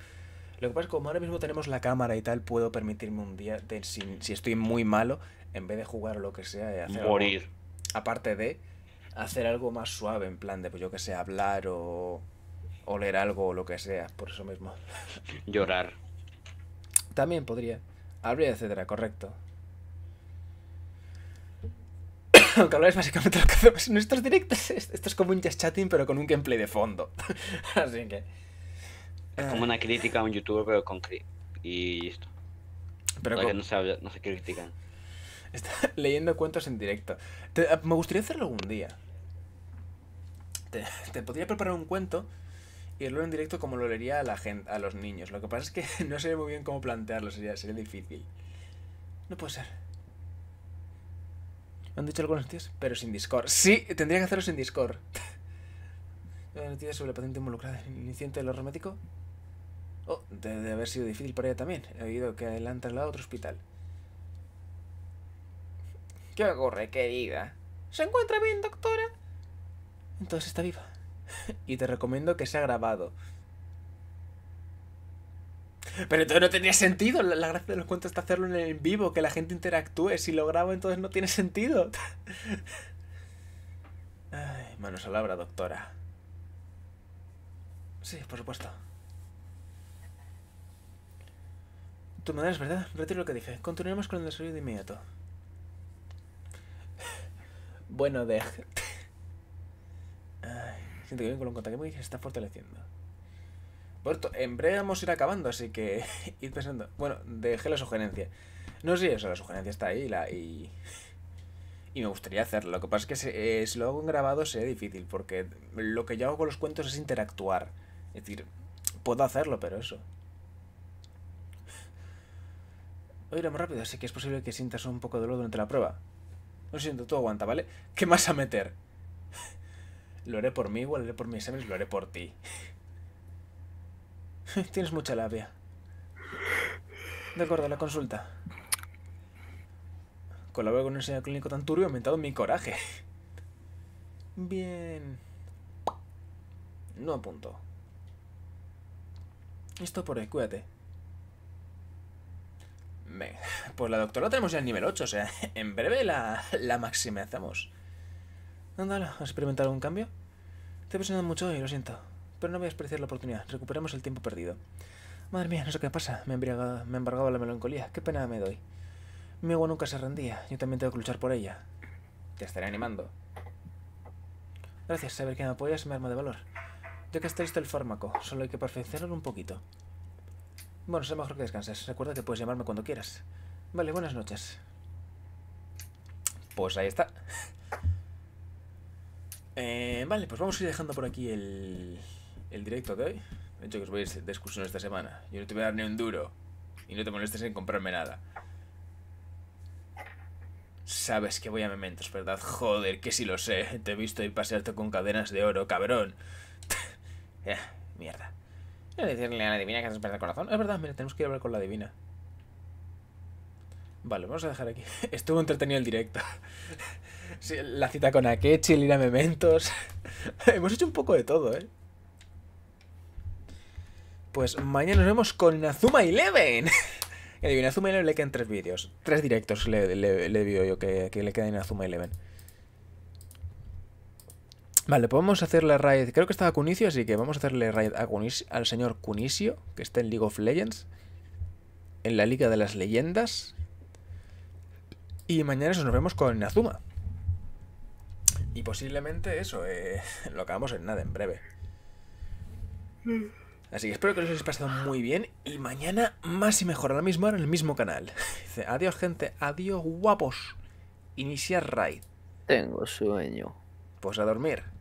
Lo que pasa es que como ahora mismo tenemos la cámara y tal, puedo permitirme un día, de, si, estoy muy malo, en vez de jugar o lo que sea, hacer morir. aparte de hacer algo más suave, en plan de, pues yo que sé, hablar o leer algo o lo que sea, por eso mismo. <laughs> Llorar. También podría. Habría, etcétera, correcto. <coughs> Aunque hablar es básicamente lo que hacemos en nuestros directos. Esto es como un chatting, pero con un gameplay de fondo. <laughs> Así que. Es como eh. una crítica a un youtuber, pero con. Y esto. Pero que no se, critican. <laughs> Está leyendo cuentos en directo. Ah, me gustaría hacerlo algún día. Te, te podría preparar un cuento y en directo como lo leería a, la gente, a los niños. Lo que pasa es que <laughs> no sé muy bien cómo plantearlo, sería, sería difícil. No puede ser. han dicho algunos noticias? Pero sin Discord. Sí, tendría que hacerlo sin Discord. noticias <laughs> sobre la paciente involucrada en el incidente del Oh, debe haber sido difícil para ella también. He oído que la han trasladado a otro hospital. ¿Qué ocurre, diga? ¿Se encuentra bien, doctora? Entonces está viva y te recomiendo que sea grabado. Pero entonces no tenía sentido. La, gracia de los cuentos está hacerlo en vivo, que la gente interactúe. Si lo grabo, entonces no tiene sentido. <laughs> Ay, manos a la obra, doctora. Sí, por supuesto. Tu manera es verdad. Retiro lo que dije. Continuemos con el desarrollo de inmediato. <laughs> Bueno, de... <laughs> Ay. Siento que con lo que se está fortaleciendo. Por en breve vamos a ir acabando, así que <laughs> pensando. Bueno, dejé la sugerencia. No sé, eso, la sugerencia está ahí y, y me gustaría hacerlo. Lo que pasa es que si, lo hago en grabado sería difícil, porque lo que yo hago con los cuentos es interactuar. Es decir, puedo hacerlo, pero eso. Hoy iremos rápido, así que es posible que sientas un poco de dolor durante la prueba. no siento, tú aguanta, ¿vale? ¿Qué más a meter? Lo haré por mí, igual lo haré por mis semis, lo haré por ti. <laughs> Tienes mucha labia. De acuerdo, la consulta. Colaboro con un señor clínico tan turbio, ha aumentado mi coraje. Bien. No apunto. Esto por ahí, cuídate. Venga, pues la doctora tenemos ya en nivel 8, o sea, <laughs> en breve la, la maximizamos. vamos a experimentar algún cambio? Te he presionado mucho hoy, lo siento, pero no voy a despreciar la oportunidad. Recuperemos el tiempo perdido. Madre mía, no sé qué pasa. Me, embriaga, me embargaba la melancolía. Qué pena me doy. Mi agua nunca se rendía. Yo también tengo que luchar por ella. Te estaré animando. Gracias, saber que me apoyas me arma de valor. Ya que está listo el fármaco, solo hay que perfeccionarlo un poquito. Bueno, será mejor que descanses. Recuerda que puedes llamarme cuando quieras. Vale, buenas noches. Pues ahí está. Eh, vale, pues vamos a ir dejando por aquí el, el directo de hoy. De hecho, que os voy a ir de excursión esta semana. Yo no te voy a dar ni un duro. Y no te molestes en comprarme nada. Sabes que voy a Mementos, ¿verdad? Joder, que si lo sé. Te he visto ir pasearte con cadenas de oro, cabrón. <laughs> eh, mierda. decirle a la divina que se perdido corazón. Es verdad, mira, tenemos que ir a hablar con la divina. Vale, vamos a dejar aquí. <laughs> Estuvo entretenido el directo. <laughs> la cita con Akechi, el ir a Mementos. <laughs> Hemos hecho un poco de todo, ¿eh? Pues mañana nos vemos con Nazuma Eleven. <laughs> Adivina, Azuma Eleven le quedan tres vídeos. Tres directos le, le, yo que, le quedan a Azuma Eleven. Vale, podemos pues hacer hacerle raid. Creo que estaba Cunicio, así que vamos a hacerle raid al señor Cunicio, que está en League of Legends. En la Liga de las Leyendas. Y mañana nos vemos con Nazuma. Y posiblemente eso, eh, <laughs> lo acabamos en nada, en breve. Mm. Así que espero que os hayáis pasado muy bien y mañana más y mejor ahora mismo en el mismo canal. <laughs> Dice, adiós gente, adiós guapos. Iniciar raid. Tengo sueño. Pues a dormir.